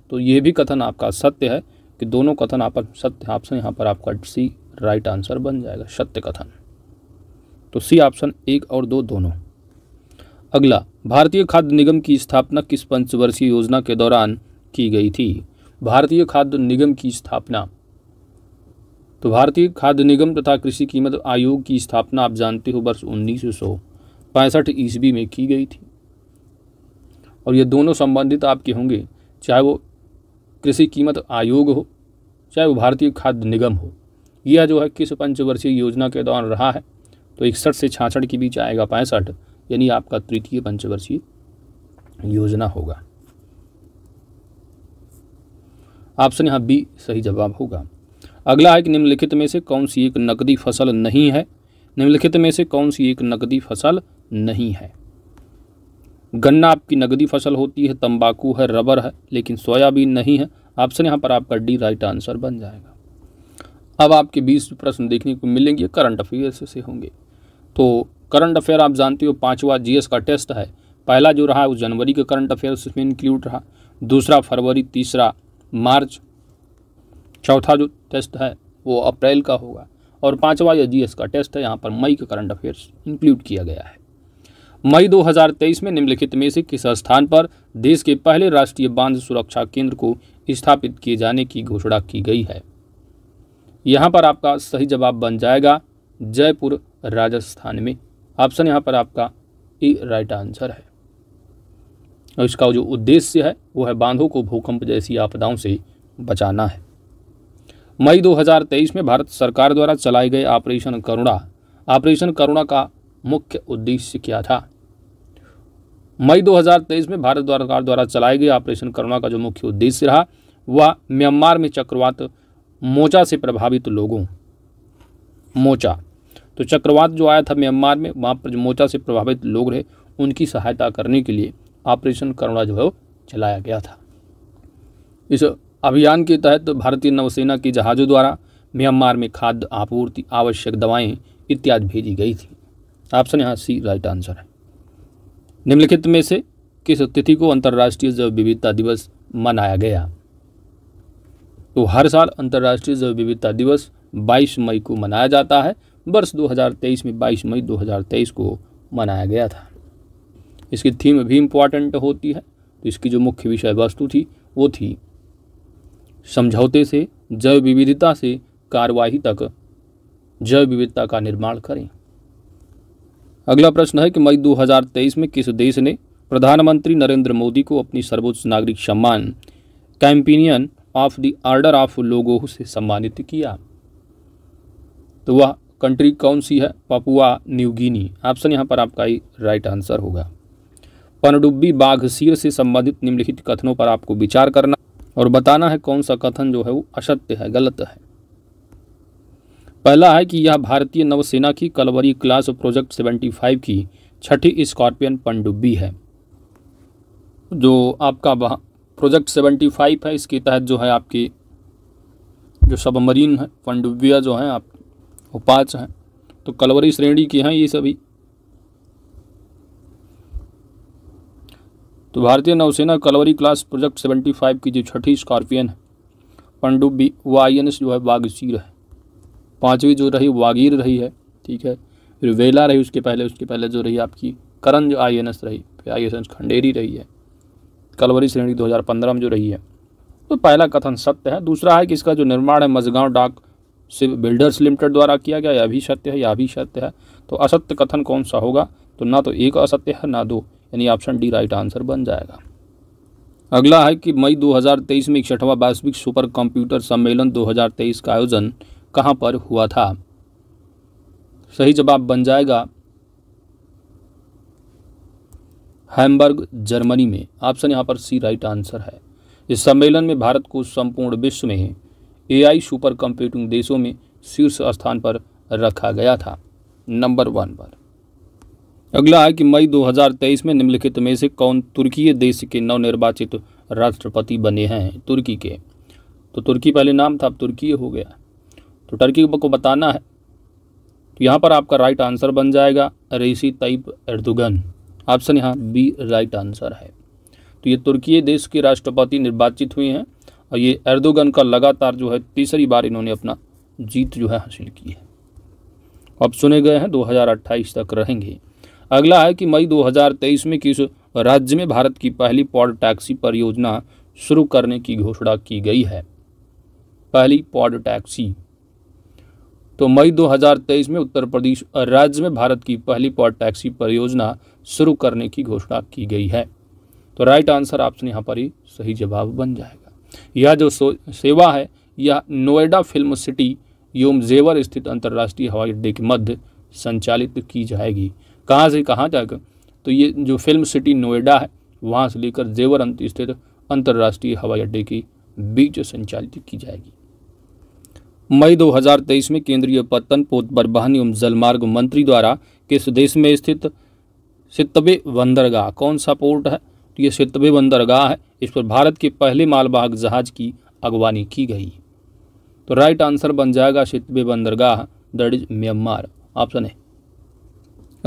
तो ये भी कथन आपका सत्य है कि दोनों कथन आप सत्य ऑप्शन यहाँ पर आपका सी राइट आंसर बन जाएगा सत्य कथन तो सी ऑप्शन एक और दो दोनों अगला भारतीय खाद्य निगम की स्थापना किस पंचवर्षीय योजना के दौरान की गई थी भारतीय खाद्य निगम की स्थापना तो भारतीय खाद्य निगम तथा कृषि कीमत आयोग की स्थापना आप जानते हो वर्ष उन्नीस सौ पैंसठ ईस्वी में की गई थी और ये दोनों संबंधित आपके होंगे चाहे वो कृषि कीमत आयोग हो चाहे वो भारतीय खाद्य निगम हो यह जो है किस पंचवर्षीय योजना के दौरान रहा है तो इकसठ से छाछठ के बीच आएगा पैंसठ यानी आपका तृतीय पंचवर्षीय योजना होगा ऑप्शन यहाँ बी सही जवाब होगा अगला है कि निम्नलिखित में से कौन सी एक नकदी फसल नहीं है निम्नलिखित में से कौन सी एक नकदी फसल नहीं है गन्ना आपकी नगदी फसल होती है तंबाकू है रबर है लेकिन सोयाबीन नहीं है ऑप्शन यहाँ पर आपका डी राइट आंसर बन जाएगा अब आपके बीस प्रश्न देखने को मिलेंगे करंट अफेयर्स से होंगे तो करंट अफेयर आप जानते हो पाँचवा जीएस का टेस्ट है पहला जो रहा वो जनवरी का करंट अफेयर्स में इंक्लूड रहा दूसरा फरवरी तीसरा मार्च चौथा जो टेस्ट है वो अप्रैल का होगा और पांचवा जी जीएस का टेस्ट है यहाँ पर मई का करंट अफेयर्स इंक्लूड किया गया है मई 2023 में निम्नलिखित में से किस स्थान पर देश के पहले राष्ट्रीय बांध सुरक्षा केंद्र को स्थापित किए जाने की घोषणा की गई है यहाँ पर आपका सही जवाब बन जाएगा जयपुर राजस्थान में ऑप्शन यहाँ पर आपका ए राइट आंसर है और इसका जो उद्देश्य है वो है बांधों को भूकंप जैसी आपदाओं से बचाना है मई 2023 में भारत सरकार द्वारा चलाए गए ऑपरेशन करुणा ऑपरेशन करुणा का मुख्य उद्देश्य क्या था मई 2023 में भारत सरकार द्वारा चलाए गए ऑपरेशन करुणा का जो मुख्य उद्देश्य रहा वह म्यांमार में चक्रवात मोचा से प्रभावित लोगों मोचा तो चक्रवात जो आया था म्यांमार में वहाँ पर जो मोचा से प्रभावित लोग रहे उनकी सहायता करने के लिए ऑपरेशन करुणा जो है वो चलाया गया था इस अभियान के तहत भारतीय नौसेना के जहाज़ों द्वारा म्यांमार में खाद्य आपूर्ति आवश्यक दवाएं इत्यादि भेजी गई थी ऑप्शन यहाँ सी राइट आंसर है निम्नलिखित में से किस तिथि को अंतर्राष्ट्रीय जैव विविधता दिवस मनाया गया तो हर साल अंतर्राष्ट्रीय जैव विविधता दिवस 22 मई को मनाया जाता है वर्ष 2023 में 22 मई 2023 को मनाया गया था इसकी थीम भी इम्पॉर्टेंट होती है तो इसकी जो मुख्य विषय वस्तु थी वो थी समझौते से जैव विविधता से कार्यवाही तक जैव विविधता का निर्माण करें अगला प्रश्न है कि मई 2023 में किस देश ने प्रधानमंत्री नरेंद्र मोदी को अपनी सर्वोच्च नागरिक सम्मान companion of the order of Logohu से सम्मानित किया तो वह कंट्री कौन सी है पपुआ न्यूगिनी ऑप्शन यहाँ पर आपका ही राइट आंसर होगा पनडुब्बी बाघसीर से संबंधित निम्नलिखित कथनों पर आपको विचार करना और बताना है कौन सा कथन जो है वो असत्य है गलत है पहला है कि यह भारतीय नौसेना की कलवरी क्लास प्रोजेक्ट 75 की छठी स्कॉर्पियन पनडुब्बी है जो आपका प्रोजेक्ट 75 है इसके तहत जो है आपकी जो सबमरीन है पनडुब्बियाँ जो हैं आप वो पाँच हैं तो कलवरी श्रेणी की हैं ये सभी तो भारतीय नौसेना कलवरी क्लास प्रोजेक्ट 75 की जो छठी स्कॉर्पियन है पनडुब्बी वो आई एन एस जो है बागशीर है पाँचवीं जो रही वागीर रही है ठीक है फिर वेला रही उसके पहले उसके पहले जो रही आपकी करण जो आई रही फिर आई खंडेरी रही है कलवरी श्रेणी 2015 में जो रही है तो पहला कथन सत्य है दूसरा है कि इसका जो निर्माण है मजगांव डाक सिर्फ बिल्डर्स लिमिटेड द्वारा किया गया यह भी सत्य है यह भी सत्य है तो असत्य कथन कौन सा होगा तो ना तो एक असत्य है ना दो यानी ऑप्शन डी राइट आंसर बन जाएगा अगला है कि मई 2023 में इकसठवा वैश्विक सुपर कंप्यूटर सम्मेलन 2023 का आयोजन कहाँ पर हुआ था सही जवाब बन जाएगा हैम्बर्ग जर्मनी में ऑप्शन यहाँ पर सी राइट आंसर है इस सम्मेलन में भारत को संपूर्ण विश्व में एआई सुपर कंप्यूटिंग देशों में शीर्ष स्थान पर रखा गया था नंबर वन पर अगला है कि मई 2023 में निम्नलिखित में से कौन तुर्कीय देश के नवनिर्वाचित राष्ट्रपति बने हैं तुर्की के तो तुर्की पहले नाम था अब तुर्की हो गया तो टर्की को बताना है तो यहाँ पर आपका राइट आंसर बन जाएगा रेसी तइप एर्दुगन ऑप्शन यहाँ बी राइट आंसर है तो ये तुर्की देश के राष्ट्रपति निर्वाचित हुए हैं और ये एर्दोगन का लगातार जो है तीसरी बार इन्होंने अपना जीत जो है हासिल की है अब सुने गए हैं 2028 तक रहेंगे अगला है कि मई 2023 में किस राज्य में भारत की पहली पॉड टैक्सी परियोजना शुरू करने की घोषणा की गई है पहली पॉड टैक्सी तो मई 2023 में उत्तर प्रदेश राज्य में भारत की पहली पॉड टैक्सी परियोजना शुरू करने की घोषणा की गई है तो राइट आंसर आपसे यहाँ पर ही सही जवाब बन जाएगा यह जो सेवा है यह नोएडा फिल्म सिटी योम जेवर स्थित अंतर्राष्ट्रीय हवाई अड्डे के मध्य संचालित की जाएगी कहाँ से कहाँ तक तो ये जो फिल्म सिटी नोएडा है वहाँ से लेकर जेवर अंत स्थित अंतर्राष्ट्रीय हवाई अड्डे के बीच संचालित की जाएगी मई 2023 में केंद्रीय पत्तन पोत परिवहन एवं जलमार्ग मंत्री द्वारा किस देश में स्थित सितबे बंदरगाह कौन सा पोर्ट है तो ये सितबे बंदरगाह है इस पर भारत के पहले मालवाहक जहाज की अगवानी की गई तो राइट आंसर बन जाएगा सितबे बंदरगाह दैट इज म्यांमार ऑप्शन है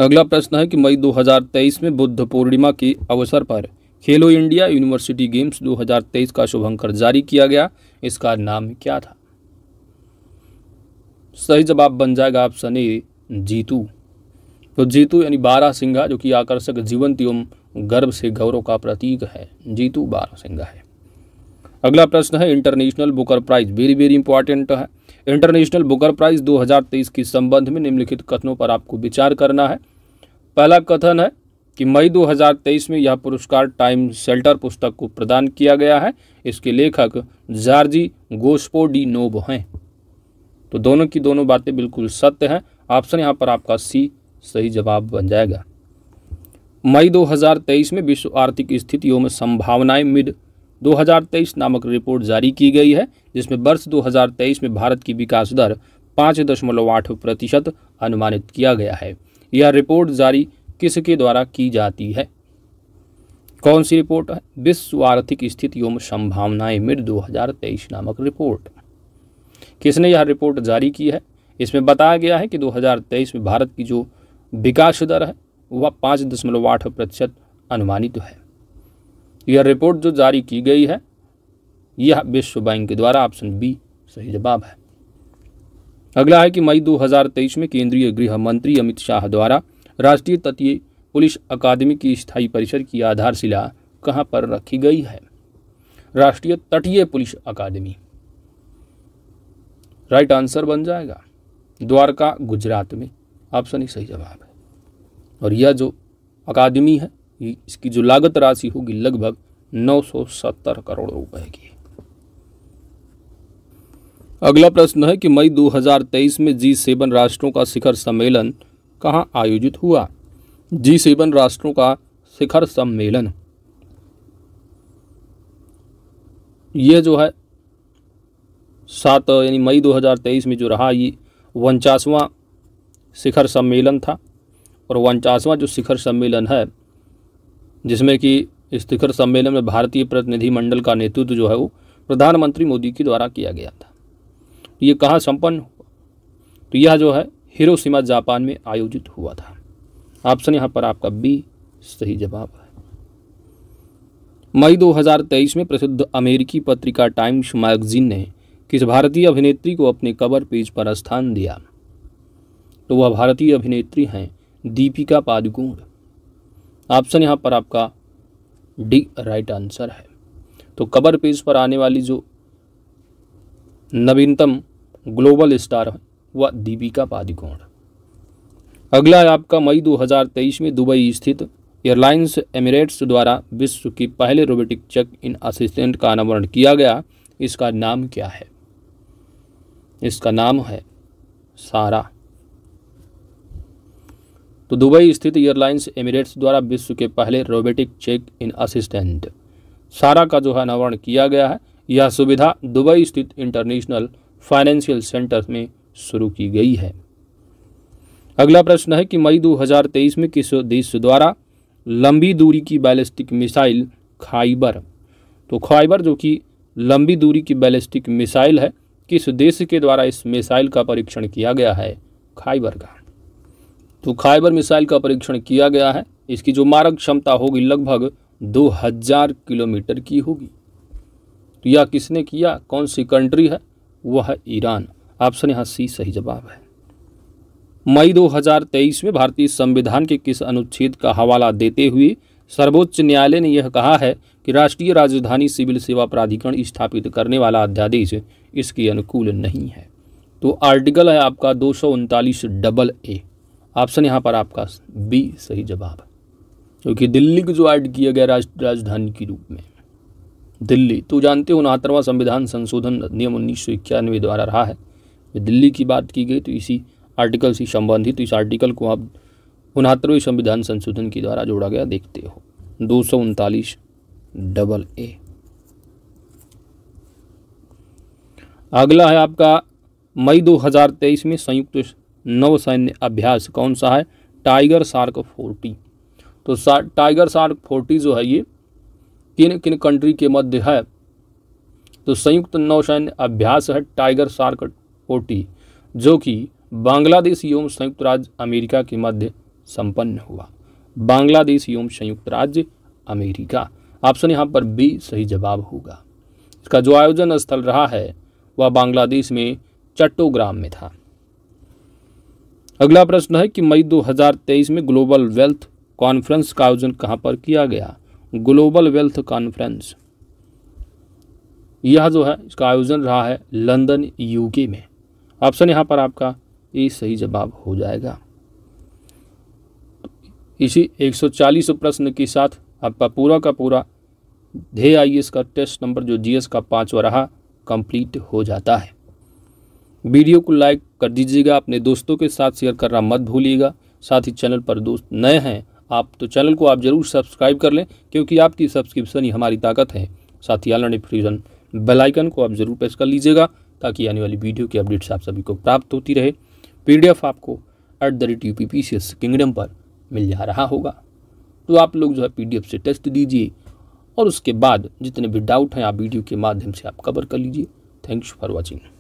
अगला प्रश्न है कि मई 2023 में बुद्ध पूर्णिमा के अवसर पर खेलो इंडिया यूनिवर्सिटी गेम्स दो का शुभंकर जारी किया गया इसका नाम क्या था सही जवाब बन जाएगा ऑप्शन ए जीतू तो जीतू यानी बारह सिंगा जो कि आकर्षक जीवंत एवं गर्व से गौरव का प्रतीक है जीतू बारह सिंगा है अगला प्रश्न है international Booker prize very very important है इंटरनेशनल बुकर प्राइज 2023 के संबंध में निम्नलिखित कथनों पर आपको विचार करना है पहला कथन है कि मई 2023 में यह पुरस्कार टाइम शेल्टर पुस्तक को प्रदान किया गया है इसके लेखक जार्जी गोस्पोडी नोब हैं तो दोनों की दोनों बातें बिल्कुल सत्य हैं ऑप्शन यहाँ पर आपका सी सही जवाब बन जाएगा मई 2023 में विश्व आर्थिक स्थितियों में संभावनाएं मिड 2023 नामक रिपोर्ट जारी की गई है जिसमें वर्ष 2023 में भारत की विकास दर पाँच दशमलव आठ प्रतिशत अनुमानित किया गया है यह रिपोर्ट जारी किसके द्वारा की जाती है कौन सी रिपोर्ट है विश्व आर्थिक स्थितियों में संभावनाएं मिड 2023 नामक रिपोर्ट किसने यह रिपोर्ट जारी की है इसमें बताया गया है कि 2023 में भारत की जो विकास दर है वह पाँच दशमलव आठ प्रतिशत अनुमानित तो है यह रिपोर्ट जो जारी की गई है यह विश्व बैंक के द्वारा ऑप्शन बी सही जवाब है अगला है कि मई 2023 में केंद्रीय गृह मंत्री अमित शाह द्वारा राष्ट्रीय तटीय पुलिस अकादमी की स्थायी परिसर की आधारशिला कहाँ पर रखी गई है राष्ट्रीय तटीय पुलिस अकादमी राइट आंसर बन जाएगा द्वारका गुजरात में ऑप्शन ही सही जवाब है और यह जो अकादमी है इसकी जो लागत राशि होगी लगभग 970 करोड़ रुपए की अगला प्रश्न है कि मई 2023 में जी सेवन राष्ट्रों का शिखर सम्मेलन कहाँ आयोजित हुआ जी सेवन राष्ट्रों का शिखर सम्मेलन यह जो है सात यानी मई 2023 में जो रहा ये उनचासवा शिखर सम्मेलन था और उनचासवा जो शिखर सम्मेलन है जिसमें कि इस शिखर सम्मेलन में भारतीय प्रतिनिधिमंडल का नेतृत्व जो है वो प्रधानमंत्री मोदी के द्वारा किया गया था तो ये कहाँ संपन्न हुआ तो यह जो है हिरोशिमा जापान में आयोजित हुआ था ऑप्शन यहाँ पर आपका बी सही जवाब है मई 2023 में प्रसिद्ध अमेरिकी पत्रिका टाइम्स मैगजीन ने किस भारतीय अभिनेत्री को अपने कवर पेज पर स्थान दिया तो वह भारतीय अभिनेत्री हैं दीपिका पादुकोण ऑप्शन यहाँ पर आपका डी राइट आंसर है तो कवर पेज पर आने वाली जो नवीनतम ग्लोबल स्टार है वह दीपिका पादुकोण अगला है आपका मई 2023 में दुबई स्थित एयरलाइंस एमिरेट्स द्वारा विश्व की पहले रोबोटिक चेक इन असिस्टेंट का अनावरण किया गया इसका नाम क्या है इसका नाम है सारा तो दुबई स्थित एयरलाइंस एमिरेट्स द्वारा विश्व के पहले रोबोटिक चेक इन असिस्टेंट सारा का जो है अनावरण किया गया है यह सुविधा दुबई स्थित इंटरनेशनल फाइनेंशियल सेंटर में शुरू की गई है अगला प्रश्न है कि मई 2023 में किस देश द्वारा लंबी दूरी की बैलिस्टिक मिसाइल खाइबर तो खाइबर जो कि लंबी दूरी की बैलिस्टिक मिसाइल है किस देश के द्वारा इस मिसाइल का परीक्षण किया गया है खाइबर का तो खाइबर मिसाइल का परीक्षण किया गया है इसकी जो मारक क्षमता होगी लगभग 2000 किलोमीटर की होगी तो यह किसने किया कौन सी कंट्री है वह है ईरान ऑप्शन यहाँ सी सही जवाब है मई 2023 में भारतीय संविधान के किस अनुच्छेद का हवाला देते हुए सर्वोच्च न्यायालय ने यह कहा है कि राष्ट्रीय राजधानी सिविल सेवा प्राधिकरण स्थापित करने वाला अध्यादेश इसके अनुकूल नहीं है तो आर्टिकल है आपका दो डबल ए ऑप्शन यहाँ पर आपका बी सही जवाब है क्योंकि दिल्ली को जो ऐड किया गया राज, राजधानी के रूप में दिल्ली तो जानते हो उनहत्तरवां संविधान संशोधन अधिनियम उन्नीस द्वारा रहा है दिल्ली की बात की गई तो इसी आर्टिकल से संबंधित तो इस आर्टिकल को आप उनहत्तरवें संविधान संशोधन के द्वारा जोड़ा गया देखते हो दो डबल ए अगला है आपका मई 2023 में संयुक्त सैन्य अभ्यास कौन सा है टाइगर सार्क फोर्टी तो सा, टाइगर सार्क फोर्टी जो है ये किन किन कंट्री के मध्य है तो संयुक्त सैन्य अभ्यास है टाइगर सार्क फोर्टी जो कि बांग्लादेश एवं संयुक्त राज्य अमेरिका के मध्य संपन्न हुआ बांग्लादेश एवं संयुक्त राज्य अमेरिका ऑप्शन यहाँ पर बी सही जवाब होगा इसका जो आयोजन स्थल रहा है वह बांग्लादेश में चट्टोग्राम में था अगला प्रश्न है कि मई 2023 में ग्लोबल वेल्थ कॉन्फ्रेंस का आयोजन कहां पर किया गया ग्लोबल वेल्थ कॉन्फ्रेंस यह जो है इसका आयोजन रहा है लंदन यूके में ऑप्शन यहां पर आपका ये सही जवाब हो जाएगा इसी 140 प्रश्न के साथ आपका पूरा का पूरा धे आई का टेस्ट नंबर जो जीएस का पांचवा रहा कंप्लीट हो जाता है वीडियो को लाइक कर दीजिएगा अपने दोस्तों के साथ शेयर करना मत भूलिएगा साथ ही चैनल पर दोस्त नए हैं आप तो चैनल को आप ज़रूर सब्सक्राइब कर लें क्योंकि आपकी सब्सक्रिप्शन ही हमारी ताकत है साथ ही आल फ्यूजन बेलाइकन को आप ज़रूर प्रेस कर लीजिएगा ताकि आने वाली वीडियो की अपडेट्स आप सभी को प्राप्त होती रहे पीडीएफ आपको at the rate U P C S kingdom पर मिल जा रहा होगा तो आप लोग जो है पीडीएफ से टेस्ट दीजिए और उसके बाद जितने भी डाउट हैं आप वीडियो के माध्यम से आप कवर कर लीजिए थैंक्स फॉर वॉचिंग